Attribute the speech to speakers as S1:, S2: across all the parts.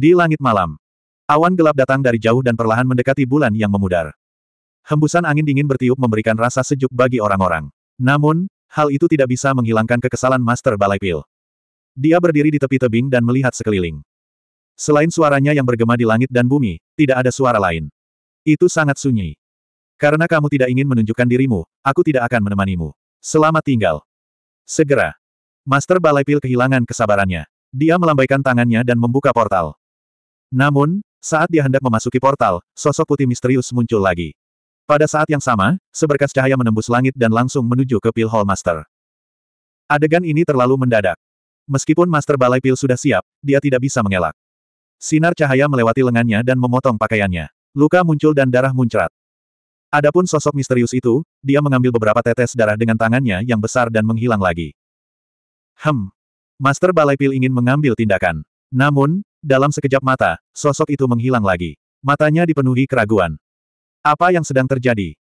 S1: Di langit malam. Awan gelap datang dari jauh dan perlahan mendekati bulan yang memudar. Hembusan angin dingin bertiup memberikan rasa sejuk bagi orang-orang. Namun, hal itu tidak bisa menghilangkan kekesalan Master Balai Pil. Dia berdiri di tepi tebing dan melihat sekeliling. Selain suaranya yang bergema di langit dan bumi, tidak ada suara lain. Itu sangat sunyi. Karena kamu tidak ingin menunjukkan dirimu, aku tidak akan menemanimu. Selamat tinggal. Segera. Master Balai Pil kehilangan kesabarannya. Dia melambaikan tangannya dan membuka portal. Namun, saat dia hendak memasuki portal, sosok putih misterius muncul lagi. Pada saat yang sama, seberkas cahaya menembus langit dan langsung menuju ke Pil Hall Master. Adegan ini terlalu mendadak. Meskipun Master Balai Pil sudah siap, dia tidak bisa mengelak. Sinar cahaya melewati lengannya dan memotong pakaiannya. Luka muncul dan darah muncrat. Adapun sosok misterius itu, dia mengambil beberapa tetes darah dengan tangannya yang besar dan menghilang lagi. Hem. Master Balai Pil ingin mengambil tindakan. Namun, dalam sekejap mata, sosok itu menghilang lagi. Matanya dipenuhi keraguan. Apa yang sedang terjadi?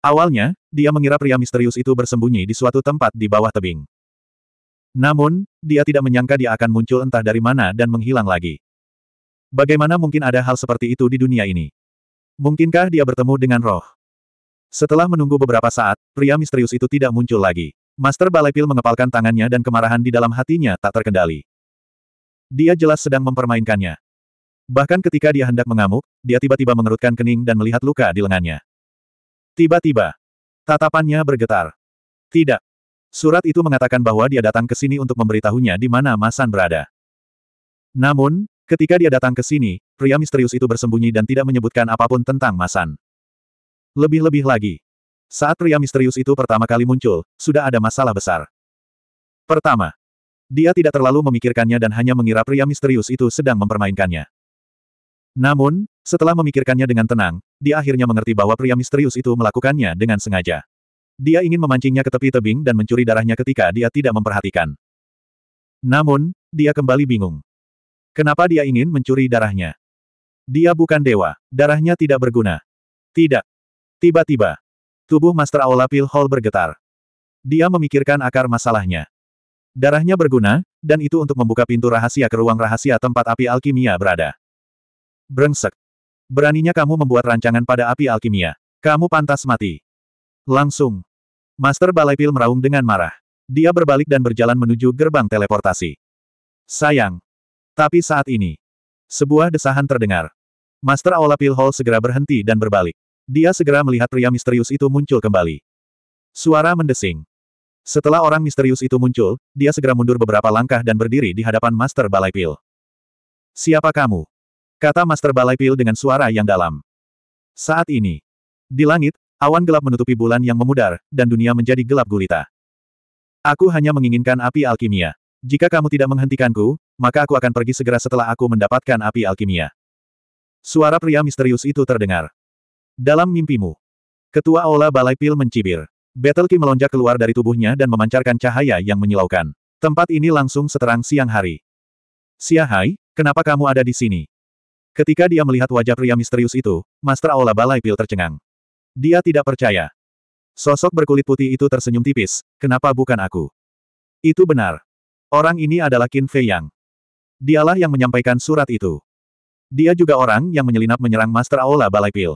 S1: Awalnya, dia mengira pria misterius itu bersembunyi di suatu tempat di bawah tebing. Namun, dia tidak menyangka dia akan muncul entah dari mana dan menghilang lagi. Bagaimana mungkin ada hal seperti itu di dunia ini? Mungkinkah dia bertemu dengan roh? Setelah menunggu beberapa saat, pria misterius itu tidak muncul lagi. Master Balai Pil mengepalkan tangannya dan kemarahan di dalam hatinya tak terkendali. Dia jelas sedang mempermainkannya. Bahkan ketika dia hendak mengamuk, dia tiba-tiba mengerutkan kening dan melihat luka di lengannya. Tiba-tiba, tatapannya bergetar. Tidak. Surat itu mengatakan bahwa dia datang ke sini untuk memberitahunya di mana Masan berada. Namun, ketika dia datang ke sini, pria misterius itu bersembunyi dan tidak menyebutkan apapun tentang Masan. Lebih-lebih lagi, saat pria misterius itu pertama kali muncul, sudah ada masalah besar. Pertama, dia tidak terlalu memikirkannya dan hanya mengira pria misterius itu sedang mempermainkannya. Namun, setelah memikirkannya dengan tenang, dia akhirnya mengerti bahwa pria misterius itu melakukannya dengan sengaja. Dia ingin memancingnya ke tepi tebing dan mencuri darahnya ketika dia tidak memperhatikan. Namun, dia kembali bingung. Kenapa dia ingin mencuri darahnya? Dia bukan dewa, darahnya tidak berguna. Tidak. Tiba-tiba, tubuh Master Aula Pil Hall bergetar. Dia memikirkan akar masalahnya. Darahnya berguna, dan itu untuk membuka pintu rahasia ke ruang rahasia tempat api alkimia berada. Brengsek. Beraninya kamu membuat rancangan pada api alkimia. Kamu pantas mati. Langsung. Master Balai Pil meraung dengan marah. Dia berbalik dan berjalan menuju gerbang teleportasi. Sayang. Tapi saat ini. Sebuah desahan terdengar. Master Aula Pil Hall segera berhenti dan berbalik. Dia segera melihat pria misterius itu muncul kembali. Suara mendesing. Setelah orang misterius itu muncul, dia segera mundur beberapa langkah dan berdiri di hadapan Master Balai Pil. Siapa kamu? Kata Master Balai Pil dengan suara yang dalam. Saat ini. Di langit, awan gelap menutupi bulan yang memudar, dan dunia menjadi gelap gulita. Aku hanya menginginkan api alkimia. Jika kamu tidak menghentikanku, maka aku akan pergi segera setelah aku mendapatkan api alkimia. Suara pria misterius itu terdengar. Dalam mimpimu. Ketua Aula Balai Pil mencibir. Battle Ki melonjak keluar dari tubuhnya dan memancarkan cahaya yang menyilaukan. Tempat ini langsung seterang siang hari. Siahai, kenapa kamu ada di sini? Ketika dia melihat wajah pria misterius itu, Master Aula Balai Pil tercengang. Dia tidak percaya. Sosok berkulit putih itu tersenyum tipis, kenapa bukan aku? Itu benar. Orang ini adalah Qin Fei Yang. Dialah yang menyampaikan surat itu. Dia juga orang yang menyelinap menyerang Master Aula Balai Pil.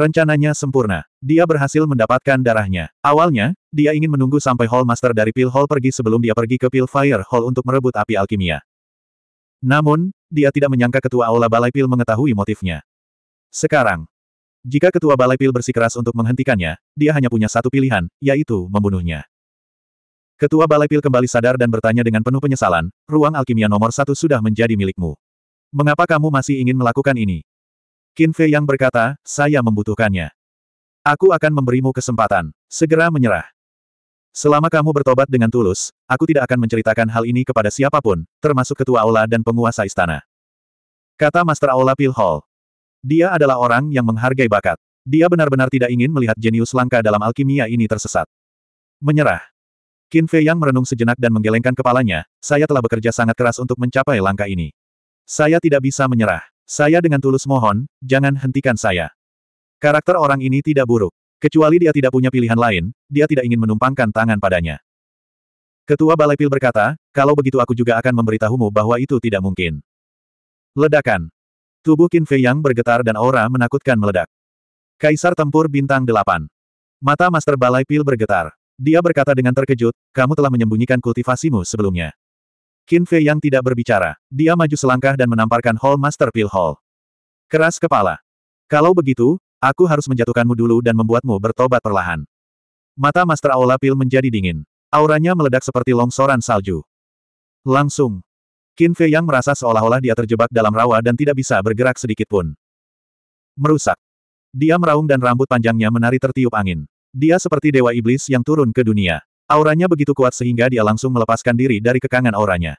S1: Rencananya sempurna. Dia berhasil mendapatkan darahnya. Awalnya, dia ingin menunggu sampai Hall Master dari Pil Hall pergi sebelum dia pergi ke Pil Fire Hall untuk merebut api alkimia. Namun, dia tidak menyangka ketua Aula Balai Pil mengetahui motifnya. Sekarang, jika ketua Balai Pil bersikeras untuk menghentikannya, dia hanya punya satu pilihan, yaitu membunuhnya. Ketua Balai Pil kembali sadar dan bertanya dengan penuh penyesalan, ruang alkimia nomor satu sudah menjadi milikmu. Mengapa kamu masih ingin melakukan ini? Qin Fei yang berkata, saya membutuhkannya. Aku akan memberimu kesempatan. Segera menyerah. Selama kamu bertobat dengan tulus, aku tidak akan menceritakan hal ini kepada siapapun, termasuk ketua aula dan penguasa istana. Kata Master Aula Pilhol. Dia adalah orang yang menghargai bakat. Dia benar-benar tidak ingin melihat jenius langka dalam alkimia ini tersesat. Menyerah. Qin Fei yang merenung sejenak dan menggelengkan kepalanya, saya telah bekerja sangat keras untuk mencapai langkah ini. Saya tidak bisa menyerah. Saya dengan tulus mohon, jangan hentikan saya. Karakter orang ini tidak buruk. Kecuali dia tidak punya pilihan lain, dia tidak ingin menumpangkan tangan padanya. Ketua Balai Pil berkata, kalau begitu aku juga akan memberitahumu bahwa itu tidak mungkin. Ledakan. Tubuh Qin Fei yang bergetar dan aura menakutkan meledak. Kaisar Tempur Bintang 8. Mata Master Balai Pil bergetar. Dia berkata dengan terkejut, kamu telah menyembunyikan kultivasimu sebelumnya. Qin Fei yang tidak berbicara, dia maju selangkah dan menamparkan Hall Master Pill Hall. Keras kepala. Kalau begitu, aku harus menjatuhkanmu dulu dan membuatmu bertobat perlahan. Mata Master Aula Pil menjadi dingin. Auranya meledak seperti longsoran salju. Langsung. Qin Fei yang merasa seolah-olah dia terjebak dalam rawa dan tidak bisa bergerak sedikit pun. Merusak. Dia meraung dan rambut panjangnya menari tertiup angin. Dia seperti dewa iblis yang turun ke dunia. Auranya begitu kuat sehingga dia langsung melepaskan diri dari kekangan auranya.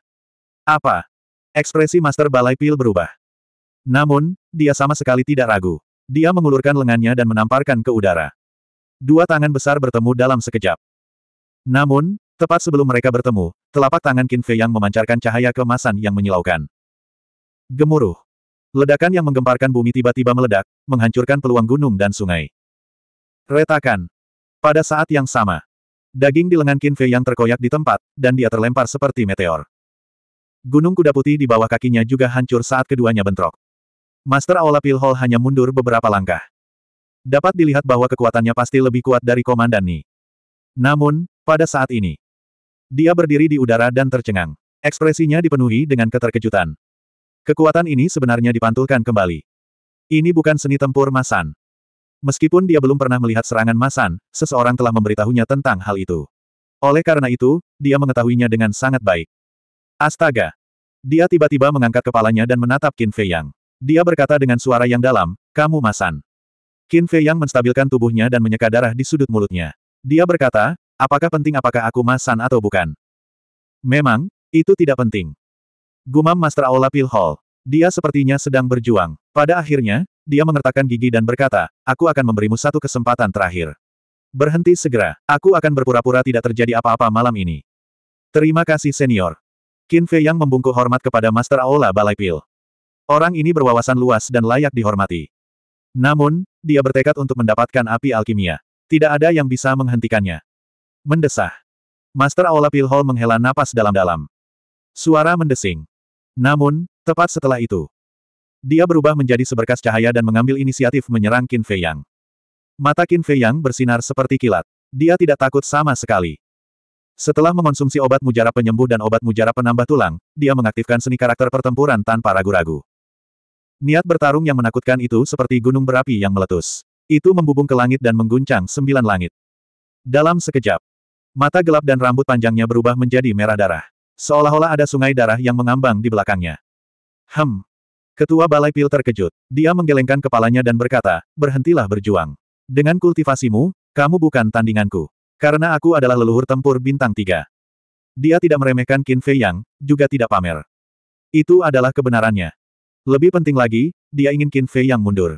S1: Apa? Ekspresi Master Balai Pil berubah. Namun, dia sama sekali tidak ragu. Dia mengulurkan lengannya dan menamparkan ke udara. Dua tangan besar bertemu dalam sekejap. Namun, tepat sebelum mereka bertemu, telapak tangan Qin Fei yang memancarkan cahaya kemasan yang menyilaukan. Gemuruh. Ledakan yang menggemparkan bumi tiba-tiba meledak, menghancurkan peluang gunung dan sungai. Retakan. Pada saat yang sama, Daging di lengan Qin Fei yang terkoyak di tempat, dan dia terlempar seperti meteor. Gunung kuda putih di bawah kakinya juga hancur saat keduanya bentrok. Master Aula Pil Hall hanya mundur beberapa langkah. Dapat dilihat bahwa kekuatannya pasti lebih kuat dari Komandan Ni. Namun, pada saat ini, dia berdiri di udara dan tercengang. Ekspresinya dipenuhi dengan keterkejutan. Kekuatan ini sebenarnya dipantulkan kembali. Ini bukan seni tempur masan. Meskipun dia belum pernah melihat serangan masan, seseorang telah memberitahunya tentang hal itu. Oleh karena itu, dia mengetahuinya dengan sangat baik. Astaga! Dia tiba-tiba mengangkat kepalanya dan menatap Qin Fei Yang. Dia berkata dengan suara yang dalam, kamu masan. Qin Fei Yang menstabilkan tubuhnya dan menyeka darah di sudut mulutnya. Dia berkata, apakah penting apakah aku masan atau bukan? Memang, itu tidak penting. Gumam Master Aula Pilhol. Dia sepertinya sedang berjuang. Pada akhirnya, dia mengertakkan gigi dan berkata, aku akan memberimu satu kesempatan terakhir. Berhenti segera, aku akan berpura-pura tidak terjadi apa-apa malam ini. Terima kasih senior. Qin Fei yang membungkuk hormat kepada Master Aula Balai Pil. Orang ini berwawasan luas dan layak dihormati. Namun, dia bertekad untuk mendapatkan api alkimia. Tidak ada yang bisa menghentikannya. Mendesah. Master Aula Pil Hall menghela napas dalam-dalam. Suara mendesing. Namun, tepat setelah itu, dia berubah menjadi seberkas cahaya dan mengambil inisiatif menyerang Qin Fei Yang. Mata Qin Fei Yang bersinar seperti kilat. Dia tidak takut sama sekali. Setelah mengonsumsi obat mujarab penyembuh dan obat mujarab penambah tulang, dia mengaktifkan seni karakter pertempuran tanpa ragu-ragu. Niat bertarung yang menakutkan itu seperti gunung berapi yang meletus. Itu membubung ke langit dan mengguncang sembilan langit. Dalam sekejap, mata gelap dan rambut panjangnya berubah menjadi merah darah. Seolah-olah ada sungai darah yang mengambang di belakangnya. Hem, Ketua Balai Pil terkejut. Dia menggelengkan kepalanya dan berkata, berhentilah berjuang. Dengan kultivasimu, kamu bukan tandinganku. Karena aku adalah leluhur tempur bintang tiga. Dia tidak meremehkan Qin Fei Yang, juga tidak pamer. Itu adalah kebenarannya. Lebih penting lagi, dia ingin Qin Fei Yang mundur.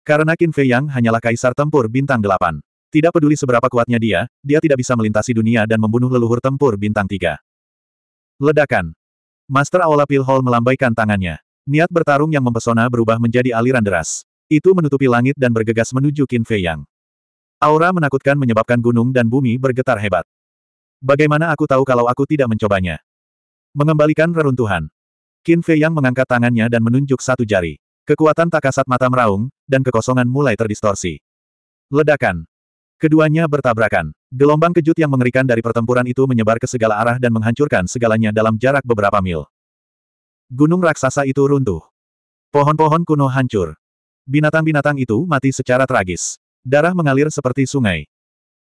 S1: Karena Qin Fei Yang hanyalah kaisar tempur bintang delapan. Tidak peduli seberapa kuatnya dia, dia tidak bisa melintasi dunia dan membunuh leluhur tempur bintang tiga. Ledakan. Master Aula Pil Hall melambaikan tangannya. Niat bertarung yang mempesona berubah menjadi aliran deras. Itu menutupi langit dan bergegas menuju Qin Fei Yang. Aura menakutkan menyebabkan gunung dan bumi bergetar hebat. Bagaimana aku tahu kalau aku tidak mencobanya? Mengembalikan reruntuhan. Qin Fei Yang mengangkat tangannya dan menunjuk satu jari. Kekuatan tak kasat mata meraung, dan kekosongan mulai terdistorsi. Ledakan. Keduanya bertabrakan. Gelombang kejut yang mengerikan dari pertempuran itu menyebar ke segala arah dan menghancurkan segalanya dalam jarak beberapa mil. Gunung raksasa itu runtuh. Pohon-pohon kuno hancur. Binatang-binatang itu mati secara tragis. Darah mengalir seperti sungai.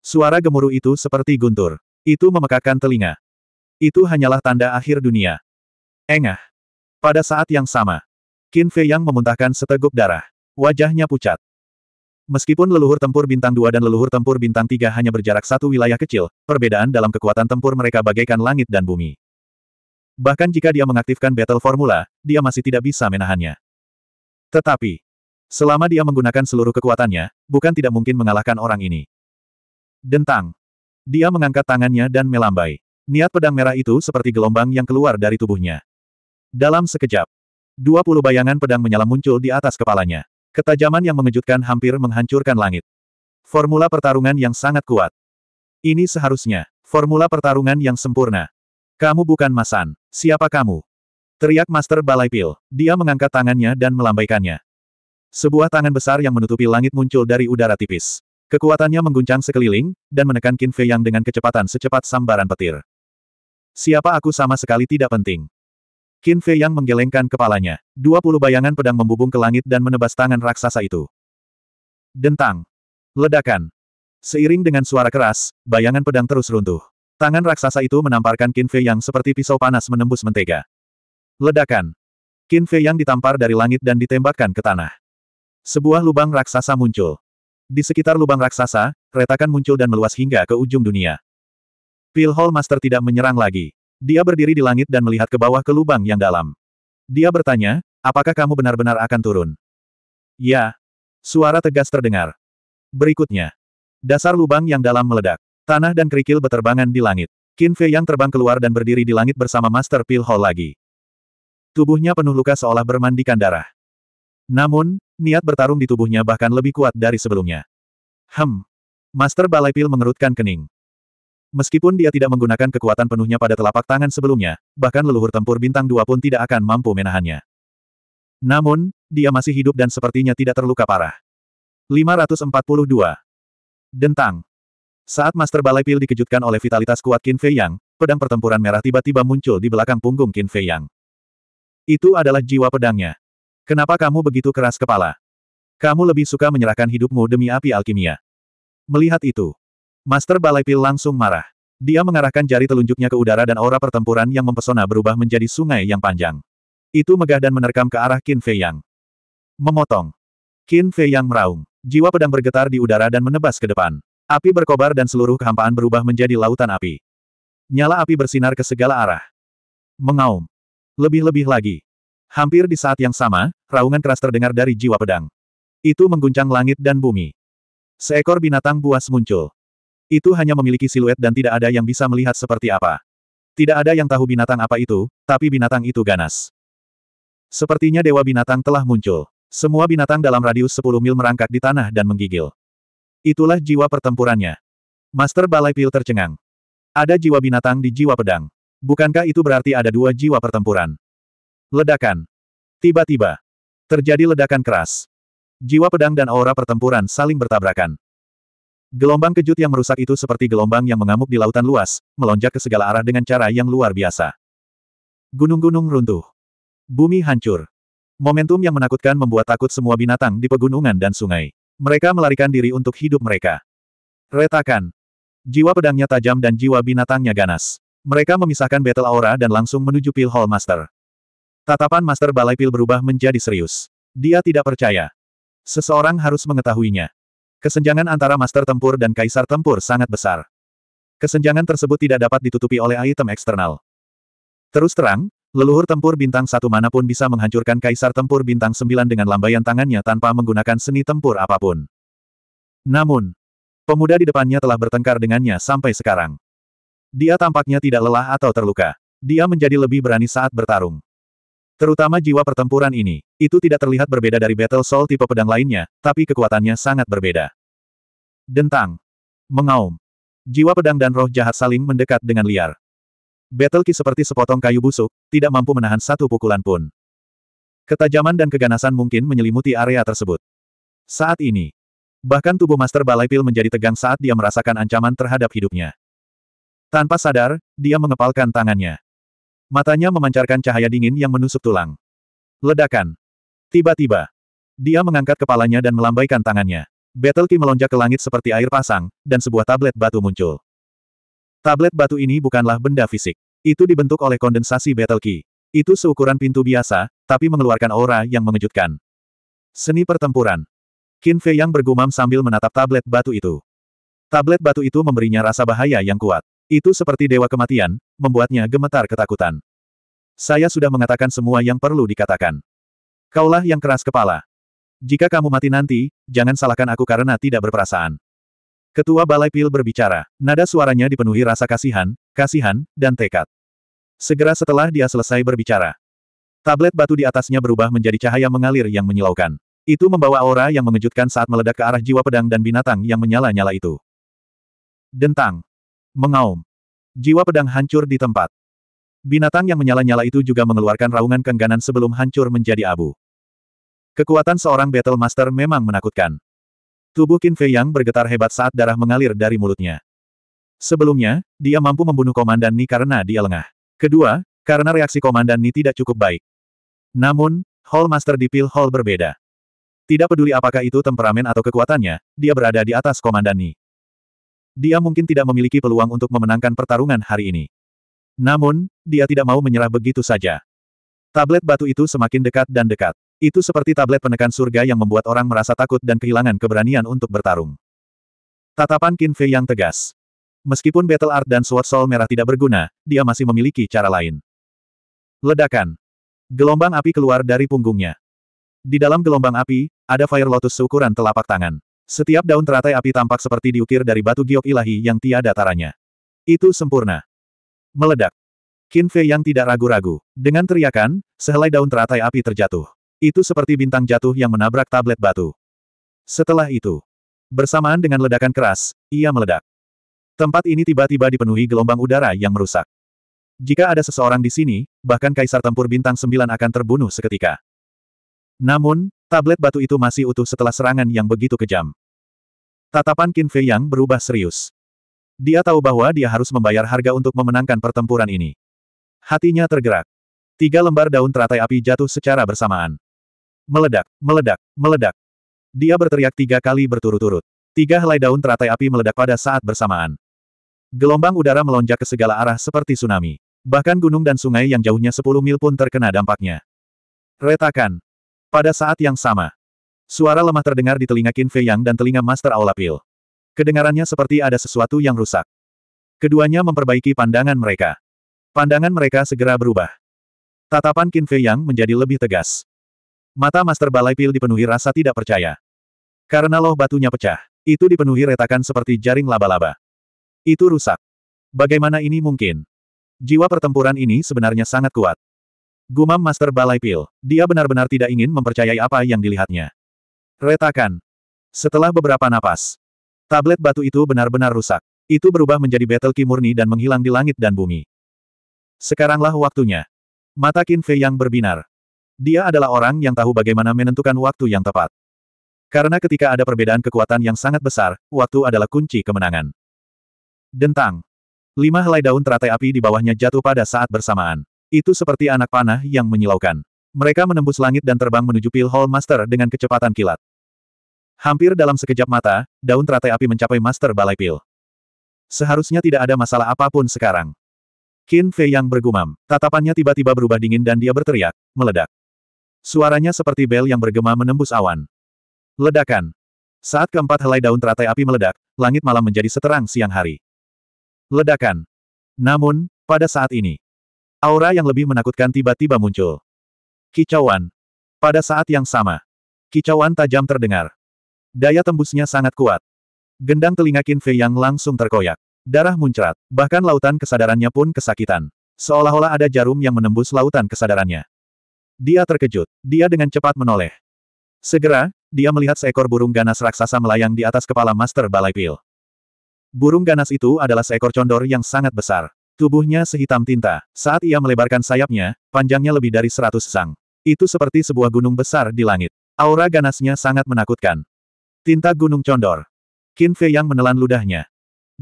S1: Suara gemuruh itu seperti guntur. Itu memekakan telinga. Itu hanyalah tanda akhir dunia. Engah. Pada saat yang sama, Qin Fei Yang memuntahkan seteguk darah. Wajahnya pucat. Meskipun leluhur tempur bintang 2 dan leluhur tempur bintang 3 hanya berjarak satu wilayah kecil, perbedaan dalam kekuatan tempur mereka bagaikan langit dan bumi. Bahkan jika dia mengaktifkan battle formula, dia masih tidak bisa menahannya. Tetapi, selama dia menggunakan seluruh kekuatannya, bukan tidak mungkin mengalahkan orang ini. Dentang. Dia mengangkat tangannya dan melambai. Niat pedang merah itu seperti gelombang yang keluar dari tubuhnya. Dalam sekejap, dua puluh bayangan pedang menyala muncul di atas kepalanya. Ketajaman yang mengejutkan hampir menghancurkan langit. Formula pertarungan yang sangat kuat. Ini seharusnya formula pertarungan yang sempurna. Kamu bukan Masan. Siapa kamu? Teriak Master Balai Pil. Dia mengangkat tangannya dan melambaikannya. Sebuah tangan besar yang menutupi langit muncul dari udara tipis. Kekuatannya mengguncang sekeliling, dan menekan Qin Fei Yang dengan kecepatan secepat sambaran petir. Siapa aku sama sekali tidak penting. Qin Fei Yang menggelengkan kepalanya. Dua puluh bayangan pedang membubung ke langit dan menebas tangan raksasa itu. Dentang. Ledakan. Seiring dengan suara keras, bayangan pedang terus runtuh. Tangan raksasa itu menamparkan Qin Fei yang seperti pisau panas menembus mentega. Ledakan. Qin Fei yang ditampar dari langit dan ditembakkan ke tanah. Sebuah lubang raksasa muncul. Di sekitar lubang raksasa, retakan muncul dan meluas hingga ke ujung dunia. Pil Hall Master tidak menyerang lagi. Dia berdiri di langit dan melihat ke bawah ke lubang yang dalam. Dia bertanya, apakah kamu benar-benar akan turun? Ya. Suara tegas terdengar. Berikutnya. Dasar lubang yang dalam meledak. Tanah dan kerikil beterbangan di langit. Qin Fei yang terbang keluar dan berdiri di langit bersama Master Pil Hall lagi. Tubuhnya penuh luka seolah bermandikan darah. Namun, niat bertarung di tubuhnya bahkan lebih kuat dari sebelumnya. Hem. Master Balai Pil mengerutkan kening. Meskipun dia tidak menggunakan kekuatan penuhnya pada telapak tangan sebelumnya, bahkan leluhur tempur bintang dua pun tidak akan mampu menahannya. Namun, dia masih hidup dan sepertinya tidak terluka parah. 542. Dentang. Saat Master Balai Pil dikejutkan oleh vitalitas kuat Qin Fei Yang, pedang pertempuran merah tiba-tiba muncul di belakang punggung Qin Fei Yang. Itu adalah jiwa pedangnya. Kenapa kamu begitu keras kepala? Kamu lebih suka menyerahkan hidupmu demi api alkimia. Melihat itu, Master Balai Pil langsung marah. Dia mengarahkan jari telunjuknya ke udara dan aura pertempuran yang mempesona berubah menjadi sungai yang panjang. Itu megah dan menerkam ke arah Qin Fei Yang. Memotong. Qin Fei Yang meraung. Jiwa pedang bergetar di udara dan menebas ke depan. Api berkobar dan seluruh kehampaan berubah menjadi lautan api. Nyala api bersinar ke segala arah. Mengaum. Lebih-lebih lagi. Hampir di saat yang sama, raungan keras terdengar dari jiwa pedang. Itu mengguncang langit dan bumi. Seekor binatang buas muncul. Itu hanya memiliki siluet dan tidak ada yang bisa melihat seperti apa. Tidak ada yang tahu binatang apa itu, tapi binatang itu ganas. Sepertinya dewa binatang telah muncul. Semua binatang dalam radius 10 mil merangkak di tanah dan menggigil. Itulah jiwa pertempurannya. Master Balai Pil tercengang. Ada jiwa binatang di jiwa pedang. Bukankah itu berarti ada dua jiwa pertempuran? Ledakan. Tiba-tiba. Terjadi ledakan keras. Jiwa pedang dan aura pertempuran saling bertabrakan. Gelombang kejut yang merusak itu seperti gelombang yang mengamuk di lautan luas, melonjak ke segala arah dengan cara yang luar biasa. Gunung-gunung runtuh. Bumi hancur. Momentum yang menakutkan membuat takut semua binatang di pegunungan dan sungai. Mereka melarikan diri untuk hidup mereka. Retakan. Jiwa pedangnya tajam dan jiwa binatangnya ganas. Mereka memisahkan battle aura dan langsung menuju Pil Hall Master. Tatapan Master Balai Pil berubah menjadi serius. Dia tidak percaya. Seseorang harus mengetahuinya. Kesenjangan antara Master Tempur dan Kaisar Tempur sangat besar. Kesenjangan tersebut tidak dapat ditutupi oleh item eksternal. Terus terang, Leluhur tempur bintang satu manapun bisa menghancurkan kaisar tempur bintang sembilan dengan lambaian tangannya tanpa menggunakan seni tempur apapun. Namun, pemuda di depannya telah bertengkar dengannya sampai sekarang. Dia tampaknya tidak lelah atau terluka. Dia menjadi lebih berani saat bertarung. Terutama jiwa pertempuran ini, itu tidak terlihat berbeda dari Battle Soul tipe pedang lainnya, tapi kekuatannya sangat berbeda. Dentang. Mengaum. Jiwa pedang dan roh jahat saling mendekat dengan liar. Battle seperti sepotong kayu busuk, tidak mampu menahan satu pukulan pun. Ketajaman dan keganasan mungkin menyelimuti area tersebut. Saat ini, bahkan tubuh Master Balai Pil menjadi tegang saat dia merasakan ancaman terhadap hidupnya. Tanpa sadar, dia mengepalkan tangannya. Matanya memancarkan cahaya dingin yang menusuk tulang. Ledakan. Tiba-tiba, dia mengangkat kepalanya dan melambaikan tangannya. Battle melonjak ke langit seperti air pasang, dan sebuah tablet batu muncul. Tablet batu ini bukanlah benda fisik. Itu dibentuk oleh kondensasi Battle Key. Itu seukuran pintu biasa, tapi mengeluarkan aura yang mengejutkan. Seni pertempuran. Qin Fei yang bergumam sambil menatap tablet batu itu. Tablet batu itu memberinya rasa bahaya yang kuat. Itu seperti dewa kematian, membuatnya gemetar ketakutan. Saya sudah mengatakan semua yang perlu dikatakan. Kaulah yang keras kepala. Jika kamu mati nanti, jangan salahkan aku karena tidak berperasaan. Ketua Balai Pil berbicara. Nada suaranya dipenuhi rasa kasihan, kasihan, dan tekad. Segera setelah dia selesai berbicara, tablet batu di atasnya berubah menjadi cahaya mengalir yang menyilaukan. Itu membawa aura yang mengejutkan saat meledak ke arah jiwa pedang dan binatang yang menyala-nyala itu. Dentang. Mengaum. Jiwa pedang hancur di tempat. Binatang yang menyala-nyala itu juga mengeluarkan raungan kengganan sebelum hancur menjadi abu. Kekuatan seorang Battle Master memang menakutkan. Tubuh Qin Fei Yang bergetar hebat saat darah mengalir dari mulutnya. Sebelumnya, dia mampu membunuh Komandan Ni karena dia lengah. Kedua, karena reaksi Komandan Ni tidak cukup baik. Namun, Hall Master di Pil Hall berbeda. Tidak peduli apakah itu temperamen atau kekuatannya, dia berada di atas Komandan Ni. Dia mungkin tidak memiliki peluang untuk memenangkan pertarungan hari ini. Namun, dia tidak mau menyerah begitu saja. Tablet batu itu semakin dekat dan dekat. Itu seperti tablet penekan surga yang membuat orang merasa takut dan kehilangan keberanian untuk bertarung. Tatapan Qin Fei yang tegas. Meskipun Battle Art dan Sword Soul merah tidak berguna, dia masih memiliki cara lain. Ledakan. Gelombang api keluar dari punggungnya. Di dalam gelombang api, ada Fire Lotus seukuran telapak tangan. Setiap daun teratai api tampak seperti diukir dari batu giok ilahi yang tiada taranya. Itu sempurna. Meledak. Qin Fei yang tidak ragu-ragu. Dengan teriakan, sehelai daun teratai api terjatuh. Itu seperti bintang jatuh yang menabrak tablet batu. Setelah itu, bersamaan dengan ledakan keras, ia meledak. Tempat ini tiba-tiba dipenuhi gelombang udara yang merusak. Jika ada seseorang di sini, bahkan kaisar tempur bintang sembilan akan terbunuh seketika. Namun, tablet batu itu masih utuh setelah serangan yang begitu kejam. Tatapan Qin Fei Yang berubah serius. Dia tahu bahwa dia harus membayar harga untuk memenangkan pertempuran ini. Hatinya tergerak. Tiga lembar daun teratai api jatuh secara bersamaan. Meledak, meledak, meledak. Dia berteriak tiga kali berturut-turut. Tiga helai daun teratai api meledak pada saat bersamaan. Gelombang udara melonjak ke segala arah seperti tsunami. Bahkan gunung dan sungai yang jauhnya 10 mil pun terkena dampaknya. Retakan. Pada saat yang sama. Suara lemah terdengar di telinga Qin Fei Yang dan telinga Master Aula Pil. Kedengarannya seperti ada sesuatu yang rusak. Keduanya memperbaiki pandangan mereka. Pandangan mereka segera berubah. Tatapan Qin Fei Yang menjadi lebih tegas. Mata Master Balai Pil dipenuhi rasa tidak percaya. Karena loh batunya pecah, itu dipenuhi retakan seperti jaring laba-laba. Itu rusak. Bagaimana ini mungkin? Jiwa pertempuran ini sebenarnya sangat kuat. Gumam Master Balai Pil, dia benar-benar tidak ingin mempercayai apa yang dilihatnya. Retakan. Setelah beberapa napas, tablet batu itu benar-benar rusak. Itu berubah menjadi battle ki murni dan menghilang di langit dan bumi. Sekaranglah waktunya. Mata Qin Fei yang berbinar. Dia adalah orang yang tahu bagaimana menentukan waktu yang tepat. Karena ketika ada perbedaan kekuatan yang sangat besar, waktu adalah kunci kemenangan. Dentang. Lima helai daun teratai api di bawahnya jatuh pada saat bersamaan. Itu seperti anak panah yang menyilaukan. Mereka menembus langit dan terbang menuju Pil Hall Master dengan kecepatan kilat. Hampir dalam sekejap mata, daun teratai api mencapai Master Balai Pil. Seharusnya tidak ada masalah apapun sekarang. Qin Fei yang bergumam. Tatapannya tiba-tiba berubah dingin dan dia berteriak, meledak. Suaranya seperti bel yang bergema menembus awan. Ledakan. Saat keempat helai daun teratai api meledak, langit malam menjadi seterang siang hari. Ledakan. Namun, pada saat ini, aura yang lebih menakutkan tiba-tiba muncul. Kicauan. Pada saat yang sama, kicauan tajam terdengar. Daya tembusnya sangat kuat. Gendang telinga Qin Fei Yang langsung terkoyak. Darah muncrat, bahkan lautan kesadarannya pun kesakitan. Seolah-olah ada jarum yang menembus lautan kesadarannya. Dia terkejut. Dia dengan cepat menoleh. Segera, dia melihat seekor burung ganas raksasa melayang di atas kepala Master Balai Pil. Burung ganas itu adalah seekor condor yang sangat besar. Tubuhnya sehitam tinta. Saat ia melebarkan sayapnya, panjangnya lebih dari seratus sang. Itu seperti sebuah gunung besar di langit. Aura ganasnya sangat menakutkan. Tinta gunung condor. Qin Fei yang menelan ludahnya.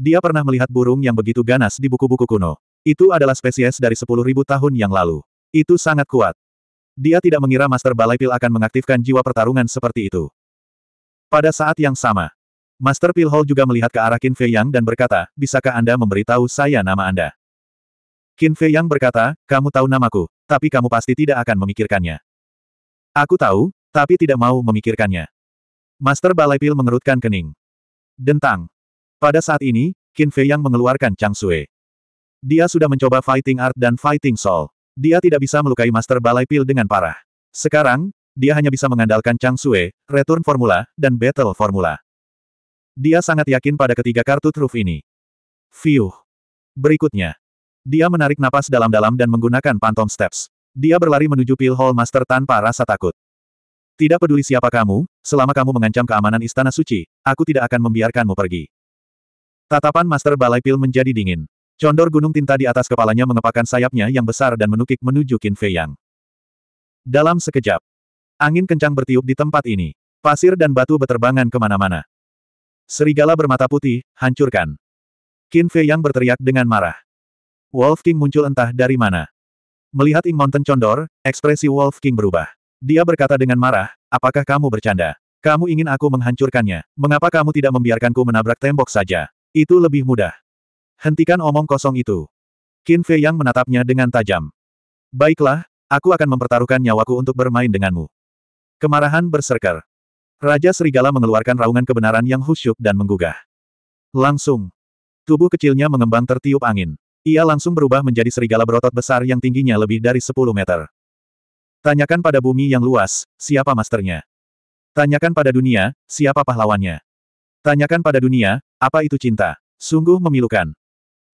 S1: Dia pernah melihat burung yang begitu ganas di buku-buku kuno. Itu adalah spesies dari sepuluh ribu tahun yang lalu. Itu sangat kuat. Dia tidak mengira Master Balai Pil akan mengaktifkan jiwa pertarungan seperti itu. Pada saat yang sama, Master Pil Hall juga melihat ke arah Qin Fei Yang dan berkata, bisakah Anda memberitahu saya nama Anda? Qin Fei Yang berkata, kamu tahu namaku, tapi kamu pasti tidak akan memikirkannya. Aku tahu, tapi tidak mau memikirkannya. Master Balai Pil mengerutkan kening. Dentang. Pada saat ini, Qin Fei Yang mengeluarkan Chang Sui. Dia sudah mencoba fighting art dan fighting soul. Dia tidak bisa melukai Master Balai Pil dengan parah. Sekarang, dia hanya bisa mengandalkan Chang Sue, Return Formula, dan Battle Formula. Dia sangat yakin pada ketiga kartu truf ini. Fiuh. Berikutnya. Dia menarik napas dalam-dalam dan menggunakan Phantom Steps. Dia berlari menuju Pil Hall Master tanpa rasa takut. Tidak peduli siapa kamu, selama kamu mengancam keamanan Istana Suci, aku tidak akan membiarkanmu pergi. Tatapan Master Balai Pil menjadi dingin. Condor gunung tinta di atas kepalanya mengepakkan sayapnya yang besar dan menukik menuju Qin Fei Yang. Dalam sekejap, angin kencang bertiup di tempat ini. Pasir dan batu beterbangan kemana-mana. Serigala bermata putih, hancurkan. Qin Fei Yang berteriak dengan marah. Wolf King muncul entah dari mana. Melihat Ing Mountain Condor, ekspresi Wolf King berubah. Dia berkata dengan marah, apakah kamu bercanda? Kamu ingin aku menghancurkannya, mengapa kamu tidak membiarkanku menabrak tembok saja? Itu lebih mudah. Hentikan omong kosong itu. Qin Fei Yang menatapnya dengan tajam. Baiklah, aku akan mempertaruhkan nyawaku untuk bermain denganmu. Kemarahan berserker. Raja Serigala mengeluarkan raungan kebenaran yang khusyuk dan menggugah. Langsung. Tubuh kecilnya mengembang tertiup angin. Ia langsung berubah menjadi serigala berotot besar yang tingginya lebih dari 10 meter. Tanyakan pada bumi yang luas, siapa masternya? Tanyakan pada dunia, siapa pahlawannya? Tanyakan pada dunia, apa itu cinta? Sungguh memilukan.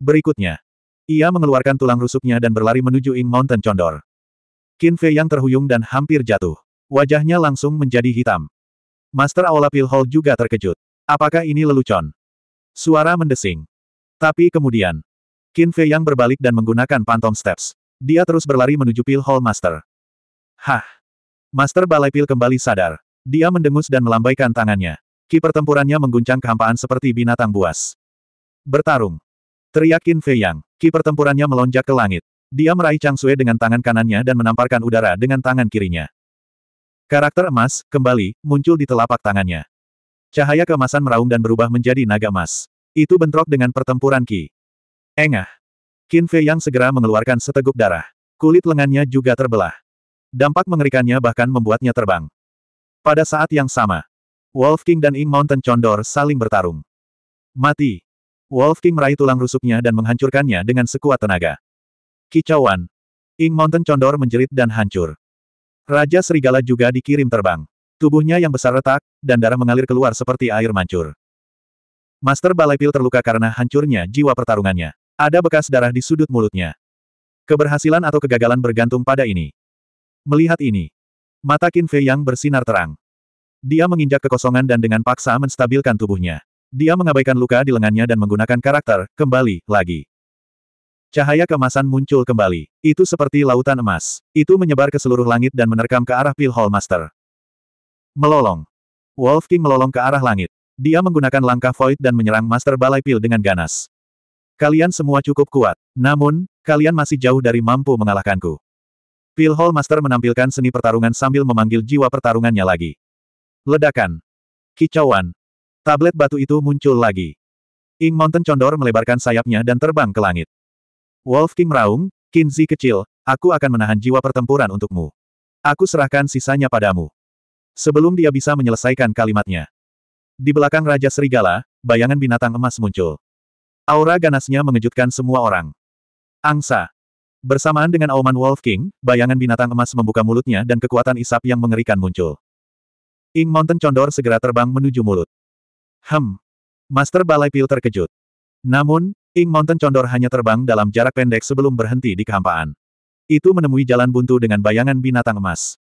S1: Berikutnya, ia mengeluarkan tulang rusuknya dan berlari menuju Ing Mountain Condor. Qin Fei yang terhuyung dan hampir jatuh. Wajahnya langsung menjadi hitam. Master Aula Pil Hall juga terkejut. Apakah ini lelucon? Suara mendesing. Tapi kemudian, Qin Fei yang berbalik dan menggunakan Phantom steps. Dia terus berlari menuju Pil Hall Master. Hah! Master Balai Pil kembali sadar. Dia mendengus dan melambaikan tangannya. Ki pertempurannya mengguncang kehampaan seperti binatang buas. Bertarung. Teriak Qin Fei Yang. Ki pertempurannya melonjak ke langit. Dia meraih Chang Sui dengan tangan kanannya dan menamparkan udara dengan tangan kirinya. Karakter emas, kembali, muncul di telapak tangannya. Cahaya keemasan meraung dan berubah menjadi naga emas. Itu bentrok dengan pertempuran Ki. Engah. Qin Fei Yang segera mengeluarkan seteguk darah. Kulit lengannya juga terbelah. Dampak mengerikannya bahkan membuatnya terbang. Pada saat yang sama, Wolf King dan Ing Mountain Condor saling bertarung. Mati. Wolf King meraih tulang rusuknya dan menghancurkannya dengan sekuat tenaga. Kicauan. Ing Mountain condor menjerit dan hancur. Raja Serigala juga dikirim terbang. Tubuhnya yang besar retak, dan darah mengalir keluar seperti air mancur. Master Balai Pil terluka karena hancurnya jiwa pertarungannya. Ada bekas darah di sudut mulutnya. Keberhasilan atau kegagalan bergantung pada ini. Melihat ini, mata Qin Fei yang bersinar terang. Dia menginjak kekosongan dan dengan paksa menstabilkan tubuhnya. Dia mengabaikan luka di lengannya dan menggunakan karakter, kembali, lagi. Cahaya kemasan muncul kembali. Itu seperti lautan emas. Itu menyebar ke seluruh langit dan menerkam ke arah Pil Hall Master. Melolong. Wolf King melolong ke arah langit. Dia menggunakan langkah void dan menyerang Master Balai Pil dengan ganas. Kalian semua cukup kuat. Namun, kalian masih jauh dari mampu mengalahkanku. Pil Hall Master menampilkan seni pertarungan sambil memanggil jiwa pertarungannya lagi. Ledakan. Kicauan. Tablet batu itu muncul lagi. Ing Mountain Condor melebarkan sayapnya dan terbang ke langit. Wolf King meraung, Kinzi kecil, aku akan menahan jiwa pertempuran untukmu. Aku serahkan sisanya padamu. Sebelum dia bisa menyelesaikan kalimatnya. Di belakang Raja Serigala, bayangan binatang emas muncul. Aura ganasnya mengejutkan semua orang. Angsa. Bersamaan dengan auman Wolf King, bayangan binatang emas membuka mulutnya dan kekuatan isap yang mengerikan muncul. Ing Mountain Condor segera terbang menuju mulut. Hem. Master Balai Pil terkejut. Namun, Ing Mountain Condor hanya terbang dalam jarak pendek sebelum berhenti di kehampaan. Itu menemui jalan buntu dengan bayangan binatang emas.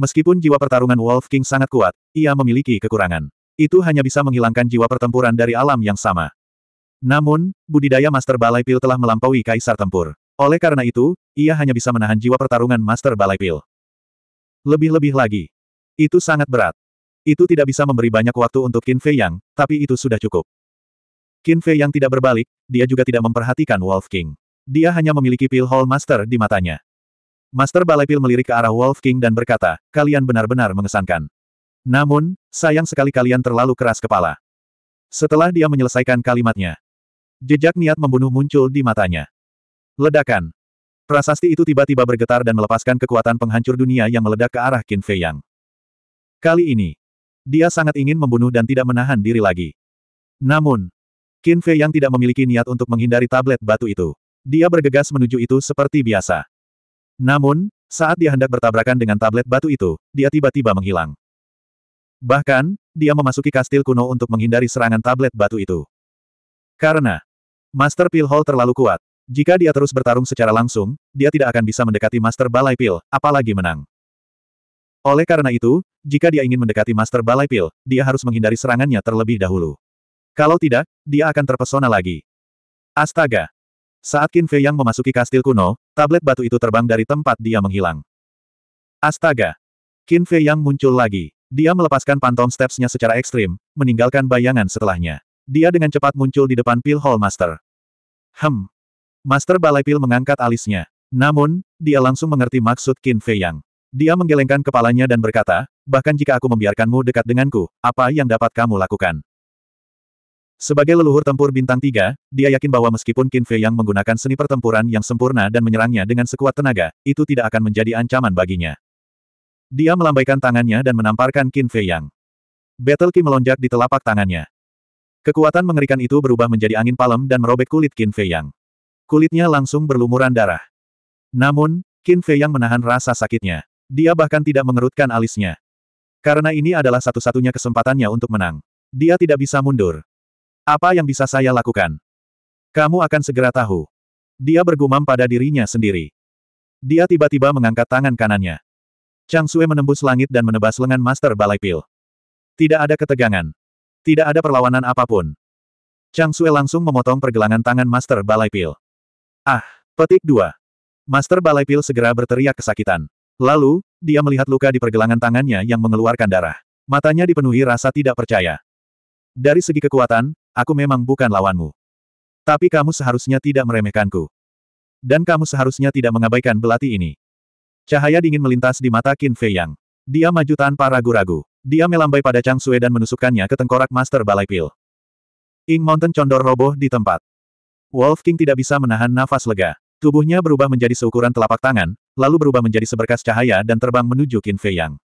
S1: Meskipun jiwa pertarungan Wolf King sangat kuat, ia memiliki kekurangan. Itu hanya bisa menghilangkan jiwa pertempuran dari alam yang sama. Namun, budidaya Master Balai Pil telah melampaui kaisar tempur. Oleh karena itu, ia hanya bisa menahan jiwa pertarungan Master Balai Pil. Lebih-lebih lagi. Itu sangat berat. Itu tidak bisa memberi banyak waktu untuk Qin Fei Yang, tapi itu sudah cukup. Qin Fei Yang tidak berbalik, dia juga tidak memperhatikan Wolf King. Dia hanya memiliki pil Hall Master di matanya. Master Balai Pil melirik ke arah Wolf King dan berkata, kalian benar-benar mengesankan. Namun, sayang sekali kalian terlalu keras kepala. Setelah dia menyelesaikan kalimatnya, jejak niat membunuh muncul di matanya. Ledakan. Prasasti itu tiba-tiba bergetar dan melepaskan kekuatan penghancur dunia yang meledak ke arah Qin Fei Yang. Kali ini, dia sangat ingin membunuh dan tidak menahan diri lagi. Namun, Qin Fei yang tidak memiliki niat untuk menghindari tablet batu itu. Dia bergegas menuju itu seperti biasa. Namun, saat dia hendak bertabrakan dengan tablet batu itu, dia tiba-tiba menghilang. Bahkan, dia memasuki kastil kuno untuk menghindari serangan tablet batu itu. Karena Master Pil Hall terlalu kuat. Jika dia terus bertarung secara langsung, dia tidak akan bisa mendekati Master Balai Pil, apalagi menang. Oleh karena itu, jika dia ingin mendekati Master Balai Pil, dia harus menghindari serangannya terlebih dahulu. Kalau tidak, dia akan terpesona lagi. Astaga! Saat Qin Fei Yang memasuki kastil kuno, tablet batu itu terbang dari tempat dia menghilang. Astaga! Qin Fei Yang muncul lagi. Dia melepaskan pantom steps-nya secara ekstrim, meninggalkan bayangan setelahnya. Dia dengan cepat muncul di depan Pil Hall Master. Hem. Master Balai Pil mengangkat alisnya. Namun, dia langsung mengerti maksud Qin Fei Yang. Dia menggelengkan kepalanya dan berkata, bahkan jika aku membiarkanmu dekat denganku, apa yang dapat kamu lakukan? Sebagai leluhur tempur bintang tiga, dia yakin bahwa meskipun Qin Fei yang menggunakan seni pertempuran yang sempurna dan menyerangnya dengan sekuat tenaga, itu tidak akan menjadi ancaman baginya. Dia melambaikan tangannya dan menamparkan Qin Fei yang. Battle Qi melonjak di telapak tangannya. Kekuatan mengerikan itu berubah menjadi angin palem dan merobek kulit Qin Fei yang. Kulitnya langsung berlumuran darah. Namun, Qin Fei yang menahan rasa sakitnya. Dia bahkan tidak mengerutkan alisnya. Karena ini adalah satu-satunya kesempatannya untuk menang. Dia tidak bisa mundur. Apa yang bisa saya lakukan? Kamu akan segera tahu. Dia bergumam pada dirinya sendiri. Dia tiba-tiba mengangkat tangan kanannya. Chang Sue menembus langit dan menebas lengan Master Balai Pil. Tidak ada ketegangan. Tidak ada perlawanan apapun. Chang Sue langsung memotong pergelangan tangan Master Balai Pil. Ah, petik dua. Master Balai Pil segera berteriak kesakitan. Lalu, dia melihat luka di pergelangan tangannya yang mengeluarkan darah. Matanya dipenuhi rasa tidak percaya. Dari segi kekuatan, aku memang bukan lawanmu. Tapi kamu seharusnya tidak meremehkanku. Dan kamu seharusnya tidak mengabaikan belati ini. Cahaya dingin melintas di mata Qin Fei Yang. Dia maju tanpa ragu-ragu. Dia melambai pada Chang Sue dan menusukkannya ke tengkorak Master Balai Pil. Ing Mountain condor roboh di tempat. Wolf King tidak bisa menahan nafas lega. Tubuhnya berubah menjadi seukuran telapak tangan, lalu berubah menjadi seberkas cahaya dan terbang menuju Qin Fei Yang.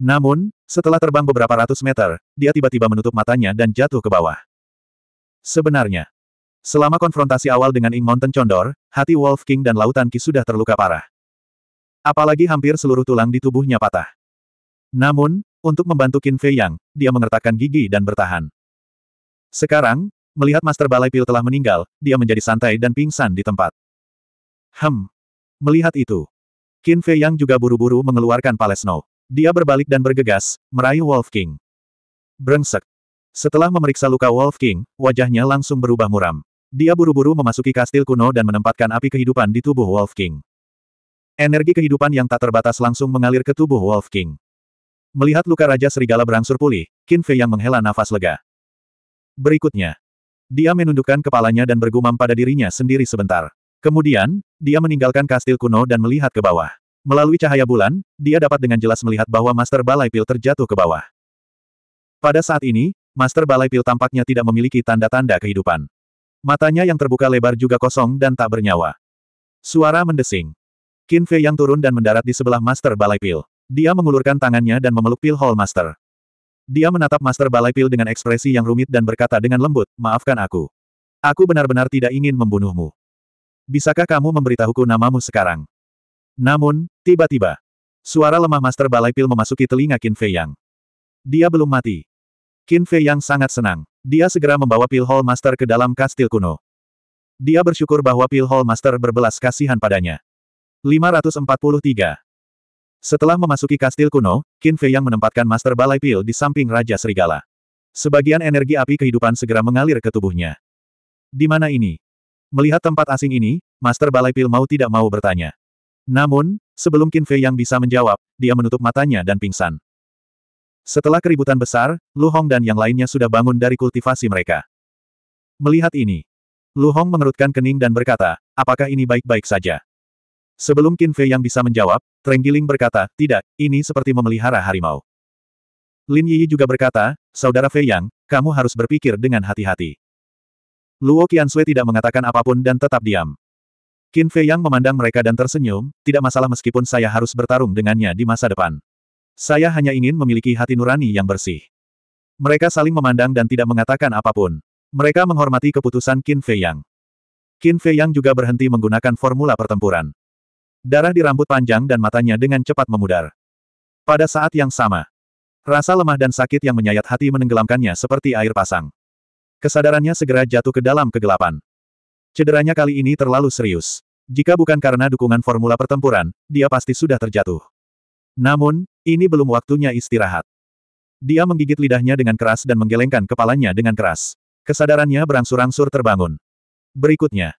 S1: Namun, setelah terbang beberapa ratus meter, dia tiba-tiba menutup matanya dan jatuh ke bawah. Sebenarnya, selama konfrontasi awal dengan Ing Mountain Condor, hati Wolf King dan Lautan Qi sudah terluka parah. Apalagi hampir seluruh tulang di tubuhnya patah. Namun, untuk membantu Qin Fei Yang, dia mengertakkan gigi dan bertahan. Sekarang, melihat Master Balai Pil telah meninggal, dia menjadi santai dan pingsan di tempat. Hem, Melihat itu, Qin Fei Yang juga buru-buru mengeluarkan palet snow. Dia berbalik dan bergegas, merayu Wolf King. Brengsek. Setelah memeriksa luka Wolf King, wajahnya langsung berubah muram. Dia buru-buru memasuki kastil kuno dan menempatkan api kehidupan di tubuh Wolf King. Energi kehidupan yang tak terbatas langsung mengalir ke tubuh Wolf King. Melihat luka Raja Serigala berangsur pulih, Qin Fei Yang menghela nafas lega. Berikutnya. Dia menundukkan kepalanya dan bergumam pada dirinya sendiri sebentar. Kemudian, dia meninggalkan kastil kuno dan melihat ke bawah. Melalui cahaya bulan, dia dapat dengan jelas melihat bahwa Master Balai Pil terjatuh ke bawah. Pada saat ini, Master Balai Pil tampaknya tidak memiliki tanda-tanda kehidupan. Matanya yang terbuka lebar juga kosong dan tak bernyawa. Suara mendesing. Qin Fei yang turun dan mendarat di sebelah Master Balai Pil. Dia mengulurkan tangannya dan memeluk Pil Hall Master. Dia menatap Master Balai Pil dengan ekspresi yang rumit dan berkata dengan lembut, maafkan aku. Aku benar-benar tidak ingin membunuhmu bisakah kamu memberitahuku namamu sekarang? Namun, tiba-tiba, suara lemah Master Balai Pil memasuki telinga Qin Fei Yang. Dia belum mati. Qin Fei Yang sangat senang. Dia segera membawa Pil Hall Master ke dalam kastil kuno. Dia bersyukur bahwa Pil Hall Master berbelas kasihan padanya. 543. Setelah memasuki kastil kuno, Qin Fei Yang menempatkan Master Balai Pil di samping Raja Serigala. Sebagian energi api kehidupan segera mengalir ke tubuhnya. Di mana ini? Melihat tempat asing ini, Master Balai Pil mau tidak mau bertanya. Namun, sebelum Qin Fei yang bisa menjawab, dia menutup matanya dan pingsan. Setelah keributan besar, Lu Hong dan yang lainnya sudah bangun dari kultivasi mereka. Melihat ini, Lu Hong mengerutkan kening dan berkata, apakah ini baik-baik saja? Sebelum Qin Fei yang bisa menjawab, Trenggiling berkata, tidak, ini seperti memelihara harimau. Lin Yi juga berkata, Saudara Fei Yang, kamu harus berpikir dengan hati-hati. Luo Qiansui tidak mengatakan apapun dan tetap diam. Qin Fei Yang memandang mereka dan tersenyum, tidak masalah meskipun saya harus bertarung dengannya di masa depan. Saya hanya ingin memiliki hati nurani yang bersih. Mereka saling memandang dan tidak mengatakan apapun. Mereka menghormati keputusan Qin Fei Yang. Qin Fei Yang juga berhenti menggunakan formula pertempuran. Darah di rambut panjang dan matanya dengan cepat memudar. Pada saat yang sama, rasa lemah dan sakit yang menyayat hati menenggelamkannya seperti air pasang. Kesadarannya segera jatuh ke dalam kegelapan. Cederanya kali ini terlalu serius. Jika bukan karena dukungan formula pertempuran, dia pasti sudah terjatuh. Namun, ini belum waktunya istirahat. Dia menggigit lidahnya dengan keras dan menggelengkan kepalanya dengan keras. Kesadarannya berangsur-angsur terbangun. Berikutnya,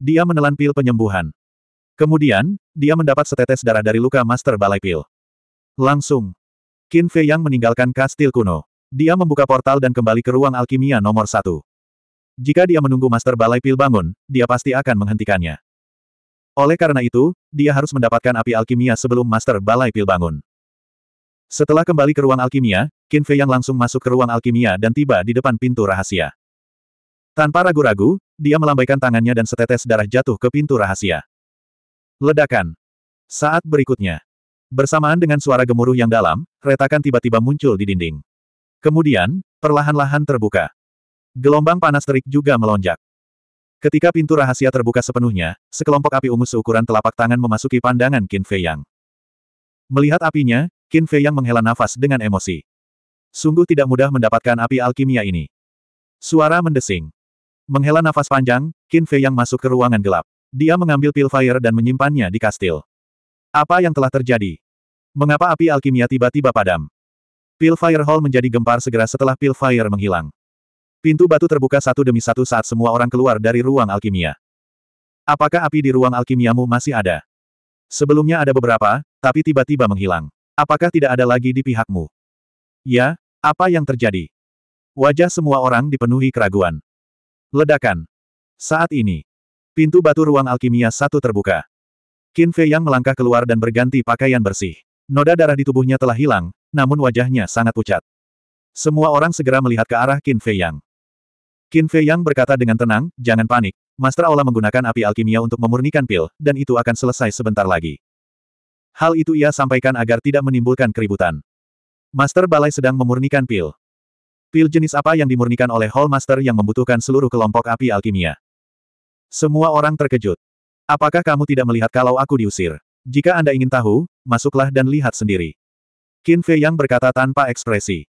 S1: dia menelan pil penyembuhan. Kemudian, dia mendapat setetes darah dari luka Master Balai Pil. Langsung, Qin Fei Yang meninggalkan kastil kuno. Dia membuka portal dan kembali ke ruang alkimia nomor satu. Jika dia menunggu Master Balai Pil bangun, dia pasti akan menghentikannya. Oleh karena itu, dia harus mendapatkan api alkimia sebelum Master Balai Pil bangun. Setelah kembali ke ruang alkimia, Qin Fei yang langsung masuk ke ruang alkimia dan tiba di depan pintu rahasia. Tanpa ragu-ragu, dia melambaikan tangannya dan setetes darah jatuh ke pintu rahasia. Ledakan. Saat berikutnya. Bersamaan dengan suara gemuruh yang dalam, retakan tiba-tiba muncul di dinding. Kemudian, perlahan-lahan terbuka. Gelombang panas terik juga melonjak. Ketika pintu rahasia terbuka sepenuhnya, sekelompok api ungu seukuran telapak tangan memasuki pandangan Qin Fei Yang. Melihat apinya, Qin Fei Yang menghela nafas dengan emosi. Sungguh tidak mudah mendapatkan api alkimia ini. Suara mendesing. Menghela nafas panjang, Qin Fei Yang masuk ke ruangan gelap. Dia mengambil pil fire dan menyimpannya di kastil. Apa yang telah terjadi? Mengapa api alkimia tiba-tiba padam? Pil Fire Hall menjadi gempar segera setelah Pil Fire menghilang. Pintu batu terbuka satu demi satu saat semua orang keluar dari ruang alkimia. Apakah api di ruang alkimiamu masih ada? Sebelumnya ada beberapa, tapi tiba-tiba menghilang. Apakah tidak ada lagi di pihakmu? Ya, apa yang terjadi? Wajah semua orang dipenuhi keraguan. Ledakan. Saat ini, pintu batu ruang alkimia satu terbuka. Qin Fei Yang melangkah keluar dan berganti pakaian bersih. Noda darah di tubuhnya telah hilang, namun wajahnya sangat pucat. Semua orang segera melihat ke arah Qin Fei Yang. Qin Fei Yang berkata dengan tenang, jangan panik, Master Aula menggunakan api alkimia untuk memurnikan pil, dan itu akan selesai sebentar lagi. Hal itu ia sampaikan agar tidak menimbulkan keributan. Master Balai sedang memurnikan pil. Pil jenis apa yang dimurnikan oleh Hall Master yang membutuhkan seluruh kelompok api alkimia? Semua orang terkejut. Apakah kamu tidak melihat kalau aku diusir? Jika Anda ingin tahu, masuklah dan lihat sendiri. Qin Fei Yang berkata tanpa ekspresi.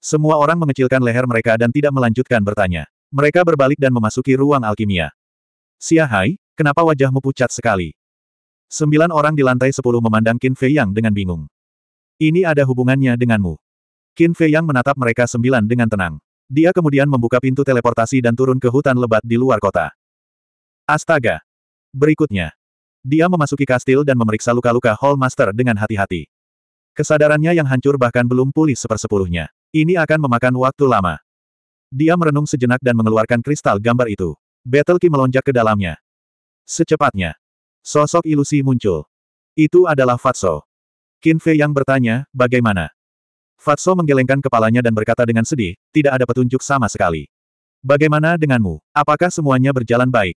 S1: Semua orang mengecilkan leher mereka dan tidak melanjutkan bertanya. Mereka berbalik dan memasuki ruang alkimia. Xia Hai, kenapa wajahmu pucat sekali? Sembilan orang di lantai sepuluh memandang Qin Fei Yang dengan bingung. Ini ada hubungannya denganmu. Qin Fei Yang menatap mereka sembilan dengan tenang. Dia kemudian membuka pintu teleportasi dan turun ke hutan lebat di luar kota. Astaga! Berikutnya. Dia memasuki kastil dan memeriksa luka-luka Hall Master dengan hati-hati. Kesadarannya yang hancur bahkan belum pulih sepersepuluhnya. Ini akan memakan waktu lama. Dia merenung sejenak dan mengeluarkan kristal gambar itu. Battle Ki melonjak ke dalamnya. Secepatnya. Sosok ilusi muncul. Itu adalah Fatso. Qin Fei yang bertanya, bagaimana? Fatso menggelengkan kepalanya dan berkata dengan sedih, tidak ada petunjuk sama sekali. Bagaimana denganmu? Apakah semuanya berjalan baik?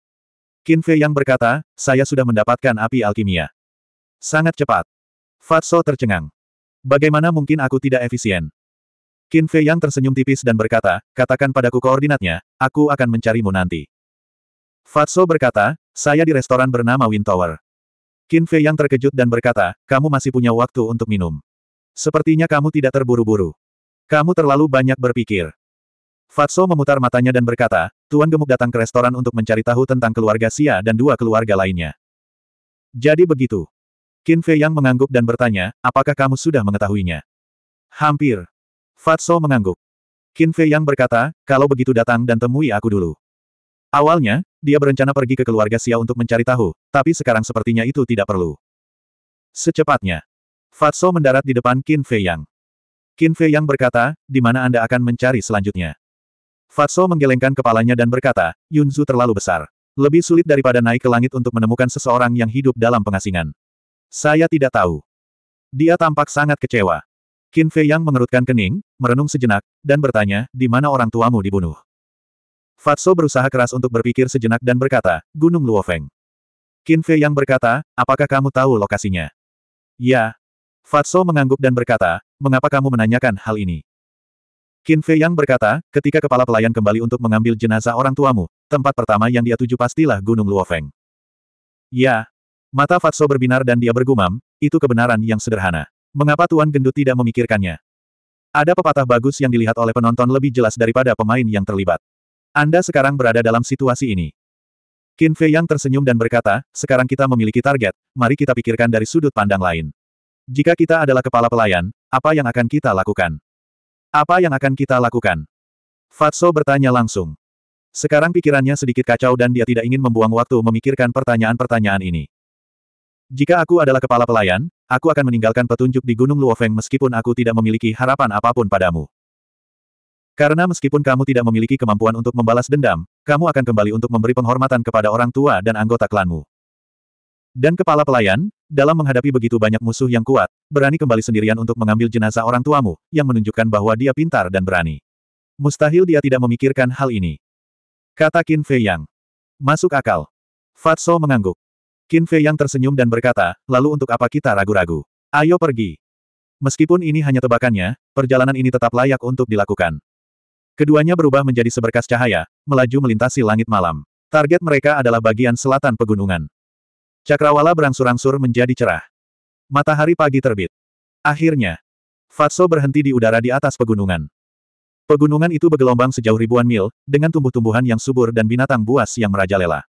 S1: Qin Fei yang berkata, saya sudah mendapatkan api alkimia. Sangat cepat. Fatso tercengang. Bagaimana mungkin aku tidak efisien? Qin Fei Yang tersenyum tipis dan berkata, katakan padaku koordinatnya, aku akan mencarimu nanti. Fatso berkata, saya di restoran bernama Wind Tower. Qin Fei Yang terkejut dan berkata, kamu masih punya waktu untuk minum. Sepertinya kamu tidak terburu-buru. Kamu terlalu banyak berpikir. Fatso memutar matanya dan berkata, Tuan Gemuk datang ke restoran untuk mencari tahu tentang keluarga Sia dan dua keluarga lainnya. Jadi begitu. Qin Fei Yang mengangguk dan bertanya, apakah kamu sudah mengetahuinya? Hampir. Fatso mengangguk. Qin Fei Yang berkata, kalau begitu datang dan temui aku dulu. Awalnya, dia berencana pergi ke keluarga Xiao untuk mencari tahu, tapi sekarang sepertinya itu tidak perlu. Secepatnya. Fatso mendarat di depan Qin Fei Yang. Qin Fei Yang berkata, di mana Anda akan mencari selanjutnya? Fatso menggelengkan kepalanya dan berkata, Yunzu terlalu besar. Lebih sulit daripada naik ke langit untuk menemukan seseorang yang hidup dalam pengasingan. Saya tidak tahu. Dia tampak sangat kecewa. Qin Fei yang mengerutkan kening, merenung sejenak, dan bertanya, di mana orang tuamu dibunuh? Fatso berusaha keras untuk berpikir sejenak dan berkata, Gunung Luofeng. Qin Fei yang berkata, apakah kamu tahu lokasinya? Ya. Fatso mengangguk dan berkata, mengapa kamu menanyakan hal ini? Qin Fei yang berkata, ketika kepala pelayan kembali untuk mengambil jenazah orang tuamu, tempat pertama yang dia tuju pastilah Gunung Luofeng. Ya, Mata Fatso berbinar dan dia bergumam, itu kebenaran yang sederhana. Mengapa Tuan Gendut tidak memikirkannya? Ada pepatah bagus yang dilihat oleh penonton lebih jelas daripada pemain yang terlibat. Anda sekarang berada dalam situasi ini. Qin Fei yang tersenyum dan berkata, sekarang kita memiliki target, mari kita pikirkan dari sudut pandang lain. Jika kita adalah kepala pelayan, apa yang akan kita lakukan? Apa yang akan kita lakukan? Fatso bertanya langsung. Sekarang pikirannya sedikit kacau dan dia tidak ingin membuang waktu memikirkan pertanyaan-pertanyaan ini. Jika aku adalah kepala pelayan, aku akan meninggalkan petunjuk di Gunung Luofeng meskipun aku tidak memiliki harapan apapun padamu. Karena meskipun kamu tidak memiliki kemampuan untuk membalas dendam, kamu akan kembali untuk memberi penghormatan kepada orang tua dan anggota klanmu. Dan kepala pelayan, dalam menghadapi begitu banyak musuh yang kuat, berani kembali sendirian untuk mengambil jenazah orang tuamu, yang menunjukkan bahwa dia pintar dan berani. Mustahil dia tidak memikirkan hal ini. Kata Qin Fei Yang. Masuk akal. Fatso mengangguk. Qin Fei yang tersenyum dan berkata, lalu untuk apa kita ragu-ragu? Ayo pergi. Meskipun ini hanya tebakannya, perjalanan ini tetap layak untuk dilakukan. Keduanya berubah menjadi seberkas cahaya, melaju melintasi langit malam. Target mereka adalah bagian selatan pegunungan. Cakrawala berangsur-angsur menjadi cerah. Matahari pagi terbit. Akhirnya, Fatso berhenti di udara di atas pegunungan. Pegunungan itu bergelombang sejauh ribuan mil, dengan tumbuh-tumbuhan yang subur dan binatang buas yang merajalela.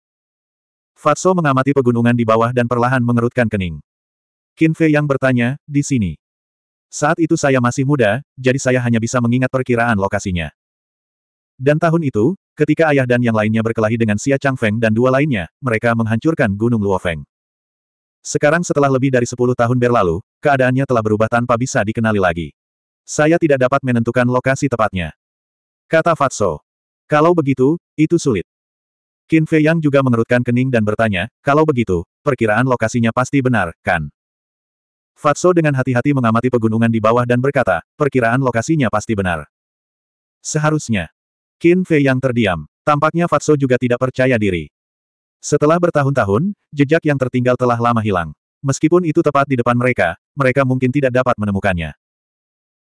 S1: Fatso mengamati pegunungan di bawah dan perlahan mengerutkan kening. Kinfe yang bertanya, di sini. Saat itu saya masih muda, jadi saya hanya bisa mengingat perkiraan lokasinya. Dan tahun itu, ketika ayah dan yang lainnya berkelahi dengan Xia Feng dan dua lainnya, mereka menghancurkan Gunung Luofeng. Sekarang setelah lebih dari 10 tahun berlalu, keadaannya telah berubah tanpa bisa dikenali lagi. Saya tidak dapat menentukan lokasi tepatnya. Kata Fatso. Kalau begitu, itu sulit. Qin Fei Yang juga mengerutkan kening dan bertanya, kalau begitu, perkiraan lokasinya pasti benar, kan? Fatso dengan hati-hati mengamati pegunungan di bawah dan berkata, perkiraan lokasinya pasti benar. Seharusnya. Qin Fei Yang terdiam. Tampaknya Fatso juga tidak percaya diri. Setelah bertahun-tahun, jejak yang tertinggal telah lama hilang. Meskipun itu tepat di depan mereka, mereka mungkin tidak dapat menemukannya.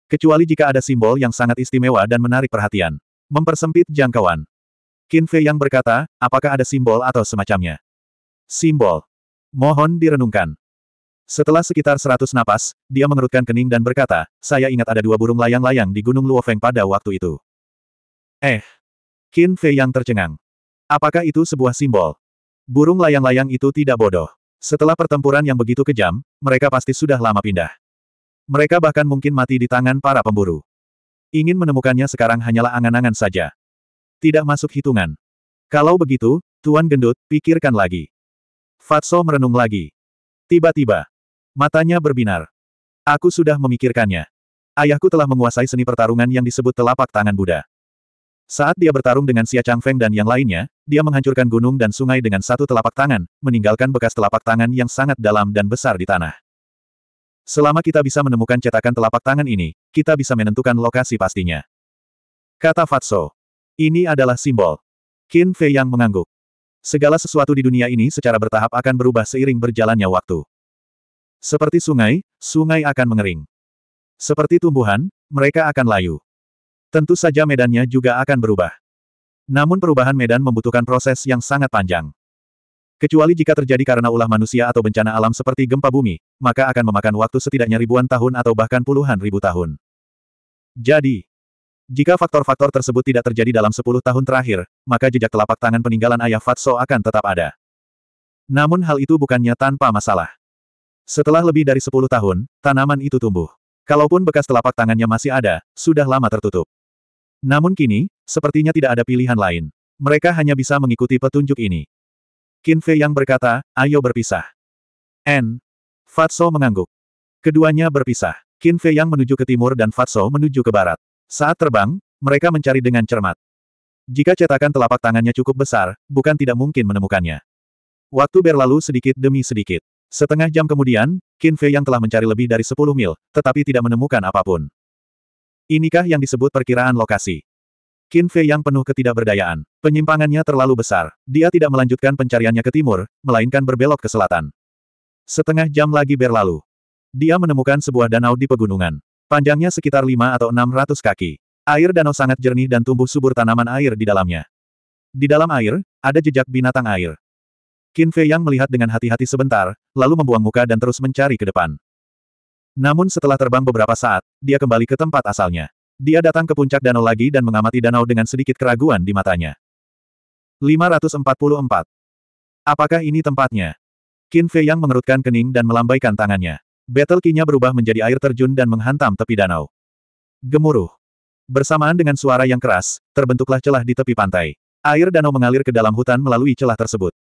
S1: Kecuali jika ada simbol yang sangat istimewa dan menarik perhatian. Mempersempit jangkauan. Qin Fei yang berkata, apakah ada simbol atau semacamnya? Simbol. Mohon direnungkan. Setelah sekitar seratus napas, dia mengerutkan kening dan berkata, saya ingat ada dua burung layang-layang di Gunung Luofeng pada waktu itu. Eh. Qin Fei yang tercengang. Apakah itu sebuah simbol? Burung layang-layang itu tidak bodoh. Setelah pertempuran yang begitu kejam, mereka pasti sudah lama pindah. Mereka bahkan mungkin mati di tangan para pemburu. Ingin menemukannya sekarang hanyalah angan-angan saja. Tidak masuk hitungan. Kalau begitu, Tuan Gendut, pikirkan lagi. Fatso merenung lagi. Tiba-tiba. Matanya berbinar. Aku sudah memikirkannya. Ayahku telah menguasai seni pertarungan yang disebut telapak tangan Buddha. Saat dia bertarung dengan Xia Feng dan yang lainnya, dia menghancurkan gunung dan sungai dengan satu telapak tangan, meninggalkan bekas telapak tangan yang sangat dalam dan besar di tanah. Selama kita bisa menemukan cetakan telapak tangan ini, kita bisa menentukan lokasi pastinya. Kata Fatso. Ini adalah simbol. Qin Fei yang mengangguk. Segala sesuatu di dunia ini secara bertahap akan berubah seiring berjalannya waktu. Seperti sungai, sungai akan mengering. Seperti tumbuhan, mereka akan layu. Tentu saja medannya juga akan berubah. Namun perubahan medan membutuhkan proses yang sangat panjang. Kecuali jika terjadi karena ulah manusia atau bencana alam seperti gempa bumi, maka akan memakan waktu setidaknya ribuan tahun atau bahkan puluhan ribu tahun. Jadi, jika faktor-faktor tersebut tidak terjadi dalam 10 tahun terakhir, maka jejak telapak tangan peninggalan ayah Fatso akan tetap ada. Namun hal itu bukannya tanpa masalah. Setelah lebih dari 10 tahun, tanaman itu tumbuh. Kalaupun bekas telapak tangannya masih ada, sudah lama tertutup. Namun kini, sepertinya tidak ada pilihan lain. Mereka hanya bisa mengikuti petunjuk ini. Qin Fei yang berkata, ayo berpisah. N. Fatso mengangguk. Keduanya berpisah. Qin Fei yang menuju ke timur dan Fatso menuju ke barat. Saat terbang, mereka mencari dengan cermat. Jika cetakan telapak tangannya cukup besar, bukan tidak mungkin menemukannya. Waktu berlalu sedikit demi sedikit. Setengah jam kemudian, Qin Fei yang telah mencari lebih dari 10 mil, tetapi tidak menemukan apapun. Inikah yang disebut perkiraan lokasi? Qin Fei yang penuh ketidakberdayaan. Penyimpangannya terlalu besar. Dia tidak melanjutkan pencariannya ke timur, melainkan berbelok ke selatan. Setengah jam lagi berlalu. Dia menemukan sebuah danau di pegunungan. Panjangnya sekitar 5 atau 600 kaki. Air danau sangat jernih dan tumbuh subur tanaman air di dalamnya. Di dalam air, ada jejak binatang air. Qin Fei Yang melihat dengan hati-hati sebentar, lalu membuang muka dan terus mencari ke depan. Namun setelah terbang beberapa saat, dia kembali ke tempat asalnya. Dia datang ke puncak danau lagi dan mengamati danau dengan sedikit keraguan di matanya. 544. Apakah ini tempatnya? Qin Fei Yang mengerutkan kening dan melambaikan tangannya. Battle key berubah menjadi air terjun dan menghantam tepi danau. Gemuruh. Bersamaan dengan suara yang keras, terbentuklah celah di tepi pantai. Air danau mengalir ke dalam hutan melalui celah tersebut.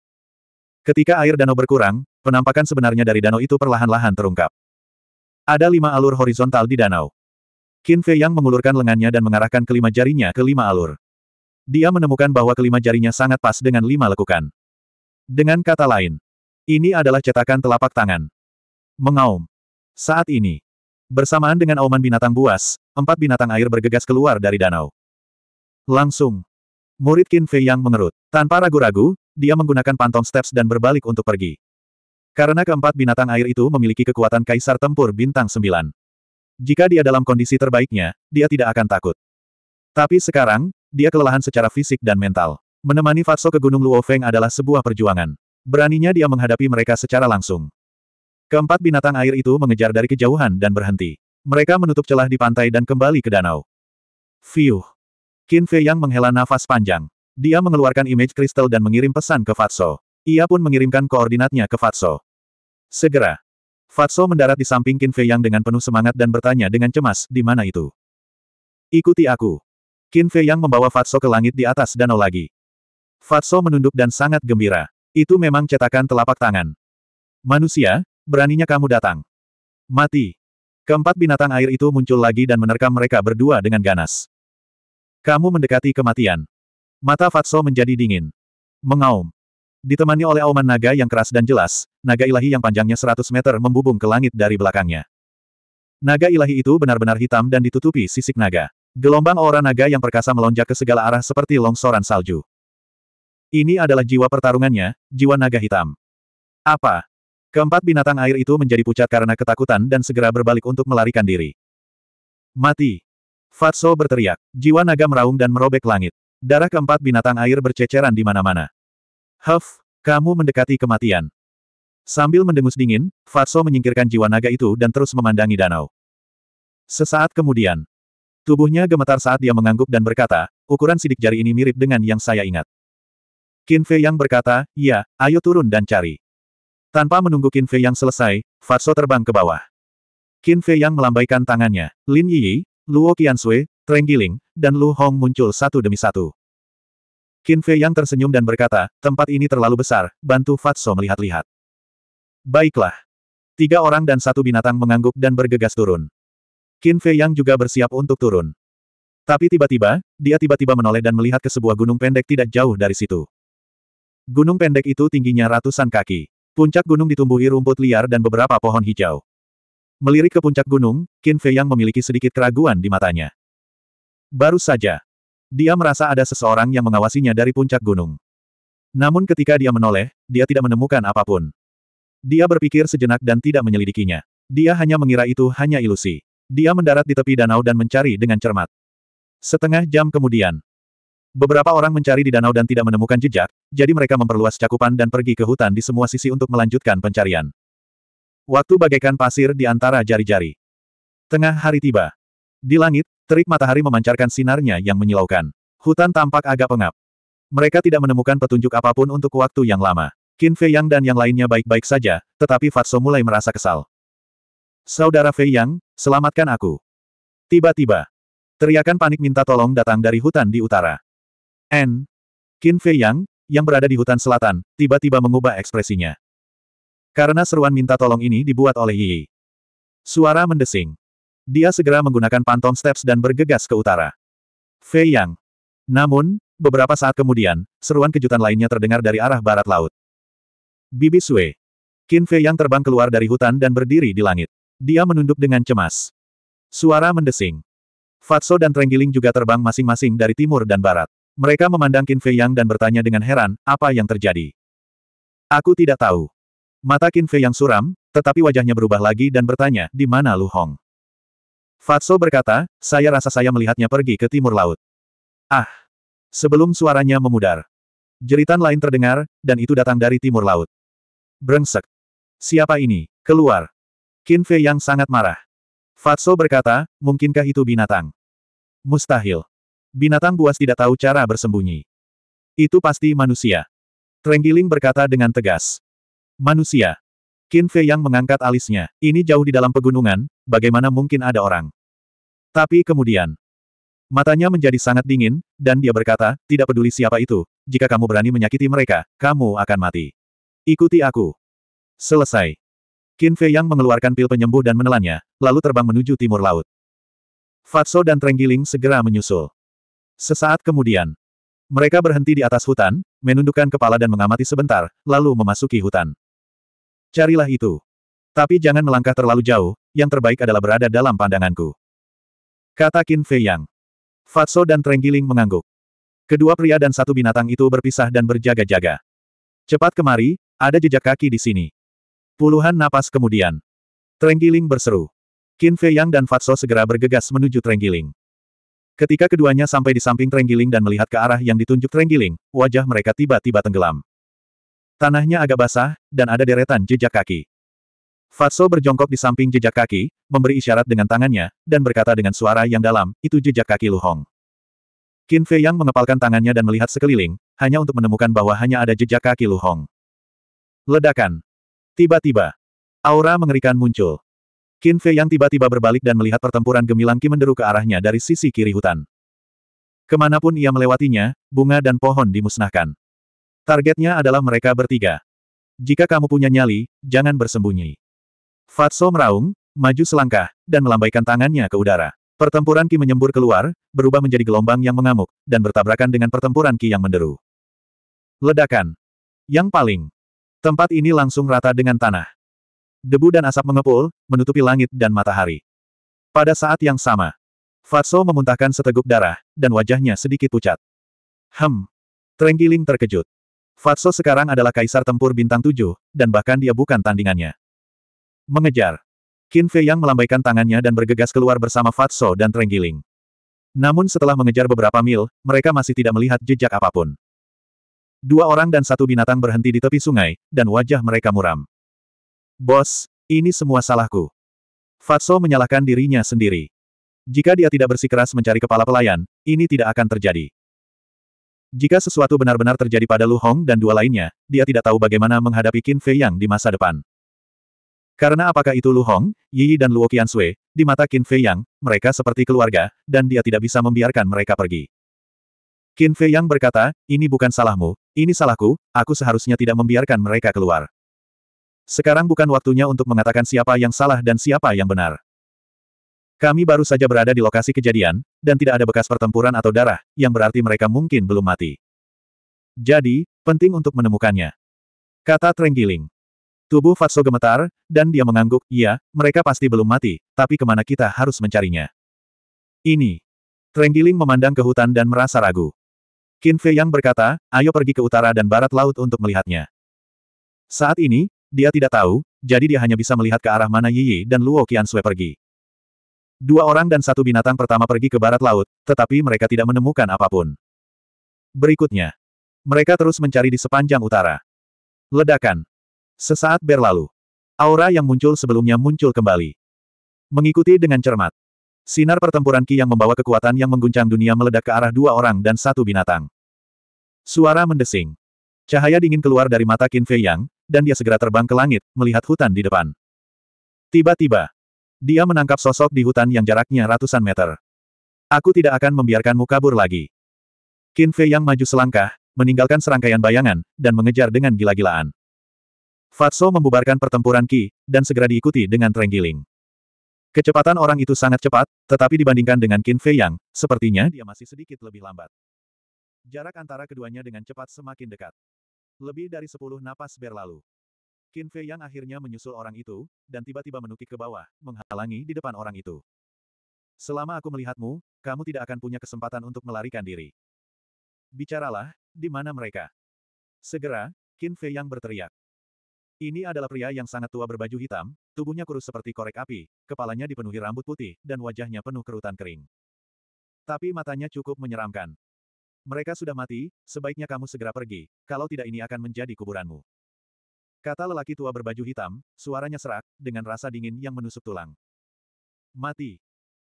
S1: Ketika air danau berkurang, penampakan sebenarnya dari danau itu perlahan-lahan terungkap. Ada lima alur horizontal di danau. Qin Fei yang mengulurkan lengannya dan mengarahkan kelima jarinya ke lima alur. Dia menemukan bahwa kelima jarinya sangat pas dengan lima lekukan. Dengan kata lain, ini adalah cetakan telapak tangan. Mengaum. Saat ini, bersamaan dengan auman binatang buas, empat binatang air bergegas keluar dari danau. Langsung, murid Qin Fei yang mengerut. Tanpa ragu-ragu, dia menggunakan pantom steps dan berbalik untuk pergi. Karena keempat binatang air itu memiliki kekuatan kaisar tempur bintang sembilan Jika dia dalam kondisi terbaiknya, dia tidak akan takut. Tapi sekarang, dia kelelahan secara fisik dan mental. Menemani Fatso ke Gunung Luofeng adalah sebuah perjuangan. Beraninya dia menghadapi mereka secara langsung. Keempat binatang air itu mengejar dari kejauhan dan berhenti. Mereka menutup celah di pantai dan kembali ke danau. Fiuh. Qin Fei yang menghela nafas panjang. Dia mengeluarkan image kristal dan mengirim pesan ke Fatso. Ia pun mengirimkan koordinatnya ke Fatso. Segera. Fatso mendarat di samping Qin Fei yang dengan penuh semangat dan bertanya dengan cemas, di mana itu? Ikuti aku. Qin Fei yang membawa Fatso ke langit di atas danau lagi. Fatso menunduk dan sangat gembira. Itu memang cetakan telapak tangan. Manusia, Beraninya kamu datang. Mati. Keempat binatang air itu muncul lagi dan menerkam mereka berdua dengan ganas. Kamu mendekati kematian. Mata Fatso menjadi dingin. Mengaum. Ditemani oleh auman naga yang keras dan jelas, naga ilahi yang panjangnya 100 meter membubung ke langit dari belakangnya. Naga ilahi itu benar-benar hitam dan ditutupi sisik naga. Gelombang aura naga yang perkasa melonjak ke segala arah seperti longsoran salju. Ini adalah jiwa pertarungannya, jiwa naga hitam. Apa? Keempat binatang air itu menjadi pucat karena ketakutan dan segera berbalik untuk melarikan diri. Mati! Fatso berteriak. Jiwa naga meraung dan merobek langit. Darah keempat binatang air berceceran di mana-mana. Huff, kamu mendekati kematian. Sambil mendengus dingin, Fatso menyingkirkan jiwa naga itu dan terus memandangi danau. Sesaat kemudian, tubuhnya gemetar saat dia mengangguk dan berkata, ukuran sidik jari ini mirip dengan yang saya ingat. Kinfe yang berkata, ya, ayo turun dan cari. Tanpa menunggu Qin Fei yang selesai, Fatso terbang ke bawah. Qin Fei yang melambaikan tangannya, Lin Yi, Luo Qiansui, Treng Giling, dan Lu Hong muncul satu demi satu. Qin Fei yang tersenyum dan berkata, tempat ini terlalu besar, bantu Fatso melihat-lihat. Baiklah. Tiga orang dan satu binatang mengangguk dan bergegas turun. Qin Fei yang juga bersiap untuk turun. Tapi tiba-tiba, dia tiba-tiba menoleh dan melihat ke sebuah gunung pendek tidak jauh dari situ. Gunung pendek itu tingginya ratusan kaki. Puncak gunung ditumbuhi rumput liar dan beberapa pohon hijau. Melirik ke puncak gunung, Qin Fei yang memiliki sedikit keraguan di matanya. Baru saja. Dia merasa ada seseorang yang mengawasinya dari puncak gunung. Namun ketika dia menoleh, dia tidak menemukan apapun. Dia berpikir sejenak dan tidak menyelidikinya. Dia hanya mengira itu hanya ilusi. Dia mendarat di tepi danau dan mencari dengan cermat. Setengah jam kemudian, Beberapa orang mencari di danau dan tidak menemukan jejak, jadi mereka memperluas cakupan dan pergi ke hutan di semua sisi untuk melanjutkan pencarian. Waktu bagaikan pasir di antara jari-jari. Tengah hari tiba. Di langit, terik matahari memancarkan sinarnya yang menyilaukan. Hutan tampak agak pengap. Mereka tidak menemukan petunjuk apapun untuk waktu yang lama. Qin Fei Yang dan yang lainnya baik-baik saja, tetapi Fatso mulai merasa kesal. Saudara Fei Yang, selamatkan aku. Tiba-tiba. Teriakan panik minta tolong datang dari hutan di utara. N. Qin Fei Yang, yang berada di hutan selatan, tiba-tiba mengubah ekspresinya. Karena seruan minta tolong ini dibuat oleh Yi. Suara mendesing. Dia segera menggunakan pantom steps dan bergegas ke utara. Fei Yang. Namun, beberapa saat kemudian, seruan kejutan lainnya terdengar dari arah barat laut. Bibi Sui. Qin Fei Yang terbang keluar dari hutan dan berdiri di langit. Dia menunduk dengan cemas. Suara mendesing. Fatso dan Trenggiling juga terbang masing-masing dari timur dan barat. Mereka memandang Qin Fei Yang dan bertanya dengan heran, apa yang terjadi? Aku tidak tahu. Mata Qin Fei Yang suram, tetapi wajahnya berubah lagi dan bertanya, di mana Lu Hong? Fatso berkata, saya rasa saya melihatnya pergi ke timur laut. Ah! Sebelum suaranya memudar. Jeritan lain terdengar, dan itu datang dari timur laut. Brengsek! Siapa ini? Keluar! Qin Fei Yang sangat marah. Fatso berkata, mungkinkah itu binatang? Mustahil. Binatang buas tidak tahu cara bersembunyi. Itu pasti manusia. Trenggiling berkata dengan tegas. Manusia. Qin Fei yang mengangkat alisnya, ini jauh di dalam pegunungan, bagaimana mungkin ada orang. Tapi kemudian, matanya menjadi sangat dingin, dan dia berkata, tidak peduli siapa itu, jika kamu berani menyakiti mereka, kamu akan mati. Ikuti aku. Selesai. Qin Fei yang mengeluarkan pil penyembuh dan menelannya, lalu terbang menuju timur laut. Fatso dan Trenggiling segera menyusul. Sesaat kemudian, mereka berhenti di atas hutan, menundukkan kepala dan mengamati sebentar, lalu memasuki hutan. Carilah itu. Tapi jangan melangkah terlalu jauh, yang terbaik adalah berada dalam pandanganku. Kata Qin Fei Yang. Fatso dan Trenggiling mengangguk. Kedua pria dan satu binatang itu berpisah dan berjaga-jaga. Cepat kemari, ada jejak kaki di sini. Puluhan napas kemudian. Trenggiling berseru. Qin Fei Yang dan Fatso segera bergegas menuju Trenggiling. Ketika keduanya sampai di samping Trenggiling dan melihat ke arah yang ditunjuk Trenggiling, wajah mereka tiba-tiba tenggelam. Tanahnya agak basah, dan ada deretan jejak kaki. Fatso berjongkok di samping jejak kaki, memberi isyarat dengan tangannya, dan berkata dengan suara yang dalam, itu jejak kaki Luhong. Qin Fei Yang mengepalkan tangannya dan melihat sekeliling, hanya untuk menemukan bahwa hanya ada jejak kaki Lu Hong. Ledakan. Tiba-tiba, aura mengerikan muncul. Qin Fei yang tiba-tiba berbalik dan melihat pertempuran gemilang Ki menderu ke arahnya dari sisi kiri hutan. Kemanapun ia melewatinya, bunga dan pohon dimusnahkan. Targetnya adalah mereka bertiga. Jika kamu punya nyali, jangan bersembunyi. Fatso meraung, maju selangkah, dan melambaikan tangannya ke udara. Pertempuran Ki menyembur keluar, berubah menjadi gelombang yang mengamuk, dan bertabrakan dengan pertempuran Ki yang menderu. Ledakan. Yang paling. Tempat ini langsung rata dengan tanah. Debu dan asap mengepul, menutupi langit dan matahari. Pada saat yang sama, Fatso memuntahkan seteguk darah, dan wajahnya sedikit pucat. Hem. Trenggiling terkejut. Fatso sekarang adalah kaisar tempur bintang tujuh, dan bahkan dia bukan tandingannya. Mengejar. Qin Fei Yang melambaikan tangannya dan bergegas keluar bersama Fatso dan Trenggiling. Namun setelah mengejar beberapa mil, mereka masih tidak melihat jejak apapun. Dua orang dan satu binatang berhenti di tepi sungai, dan wajah mereka muram. Bos, ini semua salahku. Fatso menyalahkan dirinya sendiri. Jika dia tidak bersikeras mencari kepala pelayan, ini tidak akan terjadi. Jika sesuatu benar-benar terjadi pada Lu Hong dan dua lainnya, dia tidak tahu bagaimana menghadapi Qin Fei Yang di masa depan. Karena apakah itu Lu Hong, Yi Yi dan Luo Qiansui, di mata Qin Fei Yang, mereka seperti keluarga, dan dia tidak bisa membiarkan mereka pergi. Qin Fei Yang berkata, ini bukan salahmu, ini salahku, aku seharusnya tidak membiarkan mereka keluar. Sekarang bukan waktunya untuk mengatakan siapa yang salah dan siapa yang benar. Kami baru saja berada di lokasi kejadian, dan tidak ada bekas pertempuran atau darah, yang berarti mereka mungkin belum mati. Jadi, penting untuk menemukannya. Kata Trenggiling. Tubuh Fatso gemetar, dan dia mengangguk, iya, mereka pasti belum mati, tapi kemana kita harus mencarinya. Ini. Trenggiling memandang ke hutan dan merasa ragu. Qin Fei Yang berkata, ayo pergi ke utara dan barat laut untuk melihatnya. Saat ini, dia tidak tahu, jadi dia hanya bisa melihat ke arah mana Yi Yi dan Luo Qiansui pergi. Dua orang dan satu binatang pertama pergi ke barat laut, tetapi mereka tidak menemukan apapun. Berikutnya, mereka terus mencari di sepanjang utara. Ledakan. Sesaat berlalu. Aura yang muncul sebelumnya muncul kembali. Mengikuti dengan cermat. Sinar pertempuran Ki yang membawa kekuatan yang mengguncang dunia meledak ke arah dua orang dan satu binatang. Suara mendesing. Cahaya dingin keluar dari mata Qin Fei Yang, dan dia segera terbang ke langit, melihat hutan di depan. Tiba-tiba, dia menangkap sosok di hutan yang jaraknya ratusan meter. Aku tidak akan membiarkanmu kabur lagi. Qin Fei yang maju selangkah, meninggalkan serangkaian bayangan, dan mengejar dengan gila-gilaan. Fatso membubarkan pertempuran Qi, dan segera diikuti dengan Trenggiling. Kecepatan orang itu sangat cepat, tetapi dibandingkan dengan Qin Fei Yang, sepertinya dia masih sedikit lebih lambat. Jarak antara keduanya dengan cepat semakin dekat. Lebih dari sepuluh napas berlalu. Qin Fei yang akhirnya menyusul orang itu, dan tiba-tiba menukik ke bawah, menghalangi di depan orang itu. Selama aku melihatmu, kamu tidak akan punya kesempatan untuk melarikan diri. Bicaralah, di mana mereka? Segera, Qin Fei yang berteriak. Ini adalah pria yang sangat tua berbaju hitam, tubuhnya kurus seperti korek api, kepalanya dipenuhi rambut putih, dan wajahnya penuh kerutan kering. Tapi matanya cukup menyeramkan. Mereka sudah mati, sebaiknya kamu segera pergi, kalau tidak ini akan menjadi kuburanmu. Kata lelaki tua berbaju hitam, suaranya serak, dengan rasa dingin yang menusuk tulang. Mati.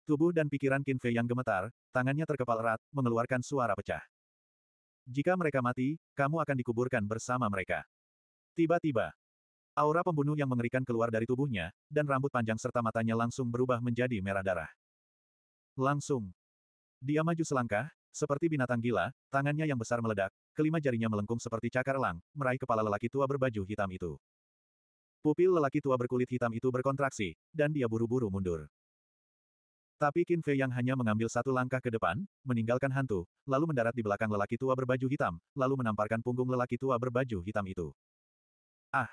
S1: Tubuh dan pikiran Qin Fei yang gemetar, tangannya terkepal erat, mengeluarkan suara pecah. Jika mereka mati, kamu akan dikuburkan bersama mereka. Tiba-tiba, aura pembunuh yang mengerikan keluar dari tubuhnya, dan rambut panjang serta matanya langsung berubah menjadi merah darah. Langsung. Dia maju selangkah, seperti binatang gila, tangannya yang besar meledak, kelima jarinya melengkung seperti cakar elang, meraih kepala lelaki tua berbaju hitam itu. Pupil lelaki tua berkulit hitam itu berkontraksi, dan dia buru-buru mundur. Tapi Qin Fei yang hanya mengambil satu langkah ke depan, meninggalkan hantu, lalu mendarat di belakang lelaki tua berbaju hitam, lalu menamparkan punggung lelaki tua berbaju hitam itu. Ah!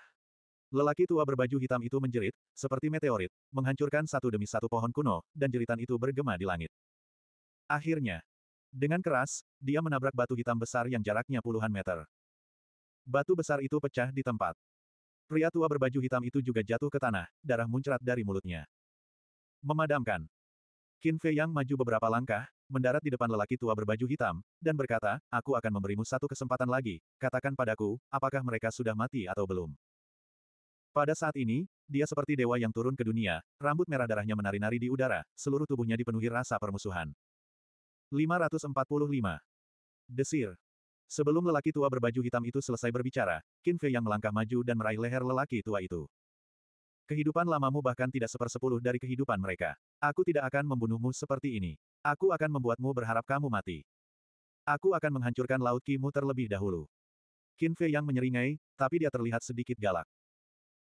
S1: Lelaki tua berbaju hitam itu menjerit, seperti meteorit, menghancurkan satu demi satu pohon kuno, dan jeritan itu bergema di langit. Akhirnya, dengan keras, dia menabrak batu hitam besar yang jaraknya puluhan meter. Batu besar itu pecah di tempat. Pria tua berbaju hitam itu juga jatuh ke tanah, darah muncrat dari mulutnya. Memadamkan. Qin Fei Yang maju beberapa langkah, mendarat di depan lelaki tua berbaju hitam, dan berkata, aku akan memberimu satu kesempatan lagi, katakan padaku, apakah mereka sudah mati atau belum. Pada saat ini, dia seperti dewa yang turun ke dunia, rambut merah darahnya menari-nari di udara, seluruh tubuhnya dipenuhi rasa permusuhan. 545. Desir. Sebelum lelaki tua berbaju hitam itu selesai berbicara, Qin Fei yang melangkah maju dan meraih leher lelaki tua itu. Kehidupan lamamu bahkan tidak sepersepuluh dari kehidupan mereka. Aku tidak akan membunuhmu seperti ini. Aku akan membuatmu berharap kamu mati. Aku akan menghancurkan laut Kimu terlebih dahulu. Qin Fei yang menyeringai, tapi dia terlihat sedikit galak.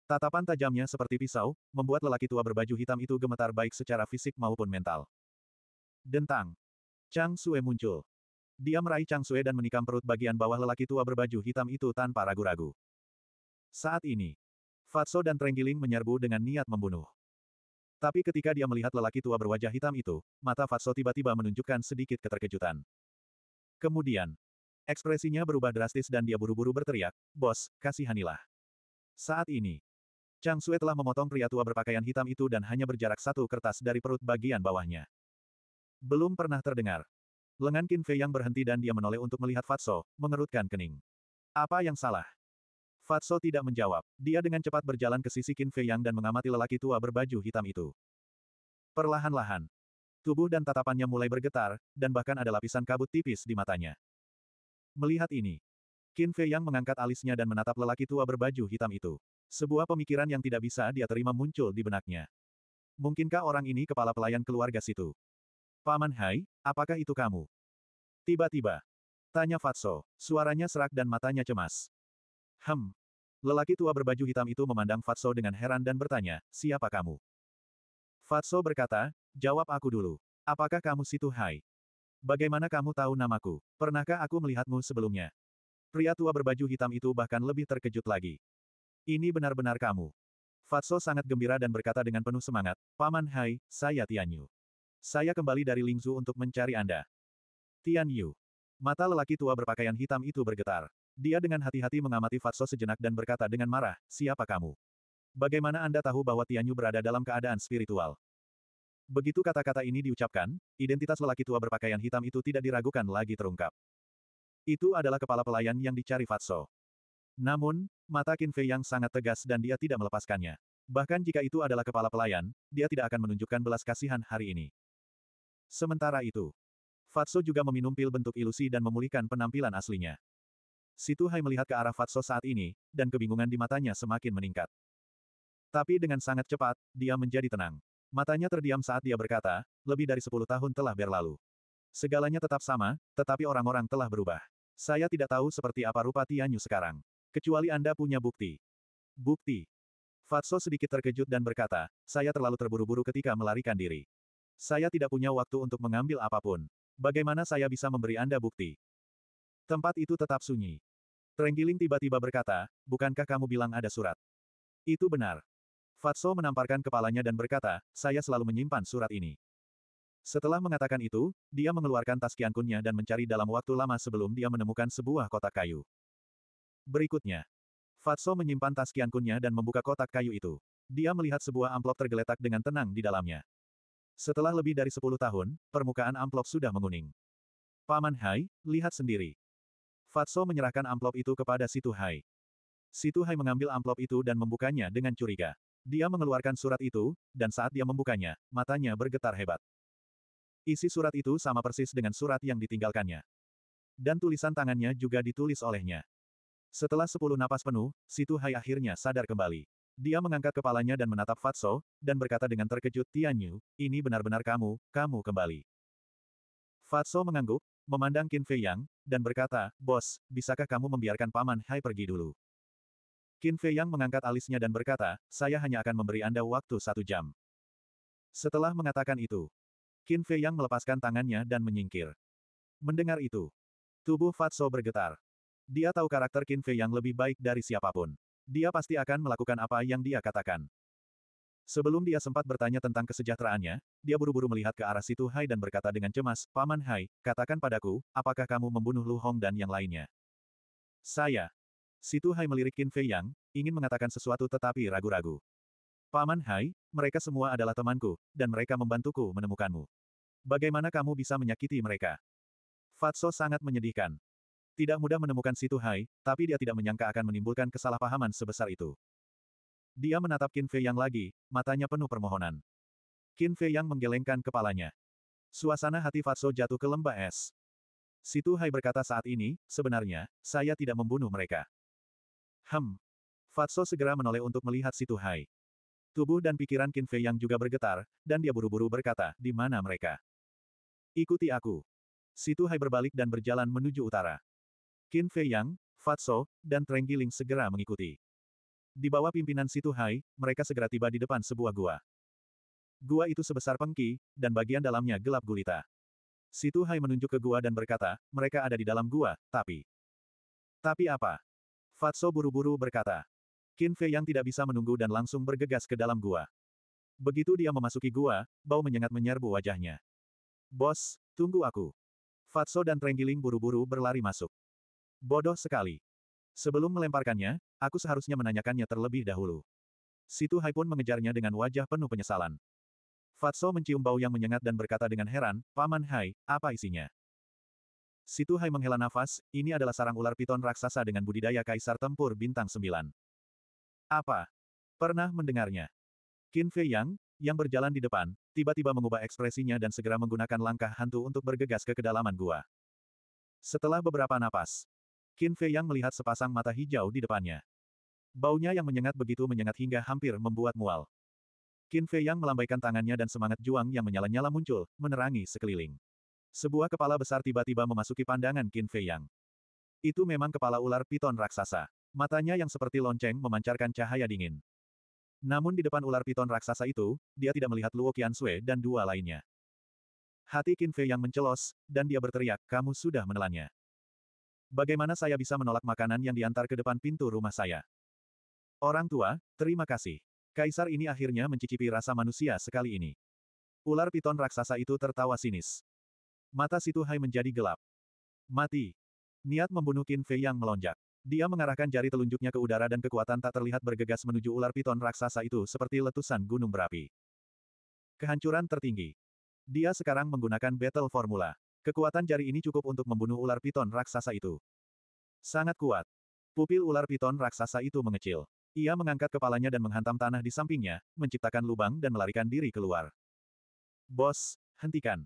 S1: Tatapan tajamnya seperti pisau, membuat lelaki tua berbaju hitam itu gemetar baik secara fisik maupun mental. Dentang. Chang Sue muncul. Dia meraih Chang Sue dan menikam perut bagian bawah lelaki tua berbaju hitam itu tanpa ragu-ragu. Saat ini, Fatso dan Trenggiling menyerbu dengan niat membunuh. Tapi ketika dia melihat lelaki tua berwajah hitam itu, mata Fatso tiba-tiba menunjukkan sedikit keterkejutan. Kemudian, ekspresinya berubah drastis dan dia buru-buru berteriak, Bos, kasihanilah. Saat ini, Chang Sue telah memotong pria tua berpakaian hitam itu dan hanya berjarak satu kertas dari perut bagian bawahnya. Belum pernah terdengar. Lengan Qin Fei yang berhenti dan dia menoleh untuk melihat Fatso, mengerutkan kening. Apa yang salah? Fatso tidak menjawab. Dia dengan cepat berjalan ke sisi Qin Fei yang dan mengamati lelaki tua berbaju hitam itu. Perlahan-lahan. Tubuh dan tatapannya mulai bergetar, dan bahkan ada lapisan kabut tipis di matanya. Melihat ini, Qin Fei yang mengangkat alisnya dan menatap lelaki tua berbaju hitam itu. Sebuah pemikiran yang tidak bisa dia terima muncul di benaknya. Mungkinkah orang ini kepala pelayan keluarga situ? Paman Hai, apakah itu kamu? Tiba-tiba. Tanya Fatso, suaranya serak dan matanya cemas. Hem. Lelaki tua berbaju hitam itu memandang Fatso dengan heran dan bertanya, siapa kamu? Fatso berkata, jawab aku dulu. Apakah kamu situ Hai? Bagaimana kamu tahu namaku? Pernahkah aku melihatmu sebelumnya? Pria tua berbaju hitam itu bahkan lebih terkejut lagi. Ini benar-benar kamu. Fatso sangat gembira dan berkata dengan penuh semangat, Paman Hai, saya Tianyu. Saya kembali dari Lingzu untuk mencari Anda. Tian Yu. Mata lelaki tua berpakaian hitam itu bergetar. Dia dengan hati-hati mengamati Fatso sejenak dan berkata dengan marah, siapa kamu? Bagaimana Anda tahu bahwa Tian Yu berada dalam keadaan spiritual? Begitu kata-kata ini diucapkan, identitas lelaki tua berpakaian hitam itu tidak diragukan lagi terungkap. Itu adalah kepala pelayan yang dicari Fatso. Namun, mata Qin Fei yang sangat tegas dan dia tidak melepaskannya. Bahkan jika itu adalah kepala pelayan, dia tidak akan menunjukkan belas kasihan hari ini. Sementara itu, Fatso juga meminum pil bentuk ilusi dan memulihkan penampilan aslinya. Situ Hai melihat ke arah Fatso saat ini, dan kebingungan di matanya semakin meningkat. Tapi dengan sangat cepat, dia menjadi tenang. Matanya terdiam saat dia berkata, lebih dari sepuluh tahun telah berlalu. Segalanya tetap sama, tetapi orang-orang telah berubah. Saya tidak tahu seperti apa rupa Tianyu sekarang. Kecuali Anda punya bukti. Bukti. Fatso sedikit terkejut dan berkata, saya terlalu terburu-buru ketika melarikan diri. Saya tidak punya waktu untuk mengambil apapun. Bagaimana saya bisa memberi Anda bukti? Tempat itu tetap sunyi. Trenggiling tiba-tiba berkata, bukankah kamu bilang ada surat? Itu benar. Fatso menamparkan kepalanya dan berkata, saya selalu menyimpan surat ini. Setelah mengatakan itu, dia mengeluarkan tas kiankunnya dan mencari dalam waktu lama sebelum dia menemukan sebuah kotak kayu. Berikutnya, Fatso menyimpan tas kiankunnya dan membuka kotak kayu itu. Dia melihat sebuah amplop tergeletak dengan tenang di dalamnya. Setelah lebih dari 10 tahun, permukaan amplop sudah menguning. Paman Hai, lihat sendiri. Fatso menyerahkan amplop itu kepada Situ Hai. Situ Hai mengambil amplop itu dan membukanya dengan curiga. Dia mengeluarkan surat itu, dan saat dia membukanya, matanya bergetar hebat. Isi surat itu sama persis dengan surat yang ditinggalkannya. Dan tulisan tangannya juga ditulis olehnya. Setelah sepuluh napas penuh, Situ Hai akhirnya sadar kembali. Dia mengangkat kepalanya dan menatap Fatso, dan berkata dengan terkejut Tianyu, ini benar-benar kamu, kamu kembali. Fatso mengangguk, memandang Qin Fei Yang, dan berkata, Bos, bisakah kamu membiarkan Paman Hai pergi dulu? Qin Fei Yang mengangkat alisnya dan berkata, saya hanya akan memberi Anda waktu satu jam. Setelah mengatakan itu, Qin Fei Yang melepaskan tangannya dan menyingkir. Mendengar itu, tubuh Fatso bergetar. Dia tahu karakter Qin Fei Yang lebih baik dari siapapun. Dia pasti akan melakukan apa yang dia katakan. Sebelum dia sempat bertanya tentang kesejahteraannya, dia buru-buru melihat ke arah situ Hai dan berkata dengan cemas, Paman Hai, katakan padaku, apakah kamu membunuh Lu Hong dan yang lainnya? Saya. Situ Hai melirik Qin Fei Yang, ingin mengatakan sesuatu tetapi ragu-ragu. Paman Hai, mereka semua adalah temanku, dan mereka membantuku menemukanmu. Bagaimana kamu bisa menyakiti mereka? Fatso sangat menyedihkan. Tidak mudah menemukan Situ Hai, tapi dia tidak menyangka akan menimbulkan kesalahpahaman sebesar itu. Dia menatap Qin Fei Yang lagi, matanya penuh permohonan. Qin Fei Yang menggelengkan kepalanya. Suasana hati Fatso jatuh ke lembah es. Situ Hai berkata saat ini, sebenarnya, saya tidak membunuh mereka. Hem. Fatso segera menoleh untuk melihat Situ Hai. Tubuh dan pikiran Qin Fei Yang juga bergetar, dan dia buru-buru berkata, di mana mereka? Ikuti aku. Situ Hai berbalik dan berjalan menuju utara. Qin Fei Yang, Fatso, dan Trenggiling segera mengikuti. Di bawah pimpinan Situ Hai, mereka segera tiba di depan sebuah gua. Gua itu sebesar pengki, dan bagian dalamnya gelap gulita. Situ Hai menunjuk ke gua dan berkata, mereka ada di dalam gua, tapi... Tapi apa? Fatso buru-buru berkata. Qin Fei Yang tidak bisa menunggu dan langsung bergegas ke dalam gua. Begitu dia memasuki gua, bau menyengat menyerbu wajahnya. Bos, tunggu aku. Fatso dan Trenggiling buru-buru berlari masuk. Bodoh sekali. Sebelum melemparkannya, aku seharusnya menanyakannya terlebih dahulu. Situ Hai pun mengejarnya dengan wajah penuh penyesalan. Fatso mencium bau yang menyengat dan berkata dengan heran, Paman Hai, apa isinya? Situ Hai menghela nafas, ini adalah sarang ular piton raksasa dengan budidaya kaisar tempur bintang Sembilan. Apa? Pernah mendengarnya? Qin Fei Yang, yang berjalan di depan, tiba-tiba mengubah ekspresinya dan segera menggunakan langkah hantu untuk bergegas ke kedalaman gua. Setelah beberapa napas, Qin Fei Yang melihat sepasang mata hijau di depannya. Baunya yang menyengat begitu menyengat hingga hampir membuat mual. Qin Fei Yang melambaikan tangannya dan semangat juang yang menyala-nyala muncul, menerangi sekeliling. Sebuah kepala besar tiba-tiba memasuki pandangan Qin Fei Yang. Itu memang kepala ular piton raksasa. Matanya yang seperti lonceng memancarkan cahaya dingin. Namun di depan ular piton raksasa itu, dia tidak melihat Luo Qiansui dan dua lainnya. Hati Qin Fei yang mencelos, dan dia berteriak, kamu sudah menelannya. Bagaimana saya bisa menolak makanan yang diantar ke depan pintu rumah saya? Orang tua, terima kasih. Kaisar ini akhirnya mencicipi rasa manusia sekali ini. Ular piton raksasa itu tertawa sinis. Mata Situ Hai menjadi gelap. Mati. Niat membunuh Qin Fei yang melonjak. Dia mengarahkan jari telunjuknya ke udara dan kekuatan tak terlihat bergegas menuju ular piton raksasa itu seperti letusan gunung berapi. Kehancuran tertinggi. Dia sekarang menggunakan battle formula. Kekuatan jari ini cukup untuk membunuh ular piton raksasa itu. Sangat kuat. Pupil ular piton raksasa itu mengecil. Ia mengangkat kepalanya dan menghantam tanah di sampingnya, menciptakan lubang dan melarikan diri keluar. Bos, hentikan.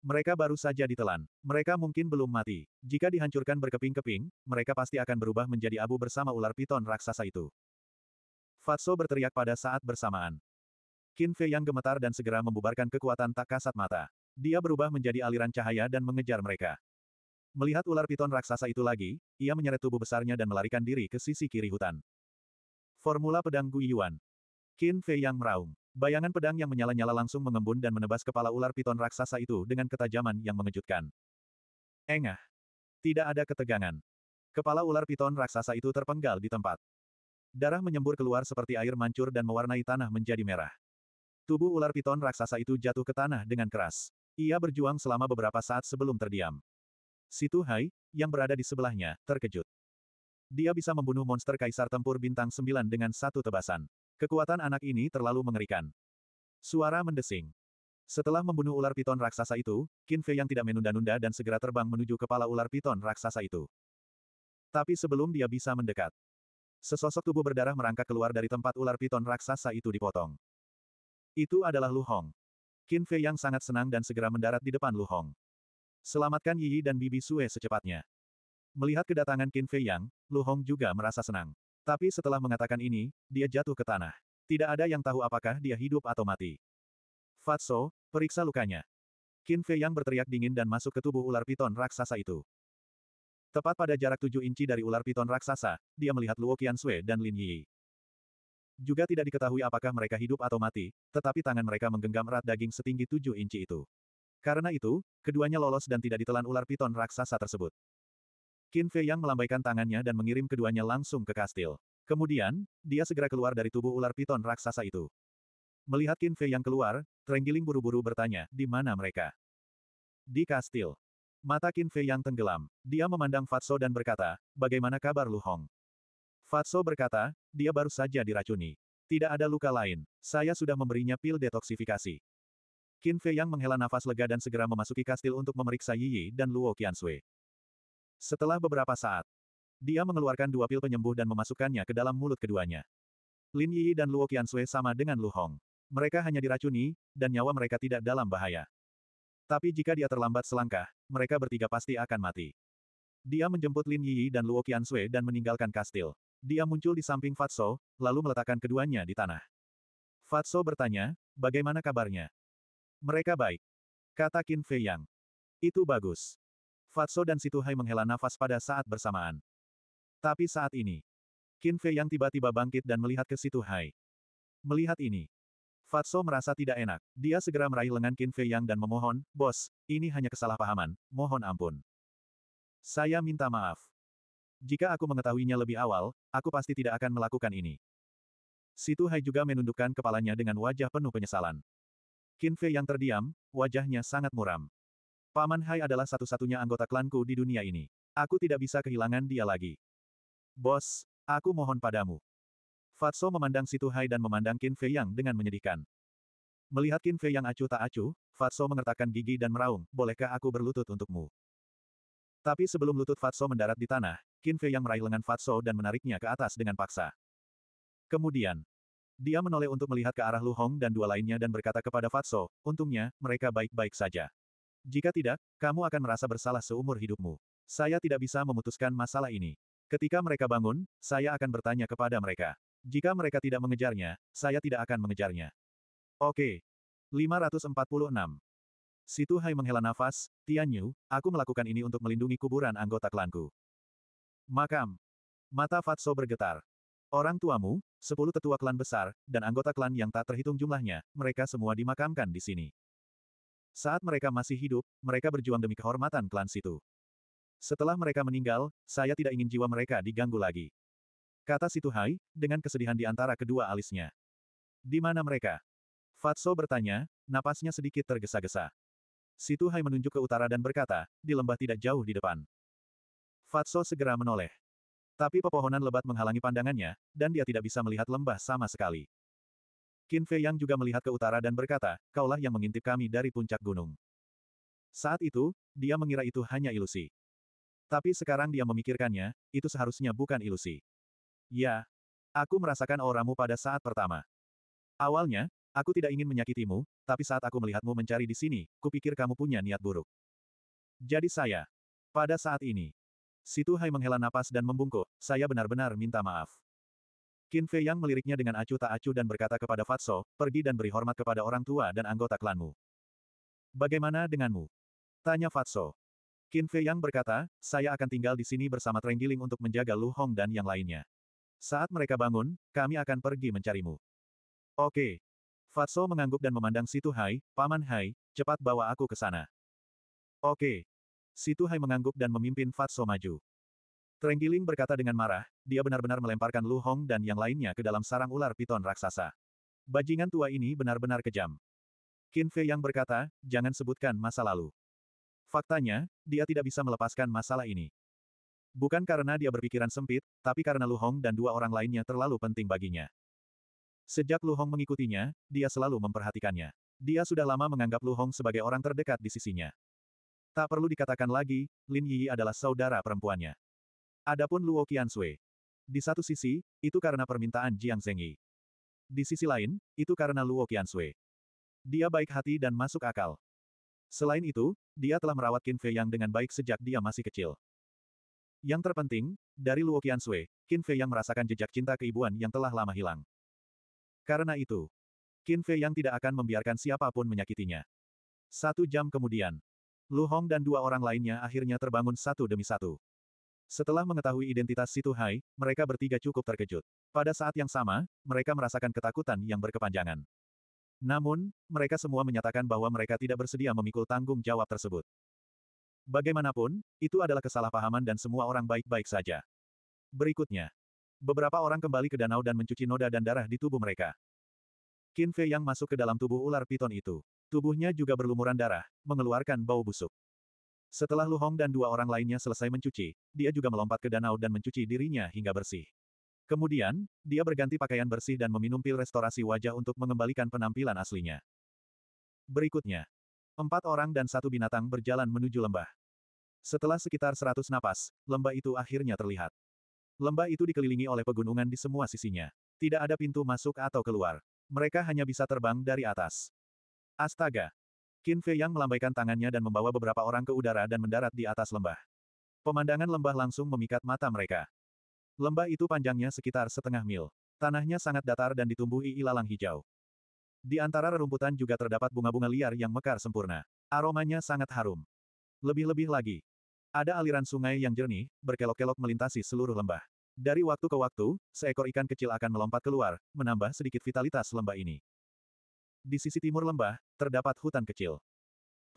S1: Mereka baru saja ditelan. Mereka mungkin belum mati. Jika dihancurkan berkeping-keping, mereka pasti akan berubah menjadi abu bersama ular piton raksasa itu. Fatso berteriak pada saat bersamaan. Kinfe yang gemetar dan segera membubarkan kekuatan tak kasat mata. Dia berubah menjadi aliran cahaya dan mengejar mereka. Melihat ular piton raksasa itu lagi, ia menyeret tubuh besarnya dan melarikan diri ke sisi kiri hutan. Formula pedang Guiyuan. Qin Fei yang meraung. Bayangan pedang yang menyala-nyala langsung mengembun dan menebas kepala ular piton raksasa itu dengan ketajaman yang mengejutkan. Engah. Tidak ada ketegangan. Kepala ular piton raksasa itu terpenggal di tempat. Darah menyembur keluar seperti air mancur dan mewarnai tanah menjadi merah. Tubuh ular piton raksasa itu jatuh ke tanah dengan keras. Ia berjuang selama beberapa saat sebelum terdiam. Situ Hai, yang berada di sebelahnya, terkejut. Dia bisa membunuh monster kaisar tempur bintang sembilan dengan satu tebasan. Kekuatan anak ini terlalu mengerikan. Suara mendesing. Setelah membunuh ular piton raksasa itu, Qin Fei yang tidak menunda-nunda dan segera terbang menuju kepala ular piton raksasa itu. Tapi sebelum dia bisa mendekat, sesosok tubuh berdarah merangkak keluar dari tempat ular piton raksasa itu dipotong. Itu adalah Lu Hong. Qin Fei yang sangat senang dan segera mendarat di depan Lu Hong. Selamatkan Yi Yi dan Bibi Sue secepatnya. Melihat kedatangan Qin Fei Yang, Lu Hong juga merasa senang. Tapi setelah mengatakan ini, dia jatuh ke tanah. Tidak ada yang tahu apakah dia hidup atau mati. Fatso, periksa lukanya. Qin Fei Yang berteriak dingin dan masuk ke tubuh ular piton raksasa itu. Tepat pada jarak tujuh inci dari ular piton raksasa, dia melihat Luo Qian Sui dan Lin Yi. Juga tidak diketahui apakah mereka hidup atau mati, tetapi tangan mereka menggenggam erat daging setinggi tujuh inci itu. Karena itu, keduanya lolos dan tidak ditelan ular piton raksasa tersebut. Qin Fei Yang melambaikan tangannya dan mengirim keduanya langsung ke kastil. Kemudian, dia segera keluar dari tubuh ular piton raksasa itu. Melihat Qin Fei Yang keluar, Trenggiling buru-buru bertanya, di mana mereka? Di kastil. Mata Qin Fei Yang tenggelam. Dia memandang Fatso dan berkata, bagaimana kabar Lu Hong? Fatso berkata, dia baru saja diracuni. Tidak ada luka lain, saya sudah memberinya pil detoksifikasi. Qin Fei Yang menghela nafas lega dan segera memasuki kastil untuk memeriksa Yi Yi dan Luo Sui. Setelah beberapa saat, dia mengeluarkan dua pil penyembuh dan memasukkannya ke dalam mulut keduanya. Lin Yi dan Luo Sui sama dengan Lu Hong. Mereka hanya diracuni, dan nyawa mereka tidak dalam bahaya. Tapi jika dia terlambat selangkah, mereka bertiga pasti akan mati. Dia menjemput Lin Yi dan Luo Sui dan meninggalkan kastil. Dia muncul di samping Fatso, lalu meletakkan keduanya di tanah. Fatso bertanya, bagaimana kabarnya? Mereka baik. Kata Qin Fei Yang. Itu bagus. Fatso dan Situ Hai menghela nafas pada saat bersamaan. Tapi saat ini, Qin Fei Yang tiba-tiba bangkit dan melihat ke Situ Hai. Melihat ini, Fatso merasa tidak enak. Dia segera meraih lengan Qin Fei Yang dan memohon, Bos, ini hanya kesalahpahaman, mohon ampun. Saya minta maaf. Jika aku mengetahuinya lebih awal, aku pasti tidak akan melakukan ini. Situ Hai juga menundukkan kepalanya dengan wajah penuh penyesalan. Qin Fei yang terdiam, wajahnya sangat muram. Paman Hai adalah satu-satunya anggota klanku di dunia ini. Aku tidak bisa kehilangan dia lagi. Bos, aku mohon padamu. Fatso memandang Situ Hai dan memandang Qin Fei Yang dengan menyedihkan. Melihat Qin Fei Yang acuh tak acuh, Fatso mengertakkan gigi dan meraung, bolehkah aku berlutut untukmu? Tapi sebelum lutut Fatso mendarat di tanah, Qin Fei yang meraih lengan Fatso dan menariknya ke atas dengan paksa. Kemudian, dia menoleh untuk melihat ke arah Lu Hong dan dua lainnya dan berkata kepada Fatso, untungnya, mereka baik-baik saja. Jika tidak, kamu akan merasa bersalah seumur hidupmu. Saya tidak bisa memutuskan masalah ini. Ketika mereka bangun, saya akan bertanya kepada mereka. Jika mereka tidak mengejarnya, saya tidak akan mengejarnya. Oke. 546. Situ Hai menghela nafas, Tianyu, aku melakukan ini untuk melindungi kuburan anggota klanku. Makam. Mata Fatso bergetar. Orang tuamu, sepuluh tetua klan besar, dan anggota klan yang tak terhitung jumlahnya, mereka semua dimakamkan di sini. Saat mereka masih hidup, mereka berjuang demi kehormatan klan situ. Setelah mereka meninggal, saya tidak ingin jiwa mereka diganggu lagi. Kata situ Hai, dengan kesedihan di antara kedua alisnya. Di mana mereka? Fatso bertanya, napasnya sedikit tergesa-gesa. Situ Hai menunjuk ke utara dan berkata, di lembah tidak jauh di depan. Fatso segera menoleh. Tapi pepohonan lebat menghalangi pandangannya, dan dia tidak bisa melihat lembah sama sekali. Qin Fei Yang juga melihat ke utara dan berkata, kaulah yang mengintip kami dari puncak gunung. Saat itu, dia mengira itu hanya ilusi. Tapi sekarang dia memikirkannya, itu seharusnya bukan ilusi. Ya, aku merasakan auramu pada saat pertama. Awalnya, aku tidak ingin menyakitimu, tapi saat aku melihatmu mencari di sini, kupikir kamu punya niat buruk. Jadi saya, pada saat ini, Situ Hai menghela napas dan membungkuk, saya benar-benar minta maaf. Qin Fei Yang meliriknya dengan acuh tak acuh dan berkata kepada Fatso, pergi dan beri hormat kepada orang tua dan anggota klanmu. Bagaimana denganmu? Tanya Fatso. Qin Fei Yang berkata, saya akan tinggal di sini bersama Trenggiling untuk menjaga Lu Hong dan yang lainnya. Saat mereka bangun, kami akan pergi mencarimu. Oke. Fatso mengangguk dan memandang Situ Hai, Paman Hai, cepat bawa aku ke sana. Oke. Situ Hai mengangguk dan memimpin Fatso maju. Trenggiling berkata dengan marah, dia benar-benar melemparkan Lu Hong dan yang lainnya ke dalam sarang ular piton raksasa. Bajingan tua ini benar-benar kejam. Qin Fei yang berkata, jangan sebutkan masa lalu. Faktanya, dia tidak bisa melepaskan masalah ini. Bukan karena dia berpikiran sempit, tapi karena Lu Hong dan dua orang lainnya terlalu penting baginya. Sejak Lu Hong mengikutinya, dia selalu memperhatikannya. Dia sudah lama menganggap Lu Hong sebagai orang terdekat di sisinya. Tak perlu dikatakan lagi, Lin Yi adalah saudara perempuannya. Adapun Luo Qiansui. Di satu sisi, itu karena permintaan Jiang Zhengyi. Di sisi lain, itu karena Luo Qiansui. Dia baik hati dan masuk akal. Selain itu, dia telah merawat Qin Fei Yang dengan baik sejak dia masih kecil. Yang terpenting, dari Luo Qiansui, Qin Fei Yang merasakan jejak cinta keibuan yang telah lama hilang. Karena itu, Qin Fei Yang tidak akan membiarkan siapapun menyakitinya. Satu jam kemudian, Lu Hong dan dua orang lainnya akhirnya terbangun satu demi satu. Setelah mengetahui identitas Situ Hai, mereka bertiga cukup terkejut. Pada saat yang sama, mereka merasakan ketakutan yang berkepanjangan. Namun, mereka semua menyatakan bahwa mereka tidak bersedia memikul tanggung jawab tersebut. Bagaimanapun, itu adalah kesalahpahaman dan semua orang baik-baik saja. Berikutnya, beberapa orang kembali ke danau dan mencuci noda dan darah di tubuh mereka. Qin Fei yang masuk ke dalam tubuh ular piton itu. Tubuhnya juga berlumuran darah, mengeluarkan bau busuk. Setelah Lu Hong dan dua orang lainnya selesai mencuci, dia juga melompat ke danau dan mencuci dirinya hingga bersih. Kemudian, dia berganti pakaian bersih dan meminum pil restorasi wajah untuk mengembalikan penampilan aslinya. Berikutnya, empat orang dan satu binatang berjalan menuju lembah. Setelah sekitar seratus napas, lembah itu akhirnya terlihat. Lembah itu dikelilingi oleh pegunungan di semua sisinya. Tidak ada pintu masuk atau keluar. Mereka hanya bisa terbang dari atas. Astaga! Qin Fei Yang melambaikan tangannya dan membawa beberapa orang ke udara dan mendarat di atas lembah. Pemandangan lembah langsung memikat mata mereka. Lembah itu panjangnya sekitar setengah mil. Tanahnya sangat datar dan ditumbuhi ilalang hijau. Di antara rerumputan juga terdapat bunga-bunga liar yang mekar sempurna. Aromanya sangat harum. Lebih-lebih lagi, ada aliran sungai yang jernih, berkelok-kelok melintasi seluruh lembah. Dari waktu ke waktu, seekor ikan kecil akan melompat keluar, menambah sedikit vitalitas lembah ini. Di sisi timur lembah, terdapat hutan kecil.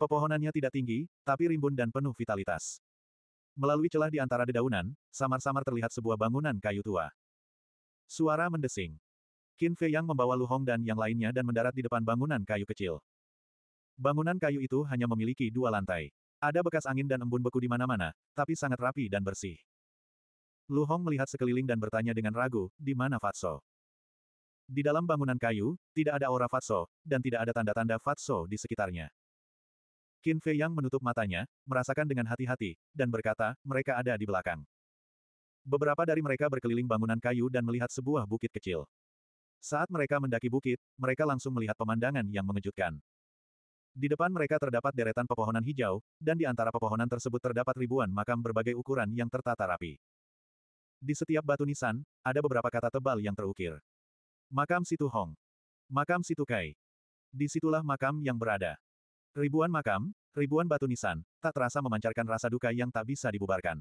S1: Pepohonannya tidak tinggi, tapi rimbun dan penuh vitalitas. Melalui celah di antara dedaunan, samar-samar terlihat sebuah bangunan kayu tua. Suara mendesing. Qin Fei Yang membawa Lu Hong dan yang lainnya dan mendarat di depan bangunan kayu kecil. Bangunan kayu itu hanya memiliki dua lantai. Ada bekas angin dan embun beku di mana-mana, tapi sangat rapi dan bersih. Lu Hong melihat sekeliling dan bertanya dengan ragu, di mana Fatso? Di dalam bangunan kayu, tidak ada aura Fatso, dan tidak ada tanda-tanda Fatso di sekitarnya. Qin Fei yang menutup matanya, merasakan dengan hati-hati, dan berkata, mereka ada di belakang. Beberapa dari mereka berkeliling bangunan kayu dan melihat sebuah bukit kecil. Saat mereka mendaki bukit, mereka langsung melihat pemandangan yang mengejutkan. Di depan mereka terdapat deretan pepohonan hijau, dan di antara pepohonan tersebut terdapat ribuan makam berbagai ukuran yang tertata rapi. Di setiap batu nisan, ada beberapa kata tebal yang terukir. Makam Situ Hong. Makam Situ Kai. Disitulah makam yang berada. Ribuan makam, ribuan batu nisan, tak terasa memancarkan rasa duka yang tak bisa dibubarkan.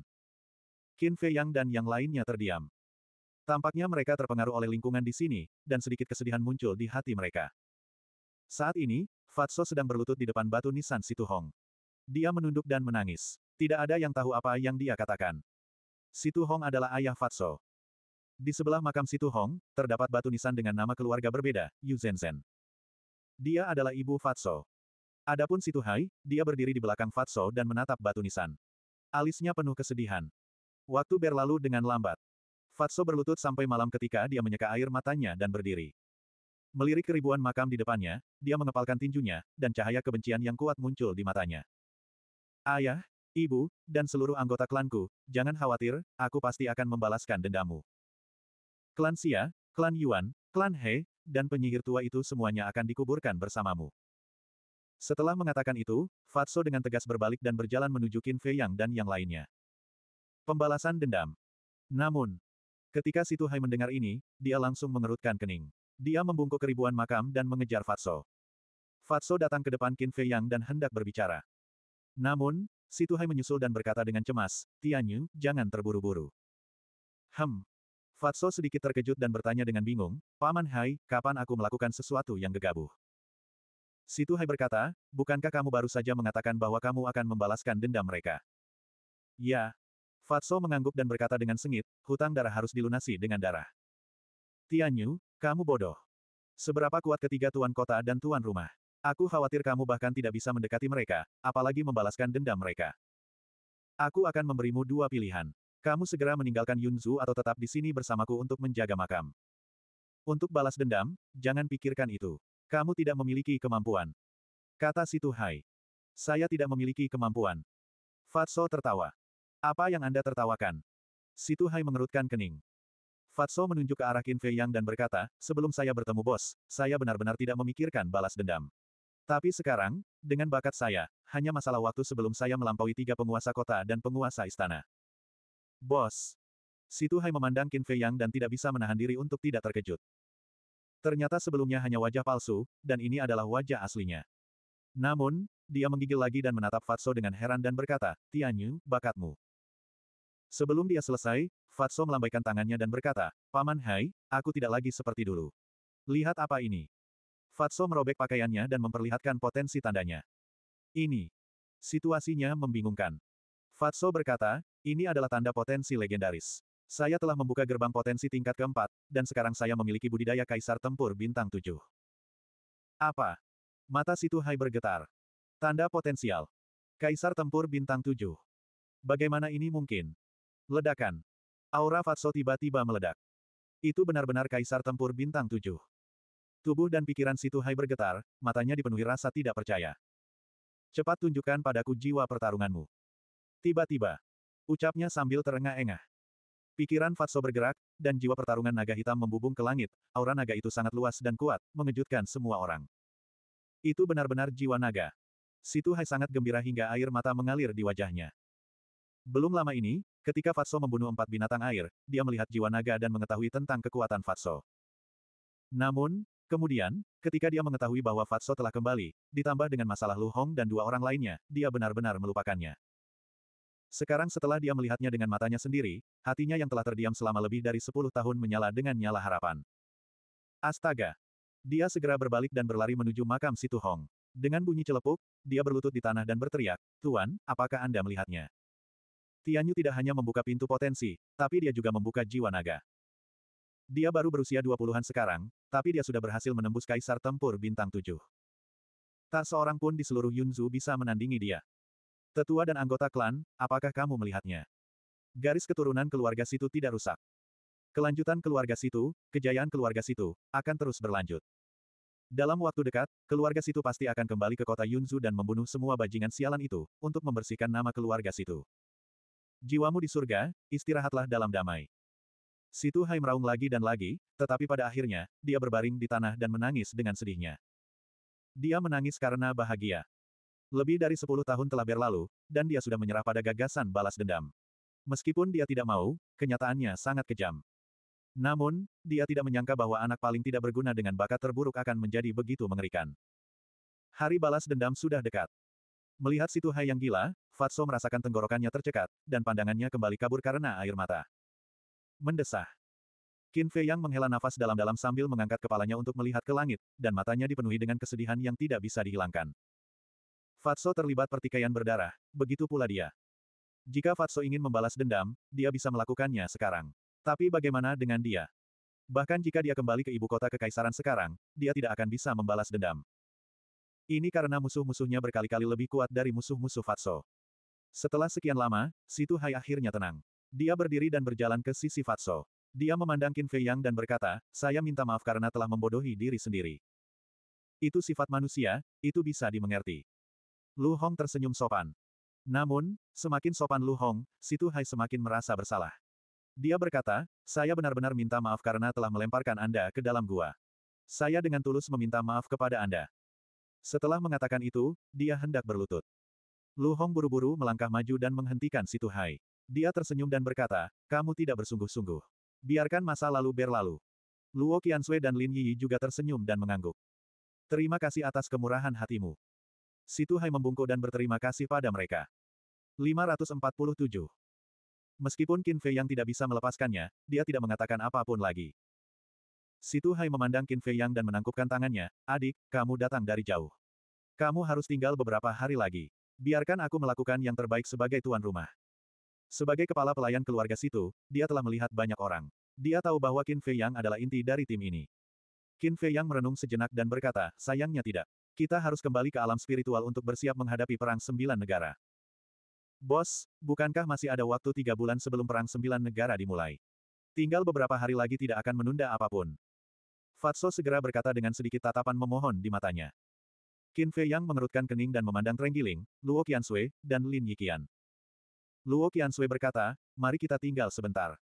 S1: Qin Fei Yang dan yang lainnya terdiam. Tampaknya mereka terpengaruh oleh lingkungan di sini, dan sedikit kesedihan muncul di hati mereka. Saat ini, Fatso sedang berlutut di depan batu nisan Situ Hong. Dia menunduk dan menangis. Tidak ada yang tahu apa yang dia katakan. Situ Hong adalah ayah Fatso. Di sebelah makam Situ Hong, terdapat batu nisan dengan nama keluarga berbeda, Yu Zhenzhen. Dia adalah ibu Fatso. Adapun Situ Hai, dia berdiri di belakang Fatso dan menatap batu nisan. Alisnya penuh kesedihan. Waktu berlalu dengan lambat. Fatso berlutut sampai malam ketika dia menyeka air matanya dan berdiri. Melirik ribuan makam di depannya, dia mengepalkan tinjunya, dan cahaya kebencian yang kuat muncul di matanya. Ayah, ibu, dan seluruh anggota klanku, jangan khawatir, aku pasti akan membalaskan dendamu. Klan Xia, Klan Yuan, Klan He, dan penyihir tua itu semuanya akan dikuburkan bersamamu. Setelah mengatakan itu, Fatso dengan tegas berbalik dan berjalan menuju Qin Fei Yang dan yang lainnya. Pembalasan dendam. Namun, ketika Situ Hai mendengar ini, dia langsung mengerutkan kening. Dia membungkuk keribuan makam dan mengejar Fatso. Fatso datang ke depan Qin Fei Yang dan hendak berbicara. Namun, Situ Hai menyusul dan berkata dengan cemas, Tianyu, jangan terburu-buru. Hem, Fatso sedikit terkejut dan bertanya dengan bingung, Paman Hai, kapan aku melakukan sesuatu yang gegabah? Situ Hai berkata, bukankah kamu baru saja mengatakan bahwa kamu akan membalaskan dendam mereka? Ya. Fatso mengangguk dan berkata dengan sengit, hutang darah harus dilunasi dengan darah. Tianyu, kamu bodoh. Seberapa kuat ketiga tuan kota dan tuan rumah? Aku khawatir kamu bahkan tidak bisa mendekati mereka, apalagi membalaskan dendam mereka. Aku akan memberimu dua pilihan. Kamu segera meninggalkan Yunzu atau tetap di sini bersamaku untuk menjaga makam. Untuk balas dendam, jangan pikirkan itu. Kamu tidak memiliki kemampuan. Kata Situ Hai. Saya tidak memiliki kemampuan. Fatso tertawa. Apa yang Anda tertawakan? Situ Hai mengerutkan kening. Fatso menunjuk ke arah Qin Fei Yang dan berkata, sebelum saya bertemu bos, saya benar-benar tidak memikirkan balas dendam. Tapi sekarang, dengan bakat saya, hanya masalah waktu sebelum saya melampaui tiga penguasa kota dan penguasa istana. Bos. Situ Hai memandang Qin Fei Yang dan tidak bisa menahan diri untuk tidak terkejut. Ternyata sebelumnya hanya wajah palsu, dan ini adalah wajah aslinya. Namun, dia menggigil lagi dan menatap Fatso dengan heran dan berkata, Tianyu, bakatmu. Sebelum dia selesai, Fatso melambaikan tangannya dan berkata, Paman Hai, aku tidak lagi seperti dulu. Lihat apa ini. Fatso merobek pakaiannya dan memperlihatkan potensi tandanya. Ini. Situasinya membingungkan. Fatso berkata, ini adalah tanda potensi legendaris. Saya telah membuka gerbang potensi tingkat keempat, dan sekarang saya memiliki budidaya kaisar tempur bintang tujuh. Apa? Mata situ Hai bergetar. Tanda potensial. Kaisar tempur bintang tujuh. Bagaimana ini mungkin? Ledakan. Aura Fatso tiba-tiba meledak. Itu benar-benar kaisar tempur bintang tujuh. Tubuh dan pikiran Situ Hai bergetar, matanya dipenuhi rasa tidak percaya. Cepat tunjukkan padaku jiwa pertarunganmu. Tiba-tiba, Ucapnya sambil terengah-engah. Pikiran Fatso bergerak, dan jiwa pertarungan naga hitam membubung ke langit, aura naga itu sangat luas dan kuat, mengejutkan semua orang. Itu benar-benar jiwa naga. Situ Hai sangat gembira hingga air mata mengalir di wajahnya. Belum lama ini, ketika Fatso membunuh empat binatang air, dia melihat jiwa naga dan mengetahui tentang kekuatan Fatso. Namun, kemudian, ketika dia mengetahui bahwa Fatso telah kembali, ditambah dengan masalah Lu Hong dan dua orang lainnya, dia benar-benar melupakannya. Sekarang setelah dia melihatnya dengan matanya sendiri, hatinya yang telah terdiam selama lebih dari sepuluh tahun menyala dengan nyala harapan. Astaga! Dia segera berbalik dan berlari menuju makam Situ Hong. Dengan bunyi celepuk, dia berlutut di tanah dan berteriak, Tuan, apakah Anda melihatnya? Tianyu tidak hanya membuka pintu potensi, tapi dia juga membuka jiwa naga. Dia baru berusia dua puluhan sekarang, tapi dia sudah berhasil menembus kaisar tempur bintang Tujuh. Tak seorang pun di seluruh Yunzu bisa menandingi dia. Tetua dan anggota klan, apakah kamu melihatnya? Garis keturunan keluarga situ tidak rusak. Kelanjutan keluarga situ, kejayaan keluarga situ, akan terus berlanjut. Dalam waktu dekat, keluarga situ pasti akan kembali ke kota Yunzu dan membunuh semua bajingan sialan itu, untuk membersihkan nama keluarga situ. Jiwamu di surga, istirahatlah dalam damai. Situ Hai meraung lagi dan lagi, tetapi pada akhirnya, dia berbaring di tanah dan menangis dengan sedihnya. Dia menangis karena bahagia. Lebih dari sepuluh tahun telah berlalu, dan dia sudah menyerah pada gagasan balas dendam. Meskipun dia tidak mau, kenyataannya sangat kejam. Namun, dia tidak menyangka bahwa anak paling tidak berguna dengan bakat terburuk akan menjadi begitu mengerikan. Hari balas dendam sudah dekat. Melihat situ Hai yang gila, Fatso merasakan tenggorokannya tercekat, dan pandangannya kembali kabur karena air mata. Mendesah. Qin Fei Yang menghela nafas dalam-dalam sambil mengangkat kepalanya untuk melihat ke langit, dan matanya dipenuhi dengan kesedihan yang tidak bisa dihilangkan. Fatso terlibat pertikaian berdarah, begitu pula dia. Jika Fatso ingin membalas dendam, dia bisa melakukannya sekarang. Tapi bagaimana dengan dia? Bahkan jika dia kembali ke ibu kota kekaisaran sekarang, dia tidak akan bisa membalas dendam. Ini karena musuh-musuhnya berkali-kali lebih kuat dari musuh-musuh Fatso. Setelah sekian lama, Situ Hai akhirnya tenang. Dia berdiri dan berjalan ke sisi Fatso. Dia memandang Qin Fei Yang dan berkata, saya minta maaf karena telah membodohi diri sendiri. Itu sifat manusia, itu bisa dimengerti. Lu Hong tersenyum sopan. Namun, semakin sopan Lu Hong, Situ Hai semakin merasa bersalah. Dia berkata, saya benar-benar minta maaf karena telah melemparkan Anda ke dalam gua. Saya dengan tulus meminta maaf kepada Anda. Setelah mengatakan itu, dia hendak berlutut. Lu Hong buru-buru melangkah maju dan menghentikan Situ Hai. Dia tersenyum dan berkata, kamu tidak bersungguh-sungguh. Biarkan masa lalu berlalu. Luo Qiansui dan Lin Yi juga tersenyum dan mengangguk. Terima kasih atas kemurahan hatimu. Situ Hai membungkuk dan berterima kasih pada mereka. 547. Meskipun Qin Fei yang tidak bisa melepaskannya, dia tidak mengatakan apapun lagi. Situ Hai memandang Qin Fei yang dan menangkupkan tangannya, adik, kamu datang dari jauh. Kamu harus tinggal beberapa hari lagi. Biarkan aku melakukan yang terbaik sebagai tuan rumah. Sebagai kepala pelayan keluarga Situ, dia telah melihat banyak orang. Dia tahu bahwa Qin Fei yang adalah inti dari tim ini. Qin Fei yang merenung sejenak dan berkata, sayangnya tidak. Kita harus kembali ke alam spiritual untuk bersiap menghadapi Perang Sembilan Negara. Bos, bukankah masih ada waktu tiga bulan sebelum Perang Sembilan Negara dimulai? Tinggal beberapa hari lagi tidak akan menunda apapun. Fatso segera berkata dengan sedikit tatapan memohon di matanya. Qin Fei Yang mengerutkan kening dan memandang Trenggiling, Luo Sui, dan Lin Yiqian. Luo Sui berkata, mari kita tinggal sebentar.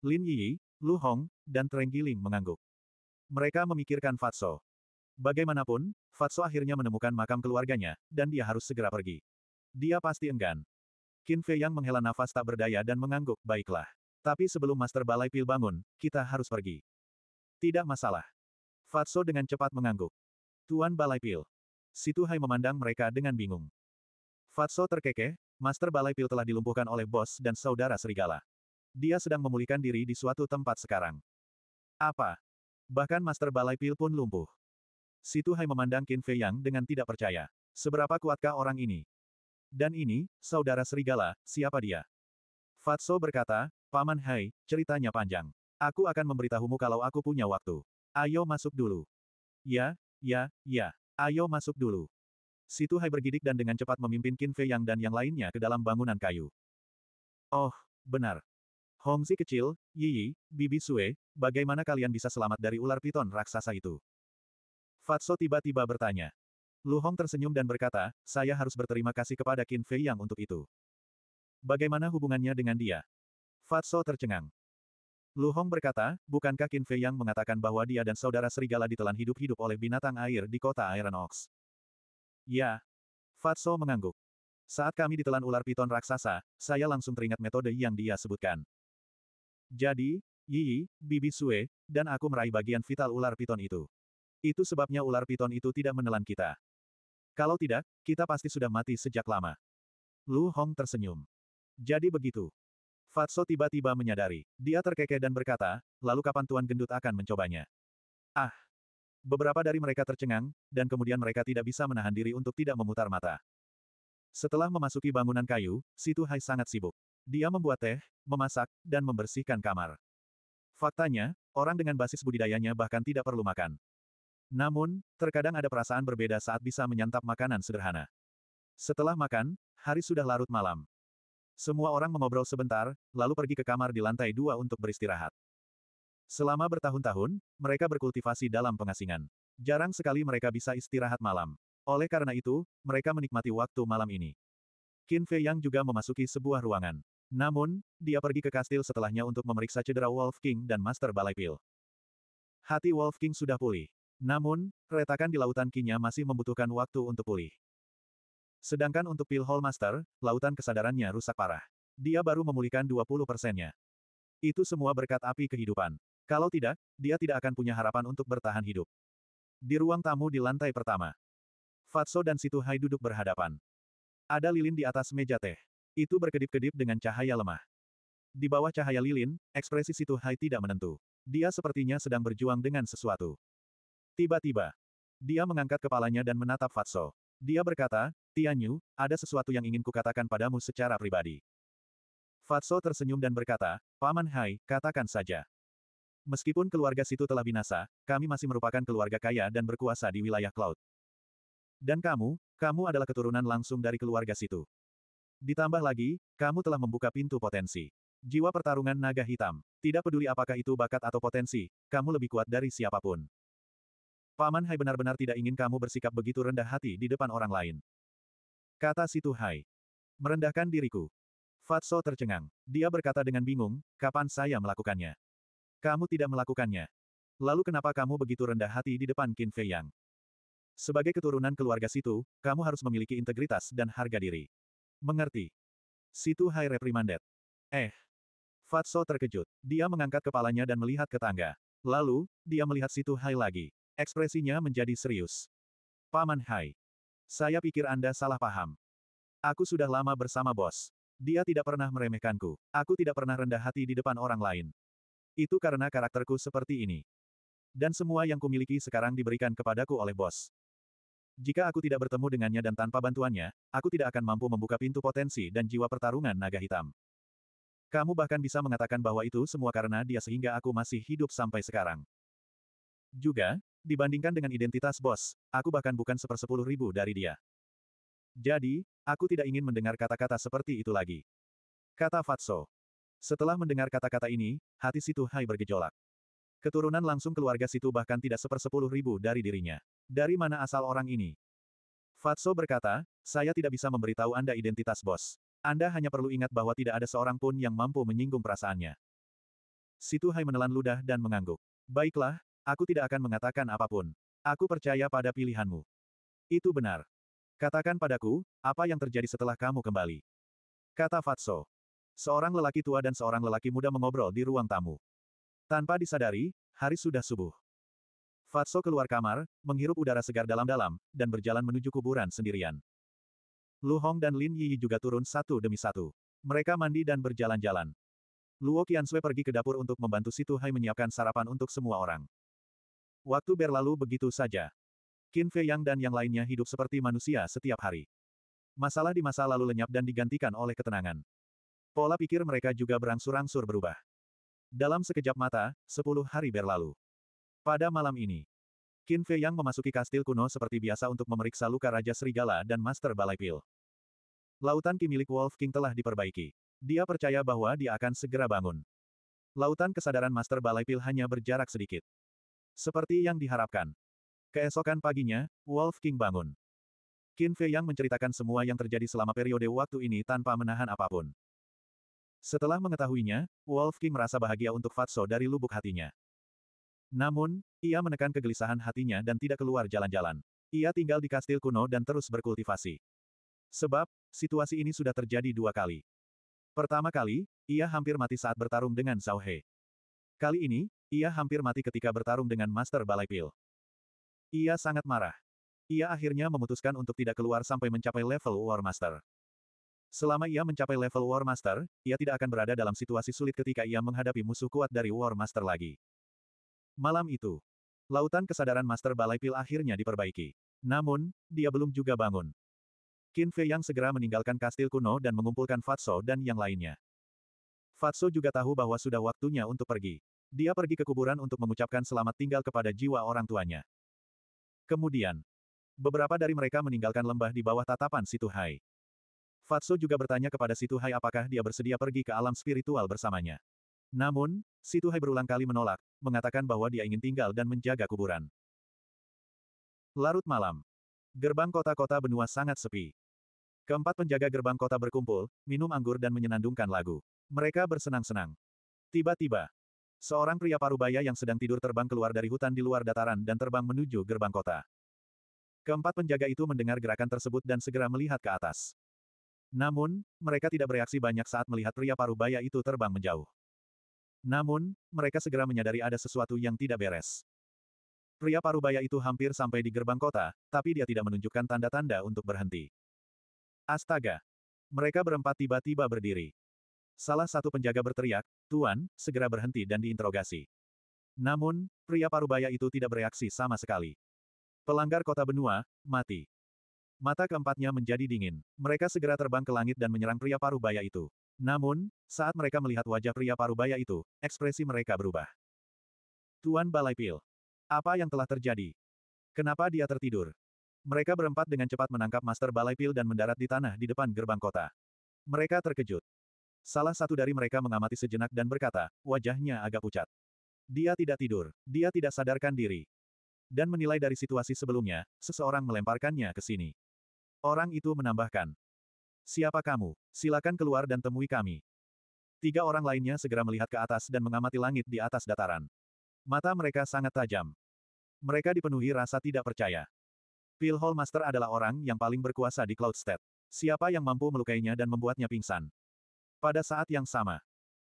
S1: Lin Yi, Lu Hong, dan Trenggiling mengangguk. Mereka memikirkan Fatso. Bagaimanapun, Fatso akhirnya menemukan makam keluarganya, dan dia harus segera pergi. Dia pasti enggan. Qin Fei yang menghela nafas tak berdaya dan mengangguk, baiklah. Tapi sebelum Master Balai Pil bangun, kita harus pergi. Tidak masalah. Fatso dengan cepat mengangguk. Tuan Balai Pil. Situ Hai memandang mereka dengan bingung. Fatso terkekeh, Master Balai Pil telah dilumpuhkan oleh bos dan saudara serigala. Dia sedang memulihkan diri di suatu tempat sekarang. Apa? Bahkan Master Balai Pil pun lumpuh. Situ Hai memandang Qin Fei Yang dengan tidak percaya. Seberapa kuatkah orang ini? Dan ini, saudara serigala, siapa dia? Fatso berkata, Paman Hai, ceritanya panjang. Aku akan memberitahumu kalau aku punya waktu. Ayo masuk dulu. Ya, ya, ya. Ayo masuk dulu. Situ Hai bergidik dan dengan cepat memimpin Qin Fei Yang dan yang lainnya ke dalam bangunan kayu. Oh, benar. Hongzi kecil, Yi Yi, Bibi Sue, bagaimana kalian bisa selamat dari ular piton raksasa itu? Fatso tiba-tiba bertanya. Lu Hong tersenyum dan berkata, saya harus berterima kasih kepada Qin Fei Yang untuk itu. Bagaimana hubungannya dengan dia? Fatso tercengang. Lu Hong berkata, bukankah Qin Fei Yang mengatakan bahwa dia dan saudara serigala ditelan hidup-hidup oleh binatang air di kota Iron Ox? Ya. Fatso mengangguk. Saat kami ditelan ular piton raksasa, saya langsung teringat metode yang dia sebutkan. Jadi, Yi, Bibi Sue, dan aku meraih bagian vital ular piton itu. Itu sebabnya ular piton itu tidak menelan kita. Kalau tidak, kita pasti sudah mati sejak lama. Lu Hong tersenyum. Jadi begitu. Fatso tiba-tiba menyadari. Dia terkekeh dan berkata, lalu kapan Tuan Gendut akan mencobanya? Ah! Beberapa dari mereka tercengang, dan kemudian mereka tidak bisa menahan diri untuk tidak memutar mata. Setelah memasuki bangunan kayu, Situ Hai sangat sibuk. Dia membuat teh, memasak, dan membersihkan kamar. Faktanya, orang dengan basis budidayanya bahkan tidak perlu makan. Namun, terkadang ada perasaan berbeda saat bisa menyantap makanan sederhana. Setelah makan, hari sudah larut malam. Semua orang mengobrol sebentar, lalu pergi ke kamar di lantai dua untuk beristirahat. Selama bertahun-tahun, mereka berkultivasi dalam pengasingan. Jarang sekali mereka bisa istirahat malam. Oleh karena itu, mereka menikmati waktu malam ini. Qin Fei Yang juga memasuki sebuah ruangan. Namun, dia pergi ke kastil setelahnya untuk memeriksa cedera Wolf King dan Master Balai Pil. Hati Wolf King sudah pulih. Namun, retakan di lautan kinya masih membutuhkan waktu untuk pulih. Sedangkan untuk Pil Hall Master, lautan kesadarannya rusak parah. Dia baru memulihkan 20 persennya. Itu semua berkat api kehidupan. Kalau tidak, dia tidak akan punya harapan untuk bertahan hidup. Di ruang tamu di lantai pertama, Fatso dan Situ Hai duduk berhadapan. Ada lilin di atas meja teh. Itu berkedip-kedip dengan cahaya lemah. Di bawah cahaya lilin, ekspresi Situ Hai tidak menentu. Dia sepertinya sedang berjuang dengan sesuatu. Tiba-tiba, dia mengangkat kepalanya dan menatap Fatso. Dia berkata, Tianyu, ada sesuatu yang ingin kukatakan padamu secara pribadi. Fatso tersenyum dan berkata, Paman Hai, katakan saja. Meskipun keluarga situ telah binasa, kami masih merupakan keluarga kaya dan berkuasa di wilayah Cloud. Dan kamu, kamu adalah keturunan langsung dari keluarga situ. Ditambah lagi, kamu telah membuka pintu potensi. Jiwa pertarungan naga hitam. Tidak peduli apakah itu bakat atau potensi, kamu lebih kuat dari siapapun. Paman Hai benar-benar tidak ingin kamu bersikap begitu rendah hati di depan orang lain. Kata Situ Hai. Merendahkan diriku. Fatso tercengang. Dia berkata dengan bingung, kapan saya melakukannya? Kamu tidak melakukannya. Lalu kenapa kamu begitu rendah hati di depan Qin Fei Yang? Sebagai keturunan keluarga Situ, kamu harus memiliki integritas dan harga diri. Mengerti? Situ Hai reprimanded. Eh. Fatso terkejut. Dia mengangkat kepalanya dan melihat ke tangga. Lalu, dia melihat Situ Hai lagi. Ekspresinya menjadi serius. Paman Hai. Saya pikir Anda salah paham. Aku sudah lama bersama bos. Dia tidak pernah meremehkanku. Aku tidak pernah rendah hati di depan orang lain. Itu karena karakterku seperti ini. Dan semua yang kumiliki sekarang diberikan kepadaku oleh bos. Jika aku tidak bertemu dengannya dan tanpa bantuannya, aku tidak akan mampu membuka pintu potensi dan jiwa pertarungan naga hitam. Kamu bahkan bisa mengatakan bahwa itu semua karena dia sehingga aku masih hidup sampai sekarang. Juga, Dibandingkan dengan identitas bos, aku bahkan bukan sepersepuluh ribu dari dia. Jadi, aku tidak ingin mendengar kata-kata seperti itu lagi. Kata Fatso. Setelah mendengar kata-kata ini, hati Situ Hai bergejolak. Keturunan langsung keluarga Situ bahkan tidak sepersepuluh ribu dari dirinya. Dari mana asal orang ini? Fatso berkata, saya tidak bisa memberitahu Anda identitas bos. Anda hanya perlu ingat bahwa tidak ada seorang pun yang mampu menyinggung perasaannya. Situ Hai menelan ludah dan mengangguk. Baiklah, Aku tidak akan mengatakan apapun. Aku percaya pada pilihanmu. Itu benar. Katakan padaku, apa yang terjadi setelah kamu kembali? Kata Fatso. Seorang lelaki tua dan seorang lelaki muda mengobrol di ruang tamu. Tanpa disadari, hari sudah subuh. Fatso keluar kamar, menghirup udara segar dalam-dalam, dan berjalan menuju kuburan sendirian. Lu Hong dan Lin Yi juga turun satu demi satu. Mereka mandi dan berjalan-jalan. Luo Qiansui pergi ke dapur untuk membantu Situ Hai menyiapkan sarapan untuk semua orang. Waktu berlalu begitu saja. Qin Fei Yang dan yang lainnya hidup seperti manusia setiap hari. Masalah di masa lalu lenyap dan digantikan oleh ketenangan. Pola pikir mereka juga berangsur-angsur berubah. Dalam sekejap mata, sepuluh hari berlalu. Pada malam ini, Qin Fei Yang memasuki kastil kuno seperti biasa untuk memeriksa luka Raja Serigala dan Master Balai Pil. Lautan Ki milik Wolf King telah diperbaiki. Dia percaya bahwa dia akan segera bangun. Lautan kesadaran Master Balai Pil hanya berjarak sedikit. Seperti yang diharapkan. Keesokan paginya, Wolf King bangun. Qin Fei Yang menceritakan semua yang terjadi selama periode waktu ini tanpa menahan apapun. Setelah mengetahuinya, Wolf King merasa bahagia untuk Fatso dari lubuk hatinya. Namun, ia menekan kegelisahan hatinya dan tidak keluar jalan-jalan. Ia tinggal di kastil kuno dan terus berkultivasi. Sebab, situasi ini sudah terjadi dua kali. Pertama kali, ia hampir mati saat bertarung dengan Zhao He. Kali ini, ia hampir mati ketika bertarung dengan Master Balai Pil. Ia sangat marah. Ia akhirnya memutuskan untuk tidak keluar sampai mencapai level War Master. Selama ia mencapai level War Master, ia tidak akan berada dalam situasi sulit ketika ia menghadapi musuh kuat dari War Master lagi. Malam itu, lautan kesadaran Master Balai Pil akhirnya diperbaiki. Namun, dia belum juga bangun. Qin Fei yang segera meninggalkan kastil kuno dan mengumpulkan Fatso dan yang lainnya. Fatso juga tahu bahwa sudah waktunya untuk pergi. Dia pergi ke kuburan untuk mengucapkan selamat tinggal kepada jiwa orang tuanya. Kemudian, beberapa dari mereka meninggalkan lembah di bawah tatapan Situ Hai. Fatso juga bertanya kepada Situ Hai apakah dia bersedia pergi ke alam spiritual bersamanya. Namun, Situ Hai berulang kali menolak, mengatakan bahwa dia ingin tinggal dan menjaga kuburan. Larut malam. Gerbang kota-kota benua sangat sepi. Keempat penjaga gerbang kota berkumpul, minum anggur dan menyenandungkan lagu. Mereka bersenang-senang. Tiba-tiba, Seorang pria parubaya yang sedang tidur terbang keluar dari hutan di luar dataran dan terbang menuju gerbang kota. Keempat penjaga itu mendengar gerakan tersebut dan segera melihat ke atas. Namun, mereka tidak bereaksi banyak saat melihat pria parubaya itu terbang menjauh. Namun, mereka segera menyadari ada sesuatu yang tidak beres. Pria parubaya itu hampir sampai di gerbang kota, tapi dia tidak menunjukkan tanda-tanda untuk berhenti. Astaga! Mereka berempat tiba-tiba berdiri. Salah satu penjaga berteriak, Tuan, segera berhenti dan diinterogasi. Namun, pria parubaya itu tidak bereaksi sama sekali. Pelanggar kota benua, mati. Mata keempatnya menjadi dingin. Mereka segera terbang ke langit dan menyerang pria parubaya itu. Namun, saat mereka melihat wajah pria parubaya itu, ekspresi mereka berubah. Tuan Balai Pil. Apa yang telah terjadi? Kenapa dia tertidur? Mereka berempat dengan cepat menangkap Master Balai Pil dan mendarat di tanah di depan gerbang kota. Mereka terkejut. Salah satu dari mereka mengamati sejenak dan berkata, wajahnya agak pucat. Dia tidak tidur, dia tidak sadarkan diri. Dan menilai dari situasi sebelumnya, seseorang melemparkannya ke sini. Orang itu menambahkan. Siapa kamu? Silakan keluar dan temui kami. Tiga orang lainnya segera melihat ke atas dan mengamati langit di atas dataran. Mata mereka sangat tajam. Mereka dipenuhi rasa tidak percaya. Pilhol Master adalah orang yang paling berkuasa di Cloudstead. Siapa yang mampu melukainya dan membuatnya pingsan? Pada saat yang sama,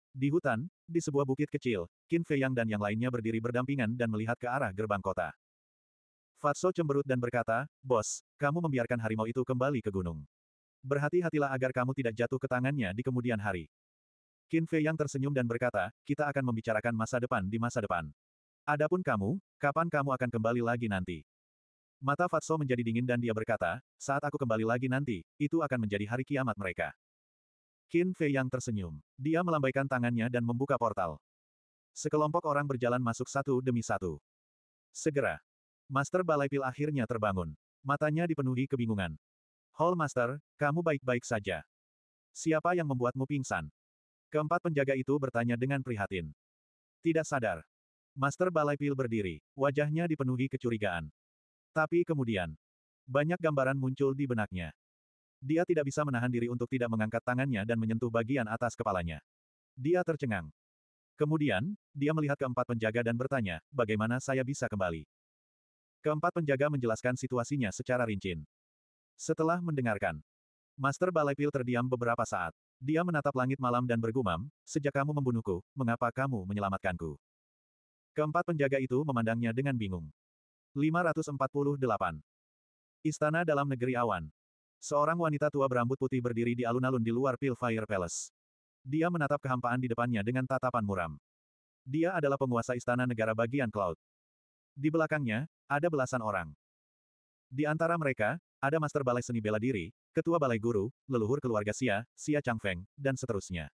S1: di hutan, di sebuah bukit kecil, Qin Yang dan yang lainnya berdiri berdampingan dan melihat ke arah gerbang kota. Fatso cemberut dan berkata, Bos, kamu membiarkan harimau itu kembali ke gunung. Berhati-hatilah agar kamu tidak jatuh ke tangannya di kemudian hari. Qin Yang tersenyum dan berkata, kita akan membicarakan masa depan di masa depan. Adapun kamu, kapan kamu akan kembali lagi nanti? Mata Fatso menjadi dingin dan dia berkata, saat aku kembali lagi nanti, itu akan menjadi hari kiamat mereka. Qin Fei yang tersenyum. Dia melambaikan tangannya dan membuka portal. Sekelompok orang berjalan masuk satu demi satu. Segera. Master Balai Pil akhirnya terbangun. Matanya dipenuhi kebingungan. Hall Master, kamu baik-baik saja. Siapa yang membuatmu pingsan? Keempat penjaga itu bertanya dengan prihatin. Tidak sadar. Master Balai Pil berdiri, wajahnya dipenuhi kecurigaan. Tapi kemudian, banyak gambaran muncul di benaknya. Dia tidak bisa menahan diri untuk tidak mengangkat tangannya dan menyentuh bagian atas kepalanya. Dia tercengang. Kemudian, dia melihat keempat penjaga dan bertanya, bagaimana saya bisa kembali? Keempat penjaga menjelaskan situasinya secara rinci. Setelah mendengarkan, Master Balai Pil terdiam beberapa saat. Dia menatap langit malam dan bergumam, sejak kamu membunuhku, mengapa kamu menyelamatkanku? Keempat penjaga itu memandangnya dengan bingung. 548. Istana dalam negeri awan. Seorang wanita tua berambut putih berdiri di alun-alun di luar Pilfire Palace. Dia menatap kehampaan di depannya dengan tatapan muram. Dia adalah penguasa istana negara bagian Cloud. Di belakangnya, ada belasan orang. Di antara mereka, ada Master Balai Seni Bela Diri, Ketua Balai Guru, leluhur keluarga Sia, Sia Changfeng, dan seterusnya.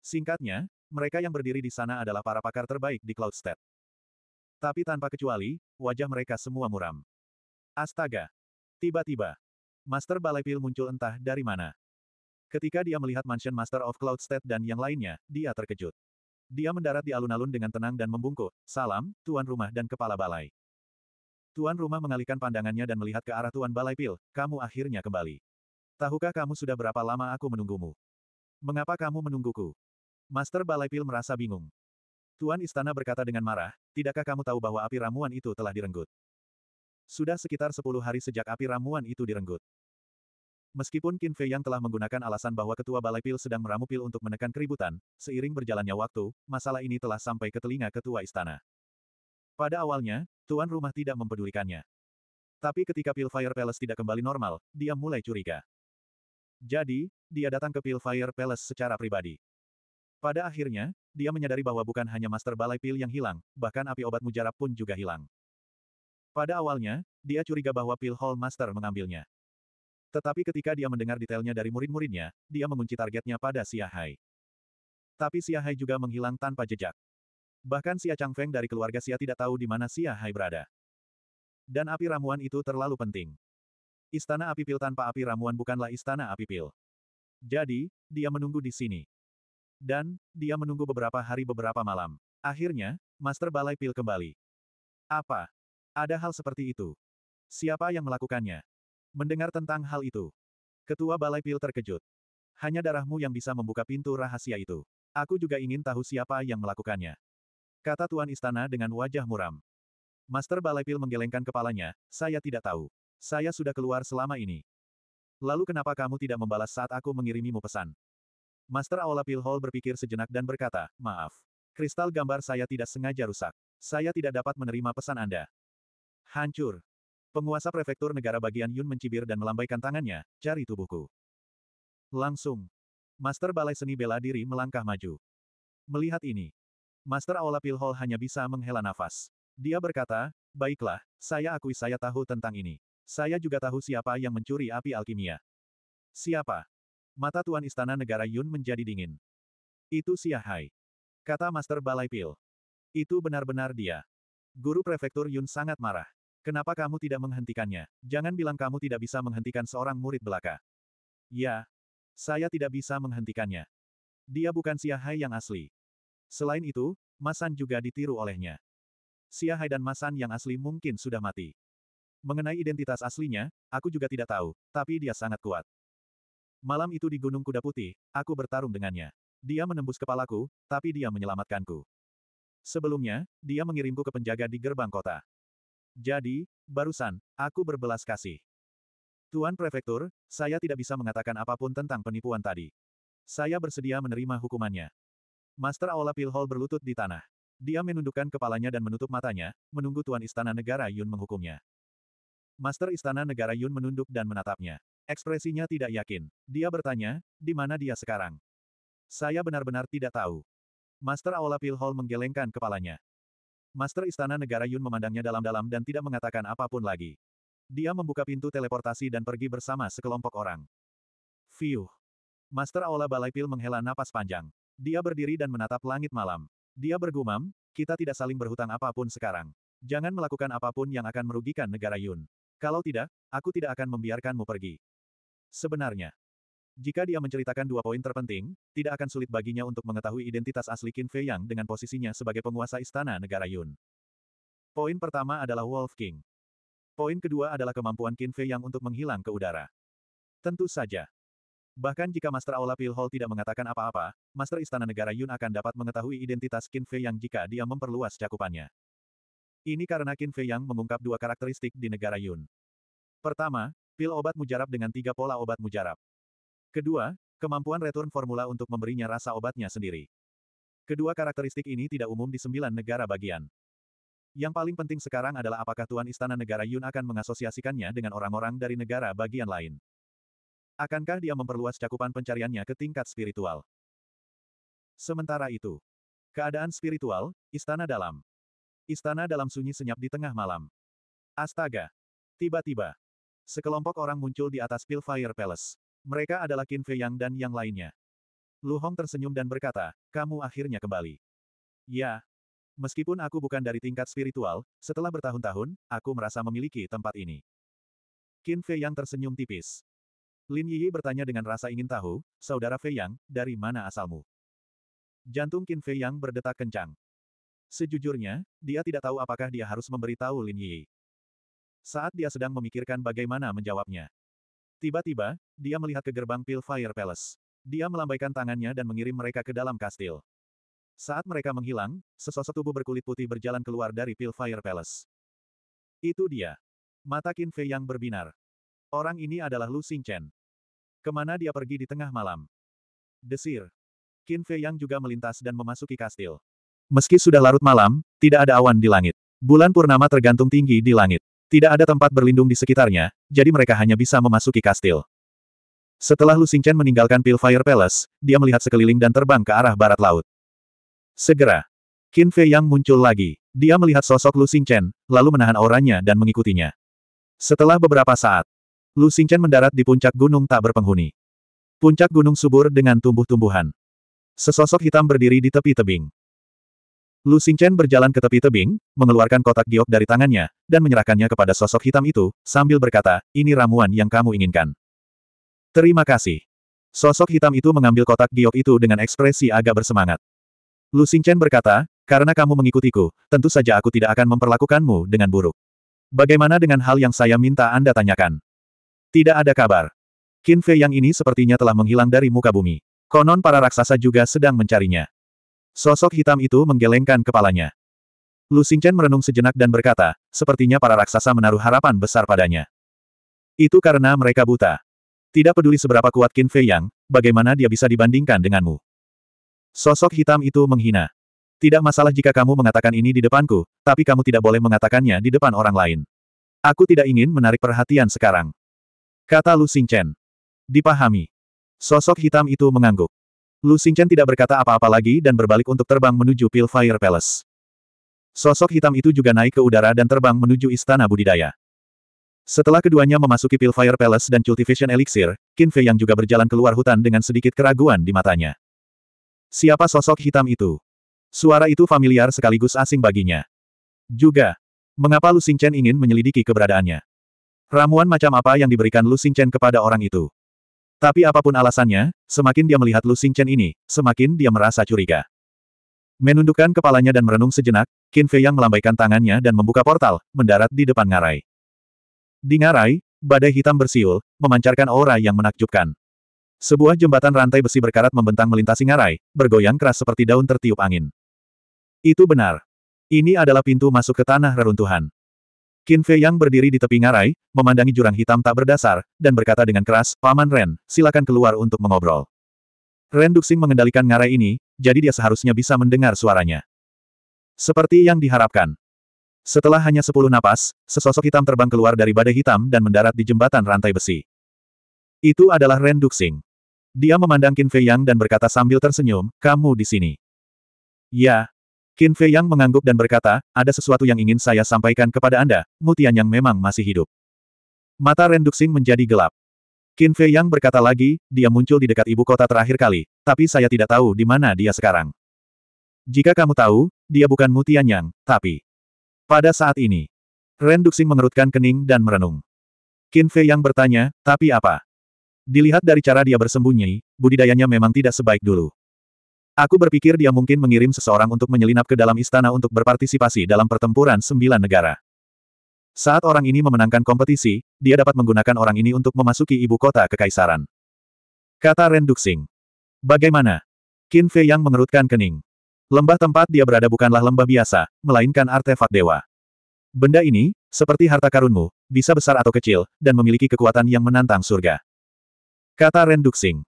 S1: Singkatnya, mereka yang berdiri di sana adalah para pakar terbaik di Cloud State. Tapi tanpa kecuali, wajah mereka semua muram. Astaga! Tiba-tiba, Master Balai Pil muncul entah dari mana. Ketika dia melihat Mansion Master of Cloud State dan yang lainnya, dia terkejut. Dia mendarat di alun-alun dengan tenang dan membungkuk, salam, tuan rumah dan kepala balai. Tuan rumah mengalihkan pandangannya dan melihat ke arah tuan balai pil, kamu akhirnya kembali. Tahukah kamu sudah berapa lama aku menunggumu? Mengapa kamu menungguku? Master balai pil merasa bingung. Tuan istana berkata dengan marah, tidakkah kamu tahu bahwa api ramuan itu telah direnggut? Sudah sekitar sepuluh hari sejak api ramuan itu direnggut. Meskipun Qin Fei yang telah menggunakan alasan bahwa ketua balai pil sedang meramu pil untuk menekan keributan, seiring berjalannya waktu, masalah ini telah sampai ke telinga ketua istana. Pada awalnya, tuan rumah tidak mempedulikannya. Tapi ketika Pil Fire Palace tidak kembali normal, dia mulai curiga. Jadi, dia datang ke Pil Fire Palace secara pribadi. Pada akhirnya, dia menyadari bahwa bukan hanya Master Balai Pil yang hilang, bahkan api obat mujarab pun juga hilang. Pada awalnya, dia curiga bahwa Pil Hall Master mengambilnya. Tetapi ketika dia mendengar detailnya dari murid-muridnya, dia mengunci targetnya pada Xia Hai. Tapi Xia Hai juga menghilang tanpa jejak. Bahkan Xia Feng dari keluarga Xia tidak tahu di mana Xia Hai berada. Dan api ramuan itu terlalu penting. Istana api pil tanpa api ramuan bukanlah istana api pil. Jadi, dia menunggu di sini. Dan, dia menunggu beberapa hari beberapa malam. Akhirnya, Master Balai Pil kembali. Apa? Ada hal seperti itu. Siapa yang melakukannya? Mendengar tentang hal itu, ketua balai pil terkejut. Hanya darahmu yang bisa membuka pintu rahasia itu. Aku juga ingin tahu siapa yang melakukannya. Kata Tuan Istana dengan wajah muram. Master Balai Pil menggelengkan kepalanya, saya tidak tahu. Saya sudah keluar selama ini. Lalu kenapa kamu tidak membalas saat aku mengirimimu pesan? Master Aula Pil Hall berpikir sejenak dan berkata, maaf. Kristal gambar saya tidak sengaja rusak. Saya tidak dapat menerima pesan Anda. Hancur. Penguasa prefektur negara bagian Yun mencibir dan melambaikan tangannya, cari tubuhku. Langsung. Master Balai Seni Bela Diri melangkah maju. Melihat ini. Master Aula Pilhol hanya bisa menghela nafas. Dia berkata, baiklah, saya akui saya tahu tentang ini. Saya juga tahu siapa yang mencuri api alkimia. Siapa? Mata Tuan Istana Negara Yun menjadi dingin. Itu Siahai. Kata Master Balai Pil. Itu benar-benar dia. Guru Prefektur Yun sangat marah. Kenapa kamu tidak menghentikannya? Jangan bilang kamu tidak bisa menghentikan seorang murid belaka. Ya. Saya tidak bisa menghentikannya. Dia bukan Siahai yang asli. Selain itu, Masan juga ditiru olehnya. Siahai dan Masan yang asli mungkin sudah mati. Mengenai identitas aslinya, aku juga tidak tahu, tapi dia sangat kuat. Malam itu di Gunung Kuda Putih, aku bertarung dengannya. Dia menembus kepalaku, tapi dia menyelamatkanku. Sebelumnya, dia mengirimku ke penjaga di gerbang kota. Jadi, barusan, aku berbelas kasih. Tuan Prefektur, saya tidak bisa mengatakan apapun tentang penipuan tadi. Saya bersedia menerima hukumannya. Master Aula Pilhol berlutut di tanah. Dia menundukkan kepalanya dan menutup matanya, menunggu Tuan Istana Negara Yun menghukumnya. Master Istana Negara Yun menunduk dan menatapnya. Ekspresinya tidak yakin. Dia bertanya, di mana dia sekarang? Saya benar-benar tidak tahu. Master Aula Pilhol menggelengkan kepalanya. Master Istana Negara Yun memandangnya dalam-dalam dan tidak mengatakan apapun lagi. Dia membuka pintu teleportasi dan pergi bersama sekelompok orang. Fiuh. Master Aula Balai Pil menghela napas panjang. Dia berdiri dan menatap langit malam. Dia bergumam, kita tidak saling berhutang apapun sekarang. Jangan melakukan apapun yang akan merugikan negara Yun. Kalau tidak, aku tidak akan membiarkanmu pergi. Sebenarnya, jika dia menceritakan dua poin terpenting, tidak akan sulit baginya untuk mengetahui identitas asli Qin Fei Yang dengan posisinya sebagai penguasa istana negara Yun. Poin pertama adalah Wolf King. Poin kedua adalah kemampuan Qin Fei Yang untuk menghilang ke udara. Tentu saja. Bahkan jika Master Aula Pil Hall tidak mengatakan apa-apa, Master Istana Negara Yun akan dapat mengetahui identitas Qin Fei Yang jika dia memperluas cakupannya. Ini karena Qin Fei Yang mengungkap dua karakteristik di negara Yun. Pertama, pil obat mujarab dengan tiga pola obat mujarab. Kedua, kemampuan return formula untuk memberinya rasa obatnya sendiri. Kedua karakteristik ini tidak umum di sembilan negara bagian. Yang paling penting sekarang adalah apakah Tuan Istana Negara Yun akan mengasosiasikannya dengan orang-orang dari negara bagian lain. Akankah dia memperluas cakupan pencariannya ke tingkat spiritual? Sementara itu, keadaan spiritual, istana dalam. Istana dalam sunyi senyap di tengah malam. Astaga! Tiba-tiba, sekelompok orang muncul di atas Pilfire Palace. Mereka adalah Qin Fei Yang dan yang lainnya. Lu Hong tersenyum dan berkata, kamu akhirnya kembali. Ya. Meskipun aku bukan dari tingkat spiritual, setelah bertahun-tahun, aku merasa memiliki tempat ini. Qin Fei Yang tersenyum tipis. Lin Yi bertanya dengan rasa ingin tahu, saudara Fei Yang, dari mana asalmu? Jantung Qin Fei Yang berdetak kencang. Sejujurnya, dia tidak tahu apakah dia harus memberitahu Lin Yi. Saat dia sedang memikirkan bagaimana menjawabnya, Tiba-tiba, dia melihat ke gerbang Pil Fire Palace. Dia melambaikan tangannya dan mengirim mereka ke dalam kastil. Saat mereka menghilang, sesosok tubuh berkulit putih berjalan keluar dari Pil Fire Palace. Itu dia. Mata Qin Fei yang berbinar. Orang ini adalah Lu Xingchen. Kemana dia pergi di tengah malam? Desir. Qin Fei yang juga melintas dan memasuki kastil. Meski sudah larut malam, tidak ada awan di langit. Bulan purnama tergantung tinggi di langit. Tidak ada tempat berlindung di sekitarnya, jadi mereka hanya bisa memasuki kastil. Setelah Lu Xingchen meninggalkan Pilfire Palace, dia melihat sekeliling dan terbang ke arah barat laut. Segera, Qin Fei Yang muncul lagi. Dia melihat sosok Lu Xingchen, lalu menahan auranya dan mengikutinya. Setelah beberapa saat, Lu Xingchen mendarat di puncak gunung tak berpenghuni. Puncak gunung subur dengan tumbuh-tumbuhan. Sesosok hitam berdiri di tepi tebing. Lu Xingchen berjalan ke tepi tebing, mengeluarkan kotak giok dari tangannya, dan menyerahkannya kepada sosok hitam itu, sambil berkata, ini ramuan yang kamu inginkan. Terima kasih. Sosok hitam itu mengambil kotak giok itu dengan ekspresi agak bersemangat. Lu Xingchen berkata, karena kamu mengikutiku, tentu saja aku tidak akan memperlakukanmu dengan buruk. Bagaimana dengan hal yang saya minta Anda tanyakan? Tidak ada kabar. Qin Fei yang ini sepertinya telah menghilang dari muka bumi. Konon para raksasa juga sedang mencarinya. Sosok hitam itu menggelengkan kepalanya. Lu Xingchen merenung sejenak dan berkata, sepertinya para raksasa menaruh harapan besar padanya. Itu karena mereka buta. Tidak peduli seberapa kuat Qin Fei Yang, bagaimana dia bisa dibandingkan denganmu. Sosok hitam itu menghina. Tidak masalah jika kamu mengatakan ini di depanku, tapi kamu tidak boleh mengatakannya di depan orang lain. Aku tidak ingin menarik perhatian sekarang. Kata Lu Xingchen. Dipahami. Sosok hitam itu mengangguk. Lu Xingchen tidak berkata apa-apa lagi dan berbalik untuk terbang menuju Pilfire Palace. Sosok hitam itu juga naik ke udara dan terbang menuju Istana Budidaya. Setelah keduanya memasuki Pilfire Palace dan Cultivation Elixir, Qin Fei yang juga berjalan keluar hutan dengan sedikit keraguan di matanya. Siapa sosok hitam itu? Suara itu familiar sekaligus asing baginya. Juga, mengapa Lu Xingchen ingin menyelidiki keberadaannya? Ramuan macam apa yang diberikan Lu Xingchen kepada orang itu? Tapi apapun alasannya, semakin dia melihat Lu Xingchen ini, semakin dia merasa curiga. Menundukkan kepalanya dan merenung sejenak, Qin Fei Yang melambaikan tangannya dan membuka portal, mendarat di depan ngarai. Di ngarai, badai hitam bersiul, memancarkan aura yang menakjubkan. Sebuah jembatan rantai besi berkarat membentang melintasi ngarai, bergoyang keras seperti daun tertiup angin. Itu benar. Ini adalah pintu masuk ke tanah reruntuhan. Qin Fei yang berdiri di tepi ngarai, memandangi jurang hitam tak berdasar, dan berkata dengan keras, Paman Ren, silakan keluar untuk mengobrol. Ren Duxing mengendalikan ngarai ini, jadi dia seharusnya bisa mendengar suaranya. Seperti yang diharapkan. Setelah hanya sepuluh napas, sesosok hitam terbang keluar dari badai hitam dan mendarat di jembatan rantai besi. Itu adalah Ren Duxing. Dia memandang Qin Fei Yang dan berkata sambil tersenyum, kamu di sini. Ya, Qin Fei Yang mengangguk dan berkata, ada sesuatu yang ingin saya sampaikan kepada Anda, Mutian yang memang masih hidup. Mata Ren Duxing menjadi gelap. Qin Fei Yang berkata lagi, dia muncul di dekat ibu kota terakhir kali, tapi saya tidak tahu di mana dia sekarang. Jika kamu tahu, dia bukan Mutian Yang, tapi... Pada saat ini, Ren Duxing mengerutkan kening dan merenung. Qin Fei Yang bertanya, tapi apa? Dilihat dari cara dia bersembunyi, budidayanya memang tidak sebaik dulu. Aku berpikir dia mungkin mengirim seseorang untuk menyelinap ke dalam istana untuk berpartisipasi dalam pertempuran sembilan negara. Saat orang ini memenangkan kompetisi, dia dapat menggunakan orang ini untuk memasuki ibu kota kekaisaran. Kata Ren Duxing. Bagaimana? Qin Fei yang mengerutkan kening. Lembah tempat dia berada bukanlah lembah biasa, melainkan artefak dewa. Benda ini, seperti harta karunmu, bisa besar atau kecil, dan memiliki kekuatan yang menantang surga. Kata Ren Duxing.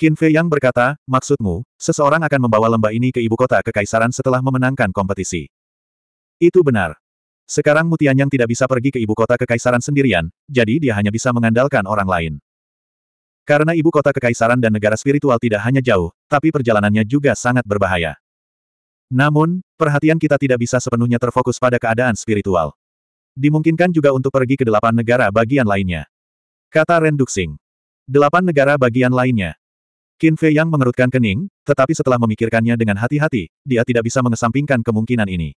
S1: Qin Fei Yang berkata, maksudmu, seseorang akan membawa lembah ini ke ibu kota kekaisaran setelah memenangkan kompetisi. Itu benar. Sekarang Mutian Yang tidak bisa pergi ke ibu kota kekaisaran sendirian, jadi dia hanya bisa mengandalkan orang lain. Karena ibu kota kekaisaran dan negara spiritual tidak hanya jauh, tapi perjalanannya juga sangat berbahaya. Namun, perhatian kita tidak bisa sepenuhnya terfokus pada keadaan spiritual. Dimungkinkan juga untuk pergi ke delapan negara bagian lainnya. Kata Ren Duxing. Delapan negara bagian lainnya. Qin Fei yang mengerutkan kening, tetapi setelah memikirkannya dengan hati-hati, dia tidak bisa mengesampingkan kemungkinan ini.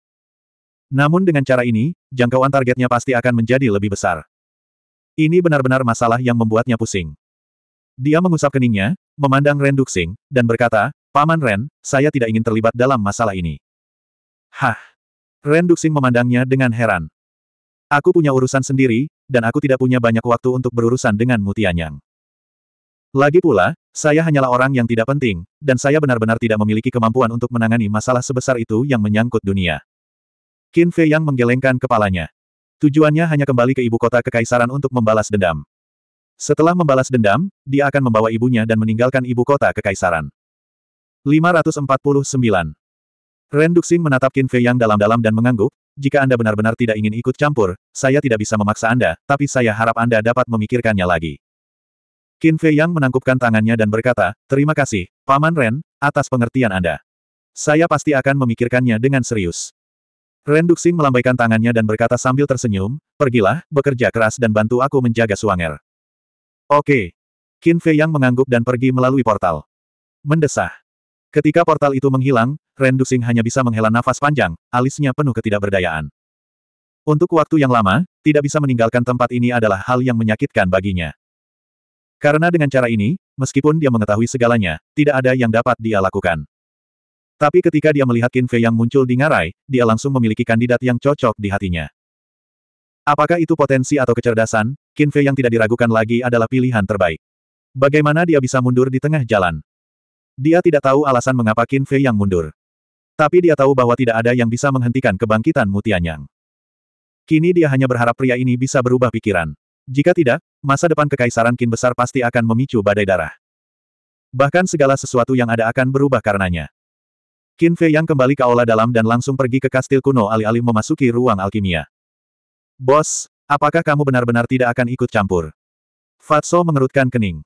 S1: Namun dengan cara ini, jangkauan targetnya pasti akan menjadi lebih besar. Ini benar-benar masalah yang membuatnya pusing. Dia mengusap keningnya, memandang Ren Duxing, dan berkata, Paman Ren, saya tidak ingin terlibat dalam masalah ini. Hah! Ren Duxing memandangnya dengan heran. Aku punya urusan sendiri, dan aku tidak punya banyak waktu untuk berurusan dengan Mutianyang. Lagi pula, saya hanyalah orang yang tidak penting, dan saya benar-benar tidak memiliki kemampuan untuk menangani masalah sebesar itu yang menyangkut dunia. Qin Fei yang menggelengkan kepalanya. Tujuannya hanya kembali ke ibu kota kekaisaran untuk membalas dendam. Setelah membalas dendam, dia akan membawa ibunya dan meninggalkan ibu kota kekaisaran. 549. Ren Duxing menatap Qin Fei yang dalam-dalam dan mengangguk, jika Anda benar-benar tidak ingin ikut campur, saya tidak bisa memaksa Anda, tapi saya harap Anda dapat memikirkannya lagi. Qin Fei Yang menangkupkan tangannya dan berkata, Terima kasih, Paman Ren, atas pengertian Anda. Saya pasti akan memikirkannya dengan serius. Ren Duxing melambaikan tangannya dan berkata sambil tersenyum, Pergilah, bekerja keras dan bantu aku menjaga Suanger. Oke. Qin Fei Yang mengangguk dan pergi melalui portal. Mendesah. Ketika portal itu menghilang, Ren Duxing hanya bisa menghela nafas panjang, alisnya penuh ketidakberdayaan. Untuk waktu yang lama, tidak bisa meninggalkan tempat ini adalah hal yang menyakitkan baginya. Karena dengan cara ini, meskipun dia mengetahui segalanya, tidak ada yang dapat dia lakukan. Tapi ketika dia melihat Qin Fei yang muncul di ngarai, dia langsung memiliki kandidat yang cocok di hatinya. Apakah itu potensi atau kecerdasan, Qin Fei yang tidak diragukan lagi adalah pilihan terbaik. Bagaimana dia bisa mundur di tengah jalan? Dia tidak tahu alasan mengapa Qin Fei yang mundur. Tapi dia tahu bahwa tidak ada yang bisa menghentikan kebangkitan Mutianyang. Kini dia hanya berharap pria ini bisa berubah pikiran. Jika tidak, masa depan kekaisaran Kin besar pasti akan memicu badai darah. Bahkan segala sesuatu yang ada akan berubah karenanya. Qin Fei yang kembali ke aula dalam dan langsung pergi ke kastil kuno alih-alih memasuki ruang alkimia. Bos, apakah kamu benar-benar tidak akan ikut campur? Fatso mengerutkan kening.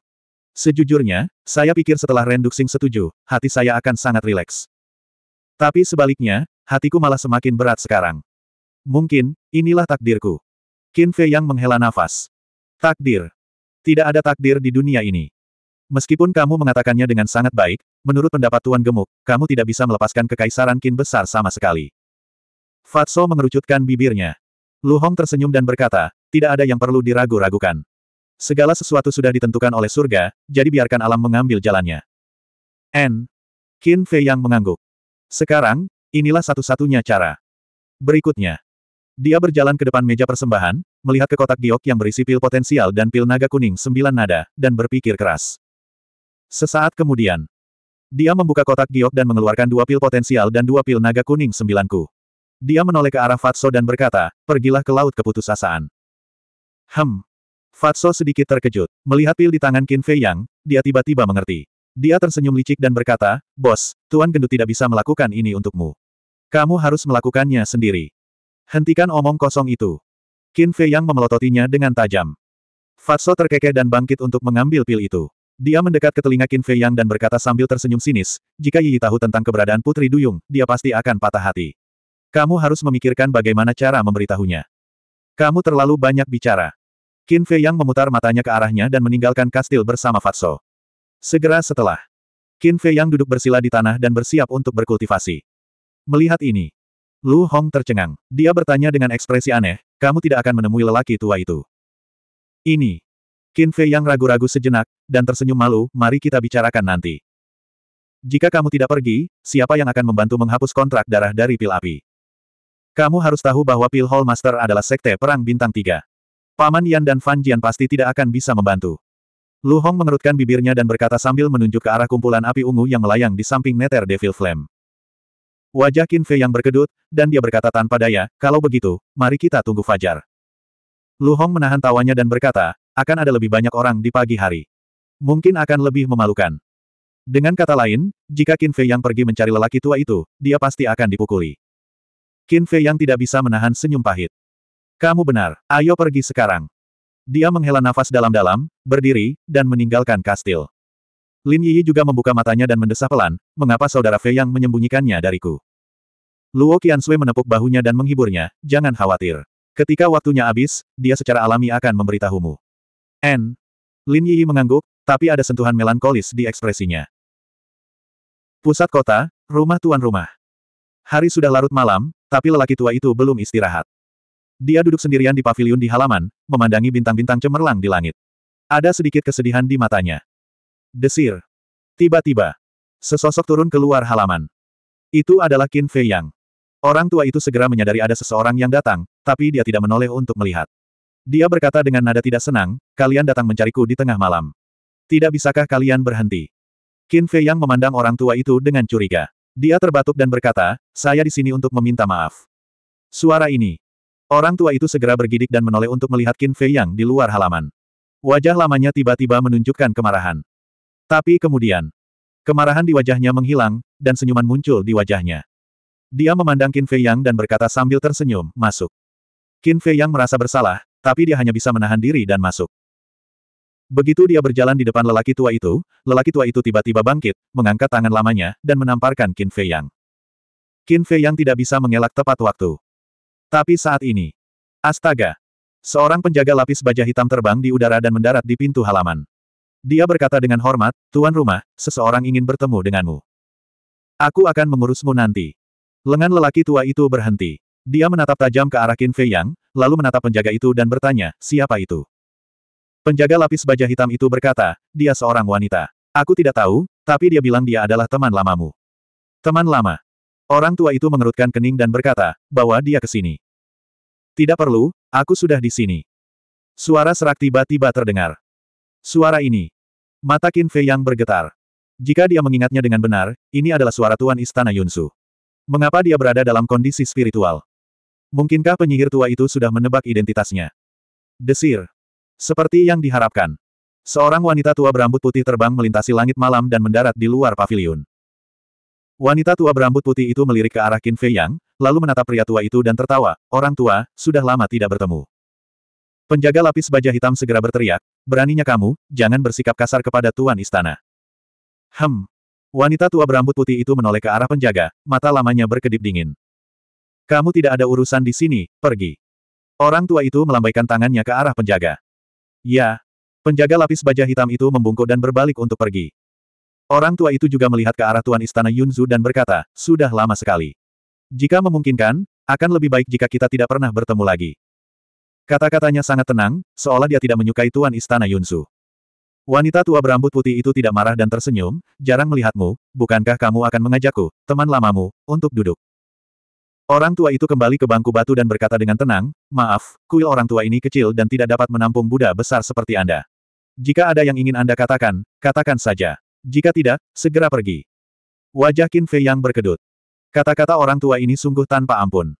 S1: Sejujurnya, saya pikir setelah Renduxing setuju, hati saya akan sangat rileks. Tapi sebaliknya, hatiku malah semakin berat sekarang. Mungkin, inilah takdirku. Qin Fei yang menghela nafas. Takdir. Tidak ada takdir di dunia ini. Meskipun kamu mengatakannya dengan sangat baik, menurut pendapat Tuan Gemuk, kamu tidak bisa melepaskan kekaisaran Qin besar sama sekali. Fatso mengerucutkan bibirnya. Lu Hong tersenyum dan berkata, tidak ada yang perlu diragu-ragukan. Segala sesuatu sudah ditentukan oleh surga, jadi biarkan alam mengambil jalannya. N. Qin Fei yang mengangguk. Sekarang, inilah satu-satunya cara. Berikutnya. Dia berjalan ke depan meja persembahan, melihat ke kotak giok yang berisi pil potensial dan pil naga kuning sembilan nada, dan berpikir keras. Sesaat kemudian, dia membuka kotak giok dan mengeluarkan dua pil potensial dan dua pil naga kuning sembilanku. Dia menoleh ke arah Fatso dan berkata, pergilah ke laut keputusasaan. Hem. Fatso sedikit terkejut. Melihat pil di tangan Qin Fei Yang, dia tiba-tiba mengerti. Dia tersenyum licik dan berkata, Bos, Tuan Gendut tidak bisa melakukan ini untukmu. Kamu harus melakukannya sendiri. Hentikan omong kosong itu. Qin Fei Yang memelototinya dengan tajam. Fatso terkekeh dan bangkit untuk mengambil pil itu. Dia mendekat ke telinga Qin Fei Yang dan berkata sambil tersenyum sinis, jika Yi tahu tentang keberadaan Putri Duyung, dia pasti akan patah hati. Kamu harus memikirkan bagaimana cara memberitahunya. Kamu terlalu banyak bicara. Qin Fei Yang memutar matanya ke arahnya dan meninggalkan kastil bersama Fatso. Segera setelah, Qin Fei Yang duduk bersila di tanah dan bersiap untuk berkultivasi. Melihat ini, Lu Hong tercengang. Dia bertanya dengan ekspresi aneh, kamu tidak akan menemui lelaki tua itu. Ini. Qin Fei yang ragu-ragu sejenak, dan tersenyum malu, mari kita bicarakan nanti. Jika kamu tidak pergi, siapa yang akan membantu menghapus kontrak darah dari pil api? Kamu harus tahu bahwa pil Hallmaster adalah sekte perang bintang tiga. Paman Yan dan Fan Jian pasti tidak akan bisa membantu. Lu Hong mengerutkan bibirnya dan berkata sambil menunjuk ke arah kumpulan api ungu yang melayang di samping Nether Devil Flame. Wajah Qin Fei yang berkedut, dan dia berkata tanpa daya, kalau begitu, mari kita tunggu fajar. Lu Hong menahan tawanya dan berkata, akan ada lebih banyak orang di pagi hari. Mungkin akan lebih memalukan. Dengan kata lain, jika Qin Fei yang pergi mencari lelaki tua itu, dia pasti akan dipukuli. Qin Fei yang tidak bisa menahan senyum pahit. Kamu benar, ayo pergi sekarang. Dia menghela nafas dalam-dalam, berdiri, dan meninggalkan kastil. Lin Yi juga membuka matanya dan mendesah pelan, mengapa saudara Fei yang menyembunyikannya dariku? Luo Qiansui menepuk bahunya dan menghiburnya, jangan khawatir. Ketika waktunya habis, dia secara alami akan memberitahumu. N. Lin Yi mengangguk, tapi ada sentuhan melankolis di ekspresinya. Pusat kota, rumah tuan rumah. Hari sudah larut malam, tapi lelaki tua itu belum istirahat. Dia duduk sendirian di paviliun di halaman, memandangi bintang-bintang cemerlang di langit. Ada sedikit kesedihan di matanya. Desir. Tiba-tiba, sesosok turun keluar halaman. Itu adalah Qin Fei Yang. Orang tua itu segera menyadari ada seseorang yang datang, tapi dia tidak menoleh untuk melihat. Dia berkata dengan nada tidak senang, kalian datang mencariku di tengah malam. Tidak bisakah kalian berhenti? Qin Fei Yang memandang orang tua itu dengan curiga. Dia terbatuk dan berkata, saya di sini untuk meminta maaf. Suara ini. Orang tua itu segera bergidik dan menoleh untuk melihat Qin Fei Yang di luar halaman. Wajah lamanya tiba-tiba menunjukkan kemarahan. Tapi kemudian, kemarahan di wajahnya menghilang, dan senyuman muncul di wajahnya. Dia memandang Qin Fei Yang dan berkata sambil tersenyum, masuk. Qin Fei Yang merasa bersalah, tapi dia hanya bisa menahan diri dan masuk. Begitu dia berjalan di depan lelaki tua itu, lelaki tua itu tiba-tiba bangkit, mengangkat tangan lamanya, dan menamparkan Qin Fei Yang. Qin Fei Yang tidak bisa mengelak tepat waktu. Tapi saat ini, astaga, seorang penjaga lapis baja hitam terbang di udara dan mendarat di pintu halaman. Dia berkata dengan hormat, Tuan Rumah, seseorang ingin bertemu denganmu. Aku akan mengurusmu nanti. Lengan lelaki tua itu berhenti. Dia menatap tajam ke arah Qin Fei Yang, lalu menatap penjaga itu dan bertanya, siapa itu? Penjaga lapis baja hitam itu berkata, dia seorang wanita. Aku tidak tahu, tapi dia bilang dia adalah teman lamamu. Teman lama. Orang tua itu mengerutkan kening dan berkata, bawa dia ke sini. Tidak perlu, aku sudah di sini. Suara serak tiba-tiba terdengar. Suara ini. Mata Qin Fei yang bergetar. Jika dia mengingatnya dengan benar, ini adalah suara Tuan Istana Yunsu. Mengapa dia berada dalam kondisi spiritual? Mungkinkah penyihir tua itu sudah menebak identitasnya? Desir. Seperti yang diharapkan. Seorang wanita tua berambut putih terbang melintasi langit malam dan mendarat di luar pavilion. Wanita tua berambut putih itu melirik ke arah Qin Fei Yang, lalu menatap pria tua itu dan tertawa, orang tua, sudah lama tidak bertemu. Penjaga lapis baja hitam segera berteriak, beraninya kamu, jangan bersikap kasar kepada tuan istana. Hem. Wanita tua berambut putih itu menoleh ke arah penjaga, mata lamanya berkedip dingin. Kamu tidak ada urusan di sini, pergi. Orang tua itu melambaikan tangannya ke arah penjaga. Ya. Penjaga lapis baja hitam itu membungkuk dan berbalik untuk pergi. Orang tua itu juga melihat ke arah Tuan Istana Yunzu dan berkata, sudah lama sekali. Jika memungkinkan, akan lebih baik jika kita tidak pernah bertemu lagi. Kata-katanya sangat tenang, seolah dia tidak menyukai Tuan Istana Yunsu. Wanita tua berambut putih itu tidak marah dan tersenyum, jarang melihatmu, bukankah kamu akan mengajakku, teman lamamu, untuk duduk. Orang tua itu kembali ke bangku batu dan berkata dengan tenang, maaf, kuil orang tua ini kecil dan tidak dapat menampung Buddha besar seperti Anda. Jika ada yang ingin Anda katakan, katakan saja. Jika tidak, segera pergi. Wajah Qin Fei yang berkedut. Kata-kata orang tua ini sungguh tanpa ampun.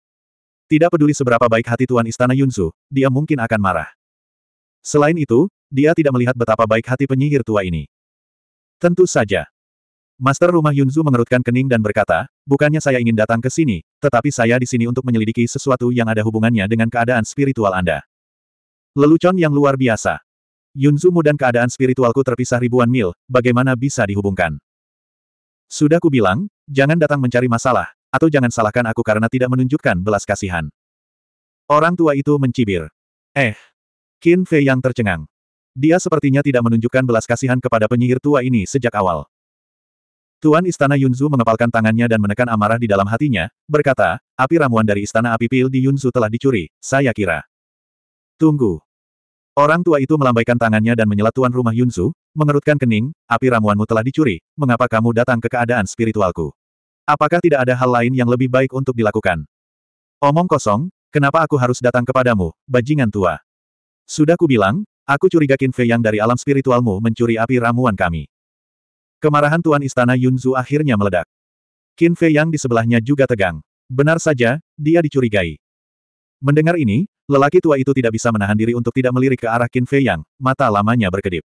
S1: Tidak peduli seberapa baik hati Tuan Istana Yunzu, dia mungkin akan marah. Selain itu, dia tidak melihat betapa baik hati penyihir tua ini. Tentu saja. Master rumah Yunzu mengerutkan kening dan berkata, bukannya saya ingin datang ke sini, tetapi saya di sini untuk menyelidiki sesuatu yang ada hubungannya dengan keadaan spiritual Anda. Lelucon yang luar biasa. Yunzumu dan keadaan spiritualku terpisah ribuan mil, bagaimana bisa dihubungkan? Sudah kubilang, jangan datang mencari masalah, atau jangan salahkan aku karena tidak menunjukkan belas kasihan. Orang tua itu mencibir. Eh. Qin Fei yang tercengang. Dia sepertinya tidak menunjukkan belas kasihan kepada penyihir tua ini sejak awal. Tuan Istana Yunzu mengepalkan tangannya dan menekan amarah di dalam hatinya, berkata, api ramuan dari Istana Api Pil di Yunzu telah dicuri, saya kira. Tunggu. Orang tua itu melambaikan tangannya dan menyela tuan rumah Yunzu, mengerutkan kening, api ramuanmu telah dicuri, mengapa kamu datang ke keadaan spiritualku? Apakah tidak ada hal lain yang lebih baik untuk dilakukan? Omong kosong, kenapa aku harus datang kepadamu, bajingan tua? Sudah kubilang, aku curiga Qin Fei yang dari alam spiritualmu mencuri api ramuan kami. Kemarahan Tuan Istana Yunzu akhirnya meledak. Qin Fei yang di sebelahnya juga tegang. Benar saja, dia dicurigai. Mendengar ini, lelaki tua itu tidak bisa menahan diri untuk tidak melirik ke arah Qin Fei yang, mata lamanya berkedip.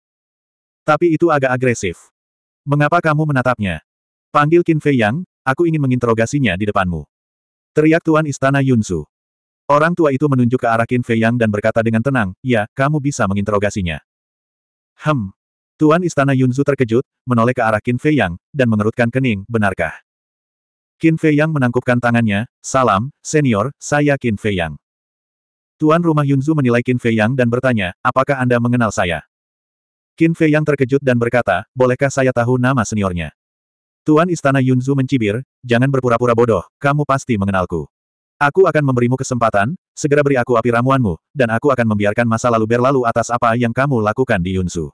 S1: Tapi itu agak agresif. Mengapa kamu menatapnya? Panggil Qin Fei yang, Aku ingin menginterogasinya di depanmu. Teriak Tuan Istana Yunsu. Orang tua itu menunjuk ke arah Qin Fei Yang dan berkata dengan tenang, ya, kamu bisa menginterogasinya. Hem. Tuan Istana Yunzu terkejut, menoleh ke arah Qin Fei Yang, dan mengerutkan kening, benarkah? Qin Fei Yang menangkupkan tangannya, salam, senior, saya Qin Fei Yang. Tuan rumah Yunzu menilai Qin Fei Yang dan bertanya, apakah Anda mengenal saya? Qin Fei Yang terkejut dan berkata, bolehkah saya tahu nama seniornya? Tuan Istana Yunzu mencibir, jangan berpura-pura bodoh, kamu pasti mengenalku. Aku akan memberimu kesempatan, segera beri aku api ramuanmu, dan aku akan membiarkan masa lalu berlalu atas apa yang kamu lakukan di Yunzu.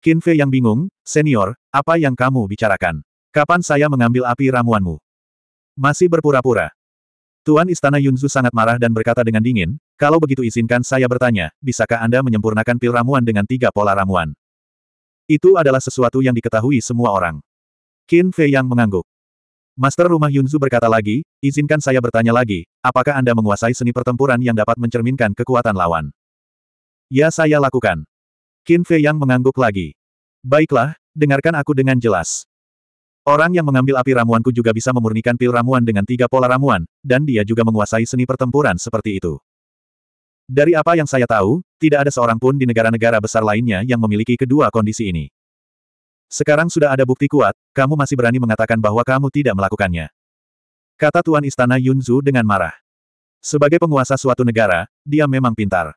S1: Qin Fei yang bingung, senior, apa yang kamu bicarakan? Kapan saya mengambil api ramuanmu? Masih berpura-pura. Tuan Istana Yunzu sangat marah dan berkata dengan dingin, kalau begitu izinkan saya bertanya, bisakah Anda menyempurnakan pil ramuan dengan tiga pola ramuan? Itu adalah sesuatu yang diketahui semua orang. Qin Fei yang mengangguk. Master Rumah Yunzu berkata lagi, izinkan saya bertanya lagi, apakah Anda menguasai seni pertempuran yang dapat mencerminkan kekuatan lawan? Ya saya lakukan. Qin Fei yang mengangguk lagi. Baiklah, dengarkan aku dengan jelas. Orang yang mengambil api ramuanku juga bisa memurnikan pil ramuan dengan tiga pola ramuan, dan dia juga menguasai seni pertempuran seperti itu. Dari apa yang saya tahu, tidak ada seorang pun di negara-negara besar lainnya yang memiliki kedua kondisi ini. Sekarang sudah ada bukti kuat, kamu masih berani mengatakan bahwa kamu tidak melakukannya. Kata Tuan Istana Yunzu dengan marah. Sebagai penguasa suatu negara, dia memang pintar.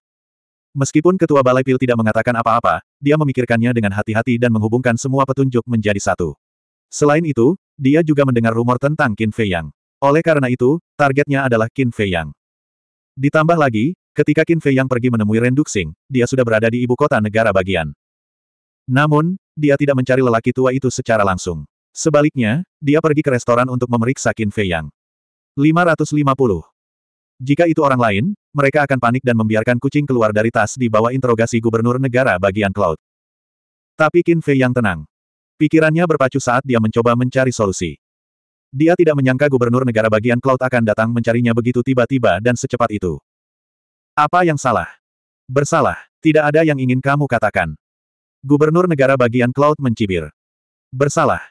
S1: Meskipun Ketua Balai Pil tidak mengatakan apa-apa, dia memikirkannya dengan hati-hati dan menghubungkan semua petunjuk menjadi satu. Selain itu, dia juga mendengar rumor tentang Qin Fei Yang. Oleh karena itu, targetnya adalah Qin Fei Yang. Ditambah lagi, ketika Qin Fei Yang pergi menemui Ren Duxing, dia sudah berada di ibu kota negara bagian. Namun, dia tidak mencari lelaki tua itu secara langsung. Sebaliknya, dia pergi ke restoran untuk memeriksa Qin Fei Yang. 550. Jika itu orang lain, mereka akan panik dan membiarkan kucing keluar dari tas di bawah interogasi gubernur negara bagian Cloud. Tapi Qin Fei Yang tenang. Pikirannya berpacu saat dia mencoba mencari solusi. Dia tidak menyangka gubernur negara bagian Cloud akan datang mencarinya begitu tiba-tiba dan secepat itu. Apa yang salah? Bersalah, tidak ada yang ingin kamu katakan. Gubernur negara bagian Cloud mencibir. Bersalah.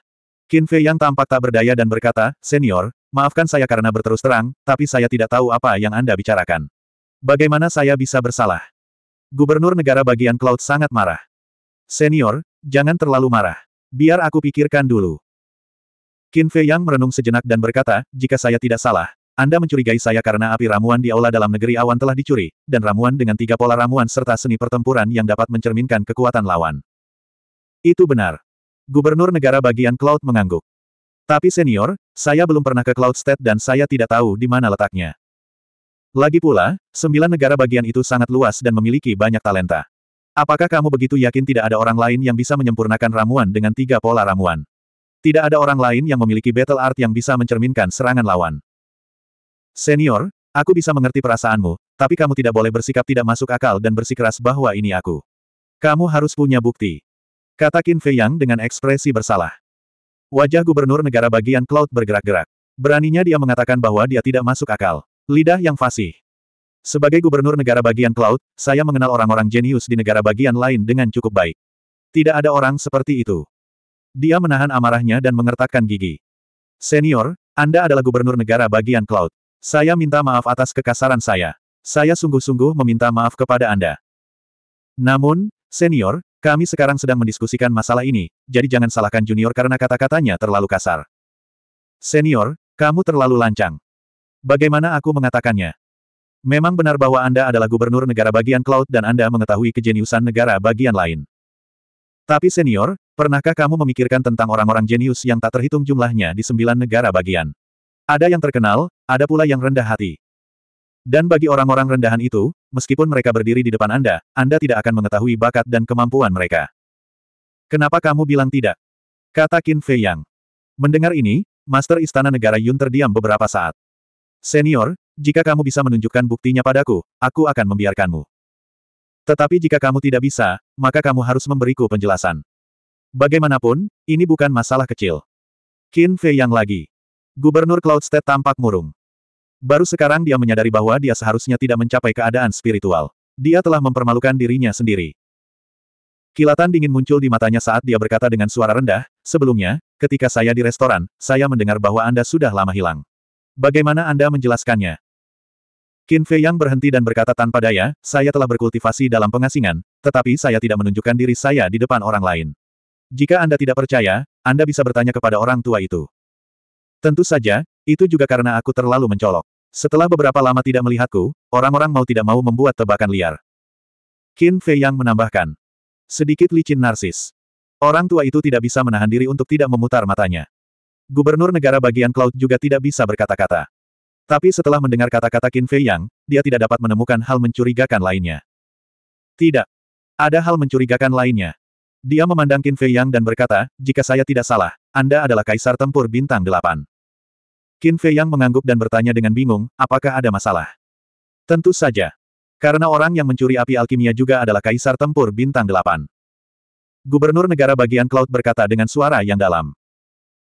S1: Qin Fei yang tampak tak berdaya dan berkata, Senior, maafkan saya karena berterus terang, tapi saya tidak tahu apa yang Anda bicarakan. Bagaimana saya bisa bersalah? Gubernur negara bagian Cloud sangat marah. Senior, jangan terlalu marah. Biar aku pikirkan dulu. Qin Fei Yang merenung sejenak dan berkata, jika saya tidak salah, anda mencurigai saya karena api ramuan di aula dalam negeri awan telah dicuri, dan ramuan dengan tiga pola ramuan serta seni pertempuran yang dapat mencerminkan kekuatan lawan. Itu benar. Gubernur negara bagian Cloud mengangguk. Tapi senior, saya belum pernah ke Cloud State dan saya tidak tahu di mana letaknya. Lagi pula, sembilan negara bagian itu sangat luas dan memiliki banyak talenta. Apakah kamu begitu yakin tidak ada orang lain yang bisa menyempurnakan ramuan dengan tiga pola ramuan? Tidak ada orang lain yang memiliki battle art yang bisa mencerminkan serangan lawan. Senior, aku bisa mengerti perasaanmu, tapi kamu tidak boleh bersikap tidak masuk akal dan bersikeras bahwa ini aku. Kamu harus punya bukti. Kata Qin Fei Yang dengan ekspresi bersalah. Wajah gubernur negara bagian Cloud bergerak-gerak. Beraninya dia mengatakan bahwa dia tidak masuk akal. Lidah yang fasih. Sebagai gubernur negara bagian Cloud, saya mengenal orang-orang jenius di negara bagian lain dengan cukup baik. Tidak ada orang seperti itu. Dia menahan amarahnya dan mengertakkan gigi. Senior, Anda adalah gubernur negara bagian Cloud. Saya minta maaf atas kekasaran saya. Saya sungguh-sungguh meminta maaf kepada Anda. Namun, senior, kami sekarang sedang mendiskusikan masalah ini, jadi jangan salahkan junior karena kata-katanya terlalu kasar. Senior, kamu terlalu lancang. Bagaimana aku mengatakannya? Memang benar bahwa Anda adalah gubernur negara bagian Cloud dan Anda mengetahui kejeniusan negara bagian lain. Tapi senior, pernahkah kamu memikirkan tentang orang-orang jenius yang tak terhitung jumlahnya di sembilan negara bagian? Ada yang terkenal, ada pula yang rendah hati. Dan bagi orang-orang rendahan itu, meskipun mereka berdiri di depan Anda, Anda tidak akan mengetahui bakat dan kemampuan mereka. Kenapa kamu bilang tidak? Kata Qin Fei Yang. Mendengar ini, Master Istana Negara Yun terdiam beberapa saat. Senior, jika kamu bisa menunjukkan buktinya padaku, aku akan membiarkanmu. Tetapi jika kamu tidak bisa, maka kamu harus memberiku penjelasan. Bagaimanapun, ini bukan masalah kecil. Qin Fei Yang lagi. Gubernur Cloud State tampak murung. Baru sekarang dia menyadari bahwa dia seharusnya tidak mencapai keadaan spiritual. Dia telah mempermalukan dirinya sendiri. Kilatan dingin muncul di matanya saat dia berkata dengan suara rendah, sebelumnya, ketika saya di restoran, saya mendengar bahwa Anda sudah lama hilang. Bagaimana Anda menjelaskannya? Qin Fei Yang berhenti dan berkata tanpa daya, saya telah berkultivasi dalam pengasingan, tetapi saya tidak menunjukkan diri saya di depan orang lain. Jika Anda tidak percaya, Anda bisa bertanya kepada orang tua itu. Tentu saja, itu juga karena aku terlalu mencolok. Setelah beberapa lama tidak melihatku, orang-orang mau tidak mau membuat tebakan liar. Qin Fei yang menambahkan. Sedikit licin narsis. Orang tua itu tidak bisa menahan diri untuk tidak memutar matanya. Gubernur negara bagian Cloud juga tidak bisa berkata-kata. Tapi setelah mendengar kata-kata Qin Fei Yang, dia tidak dapat menemukan hal mencurigakan lainnya. Tidak. Ada hal mencurigakan lainnya. Dia memandang Qin Fei Yang dan berkata, jika saya tidak salah, anda adalah kaisar tempur bintang delapan. Qin Fei Yang mengangguk dan bertanya dengan bingung, apakah ada masalah? Tentu saja. Karena orang yang mencuri api alkimia juga adalah kaisar tempur bintang delapan. Gubernur negara bagian Cloud berkata dengan suara yang dalam.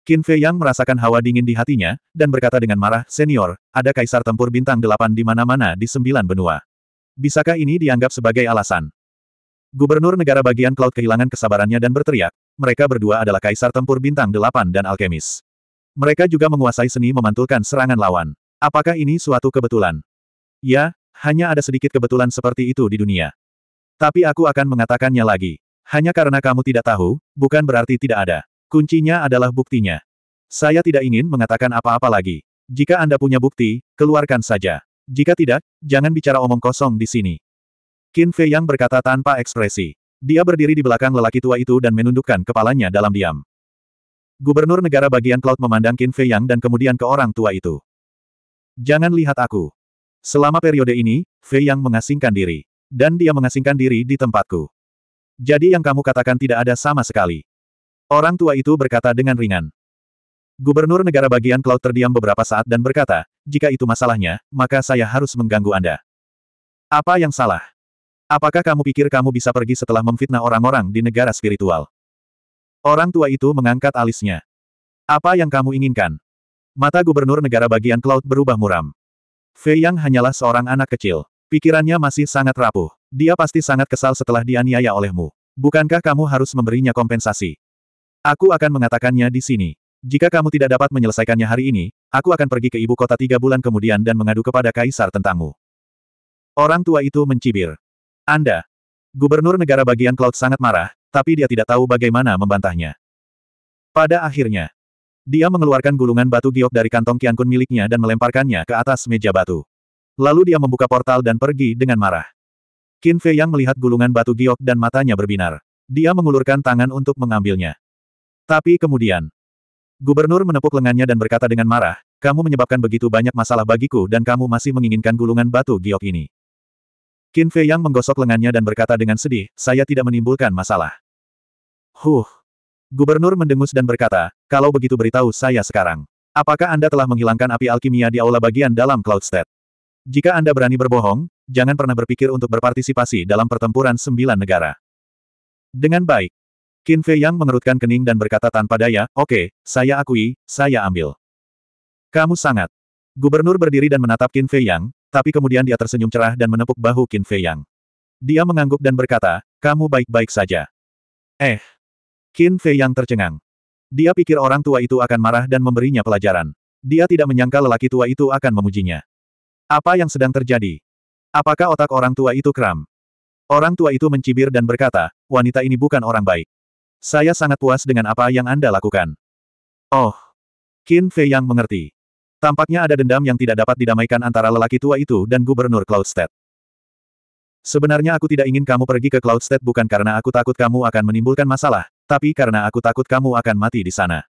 S1: Qin Fei Yang merasakan hawa dingin di hatinya, dan berkata dengan marah, Senior, ada kaisar tempur bintang delapan di mana-mana di sembilan benua. Bisakah ini dianggap sebagai alasan? Gubernur negara bagian Cloud kehilangan kesabarannya dan berteriak, mereka berdua adalah kaisar tempur bintang delapan dan alkemis. Mereka juga menguasai seni memantulkan serangan lawan. Apakah ini suatu kebetulan? Ya, hanya ada sedikit kebetulan seperti itu di dunia. Tapi aku akan mengatakannya lagi. Hanya karena kamu tidak tahu, bukan berarti tidak ada. Kuncinya adalah buktinya. Saya tidak ingin mengatakan apa-apa lagi. Jika Anda punya bukti, keluarkan saja. Jika tidak, jangan bicara omong kosong di sini. Qin Fei Yang berkata tanpa ekspresi. Dia berdiri di belakang lelaki tua itu dan menundukkan kepalanya dalam diam. Gubernur negara bagian Cloud memandang Qin Fei Yang dan kemudian ke orang tua itu. Jangan lihat aku. Selama periode ini, Fei Yang mengasingkan diri. Dan dia mengasingkan diri di tempatku. Jadi yang kamu katakan tidak ada sama sekali. Orang tua itu berkata dengan ringan. Gubernur negara bagian Cloud terdiam beberapa saat dan berkata, jika itu masalahnya, maka saya harus mengganggu Anda. Apa yang salah? Apakah kamu pikir kamu bisa pergi setelah memfitnah orang-orang di negara spiritual? Orang tua itu mengangkat alisnya. Apa yang kamu inginkan? Mata gubernur negara bagian Cloud berubah muram. Fei Yang hanyalah seorang anak kecil. Pikirannya masih sangat rapuh. Dia pasti sangat kesal setelah dianiaya olehmu. Bukankah kamu harus memberinya kompensasi? Aku akan mengatakannya di sini. Jika kamu tidak dapat menyelesaikannya hari ini, aku akan pergi ke ibu kota tiga bulan kemudian dan mengadu kepada kaisar tentangmu. Orang tua itu mencibir. Anda. Gubernur negara bagian Cloud sangat marah, tapi dia tidak tahu bagaimana membantahnya. Pada akhirnya, dia mengeluarkan gulungan batu giok dari kantong kun miliknya dan melemparkannya ke atas meja batu. Lalu dia membuka portal dan pergi dengan marah. Qin Fei yang melihat gulungan batu giok dan matanya berbinar. Dia mengulurkan tangan untuk mengambilnya. Tapi kemudian, Gubernur menepuk lengannya dan berkata dengan marah, kamu menyebabkan begitu banyak masalah bagiku dan kamu masih menginginkan gulungan batu giok ini. Qin Fei Yang menggosok lengannya dan berkata dengan sedih, saya tidak menimbulkan masalah. Huh. Gubernur mendengus dan berkata, kalau begitu beritahu saya sekarang. Apakah Anda telah menghilangkan api alkimia di aula bagian dalam Cloudstead? Jika Anda berani berbohong, jangan pernah berpikir untuk berpartisipasi dalam pertempuran sembilan negara. Dengan baik. Qin Fei Yang mengerutkan kening dan berkata tanpa daya, oke, okay, saya akui, saya ambil. Kamu sangat. Gubernur berdiri dan menatap Qin Fei Yang, tapi kemudian dia tersenyum cerah dan menepuk bahu Qin Fei Yang. Dia mengangguk dan berkata, kamu baik-baik saja. Eh. Qin Fei Yang tercengang. Dia pikir orang tua itu akan marah dan memberinya pelajaran. Dia tidak menyangka lelaki tua itu akan memujinya. Apa yang sedang terjadi? Apakah otak orang tua itu kram? Orang tua itu mencibir dan berkata, wanita ini bukan orang baik. Saya sangat puas dengan apa yang Anda lakukan. Oh. Qin Fei Yang mengerti. Tampaknya ada dendam yang tidak dapat didamaikan antara lelaki tua itu dan Gubernur Cloudstead. Sebenarnya aku tidak ingin kamu pergi ke Cloudstead bukan karena aku takut kamu akan menimbulkan masalah, tapi karena aku takut kamu akan mati di sana.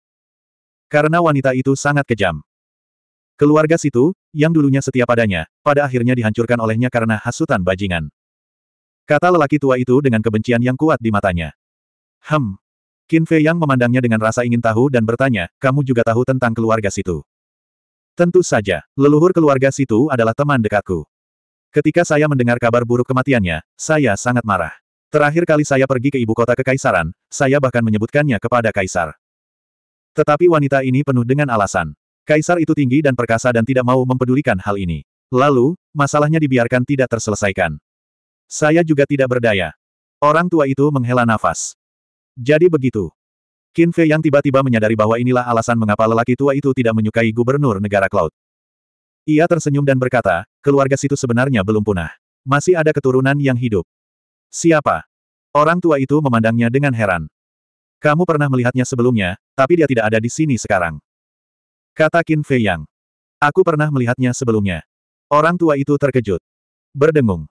S1: Karena wanita itu sangat kejam. Keluarga situ, yang dulunya setia padanya, pada akhirnya dihancurkan olehnya karena hasutan bajingan. Kata lelaki tua itu dengan kebencian yang kuat di matanya. Hem. Qin Fei yang memandangnya dengan rasa ingin tahu dan bertanya, kamu juga tahu tentang keluarga situ. Tentu saja, leluhur keluarga situ adalah teman dekatku. Ketika saya mendengar kabar buruk kematiannya, saya sangat marah. Terakhir kali saya pergi ke ibu kota kekaisaran, saya bahkan menyebutkannya kepada kaisar. Tetapi wanita ini penuh dengan alasan. Kaisar itu tinggi dan perkasa dan tidak mau mempedulikan hal ini. Lalu, masalahnya dibiarkan tidak terselesaikan. Saya juga tidak berdaya. Orang tua itu menghela nafas. Jadi begitu. Qin Fei yang tiba-tiba menyadari bahwa inilah alasan mengapa lelaki tua itu tidak menyukai gubernur negara Cloud. Ia tersenyum dan berkata, keluarga situ sebenarnya belum punah. Masih ada keturunan yang hidup. Siapa? Orang tua itu memandangnya dengan heran. Kamu pernah melihatnya sebelumnya, tapi dia tidak ada di sini sekarang. Kata Qin Fei Yang. Aku pernah melihatnya sebelumnya. Orang tua itu terkejut. Berdengung.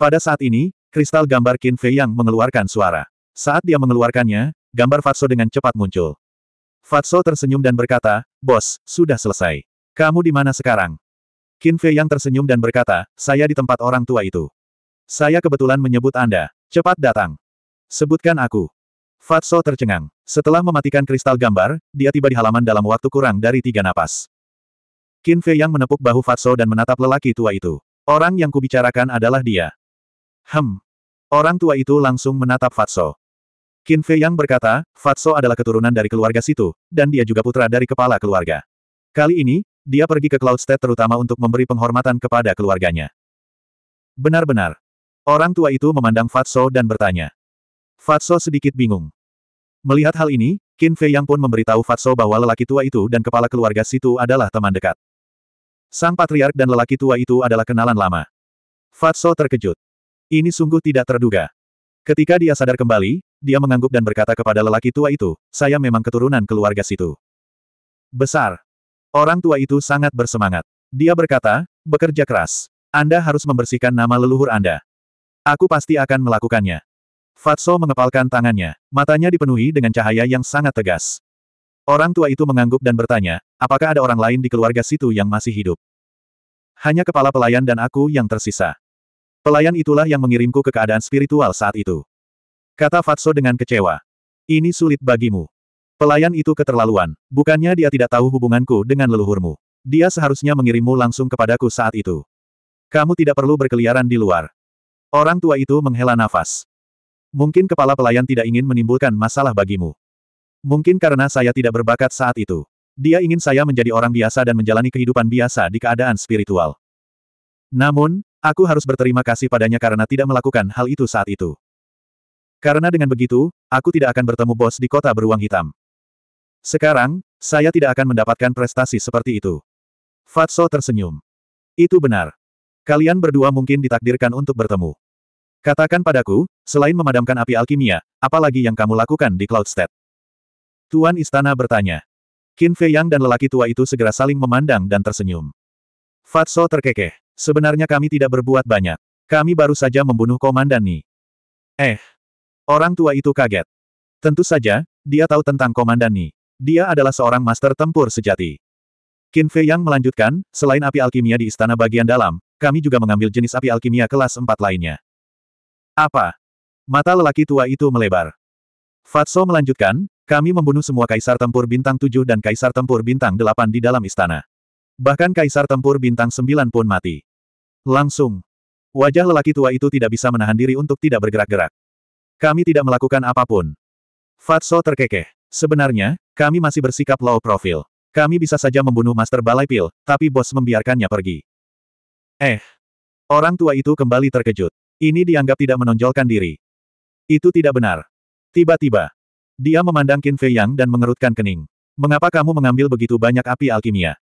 S1: Pada saat ini, kristal gambar Qin Fei Yang mengeluarkan suara. Saat dia mengeluarkannya, Gambar Fatso dengan cepat muncul. Fatso tersenyum dan berkata, Bos, sudah selesai. Kamu di mana sekarang? Qin Fei yang tersenyum dan berkata, saya di tempat orang tua itu. Saya kebetulan menyebut Anda. Cepat datang. Sebutkan aku. Fatso tercengang. Setelah mematikan kristal gambar, dia tiba di halaman dalam waktu kurang dari tiga napas. Qin Fei yang menepuk bahu Fatso dan menatap lelaki tua itu. Orang yang kubicarakan adalah dia. Hem. Orang tua itu langsung menatap Fatso. Qin Fei Yang berkata, Fatso adalah keturunan dari keluarga situ, dan dia juga putra dari kepala keluarga. Kali ini, dia pergi ke Cloud State terutama untuk memberi penghormatan kepada keluarganya. Benar-benar. Orang tua itu memandang Fatso dan bertanya. Fatso sedikit bingung. Melihat hal ini, Qin Fei Yang pun memberitahu Fatso bahwa lelaki tua itu dan kepala keluarga situ adalah teman dekat. Sang patriark dan lelaki tua itu adalah kenalan lama. Fatso terkejut. Ini sungguh tidak terduga. Ketika dia sadar kembali, dia mengangguk dan berkata kepada lelaki tua itu, saya memang keturunan keluarga situ. Besar. Orang tua itu sangat bersemangat. Dia berkata, bekerja keras. Anda harus membersihkan nama leluhur Anda. Aku pasti akan melakukannya. Fatso mengepalkan tangannya. Matanya dipenuhi dengan cahaya yang sangat tegas. Orang tua itu mengangguk dan bertanya, apakah ada orang lain di keluarga situ yang masih hidup? Hanya kepala pelayan dan aku yang tersisa. Pelayan itulah yang mengirimku ke keadaan spiritual saat itu. Kata Fatso dengan kecewa. Ini sulit bagimu. Pelayan itu keterlaluan. Bukannya dia tidak tahu hubunganku dengan leluhurmu. Dia seharusnya mengirimmu langsung kepadaku saat itu. Kamu tidak perlu berkeliaran di luar. Orang tua itu menghela nafas. Mungkin kepala pelayan tidak ingin menimbulkan masalah bagimu. Mungkin karena saya tidak berbakat saat itu. Dia ingin saya menjadi orang biasa dan menjalani kehidupan biasa di keadaan spiritual. Namun, aku harus berterima kasih padanya karena tidak melakukan hal itu saat itu. Karena dengan begitu, aku tidak akan bertemu bos di kota beruang hitam. Sekarang, saya tidak akan mendapatkan prestasi seperti itu. Fatso tersenyum. Itu benar. Kalian berdua mungkin ditakdirkan untuk bertemu. Katakan padaku, selain memadamkan api alkimia, apalagi yang kamu lakukan di Cloudstead? Tuan Istana bertanya. Qin Fei Yang dan lelaki tua itu segera saling memandang dan tersenyum. Fatso terkekeh. Sebenarnya kami tidak berbuat banyak. Kami baru saja membunuh Komandan Ni. Eh, Orang tua itu kaget. Tentu saja, dia tahu tentang Komandan Ni. Dia adalah seorang master tempur sejati. Qin Fei Yang melanjutkan, selain api alkimia di istana bagian dalam, kami juga mengambil jenis api alkimia kelas 4 lainnya. Apa? Mata lelaki tua itu melebar. Fatso melanjutkan, kami membunuh semua kaisar tempur bintang 7 dan kaisar tempur bintang 8 di dalam istana. Bahkan kaisar tempur bintang 9 pun mati. Langsung. Wajah lelaki tua itu tidak bisa menahan diri untuk tidak bergerak-gerak. Kami tidak melakukan apapun. Fatso terkekeh. Sebenarnya, kami masih bersikap low profile. Kami bisa saja membunuh Master Balai Pil, tapi bos membiarkannya pergi. Eh. Orang tua itu kembali terkejut. Ini dianggap tidak menonjolkan diri. Itu tidak benar. Tiba-tiba. Dia memandang Qin Fei Yang dan mengerutkan kening. Mengapa kamu mengambil begitu banyak api alkimia?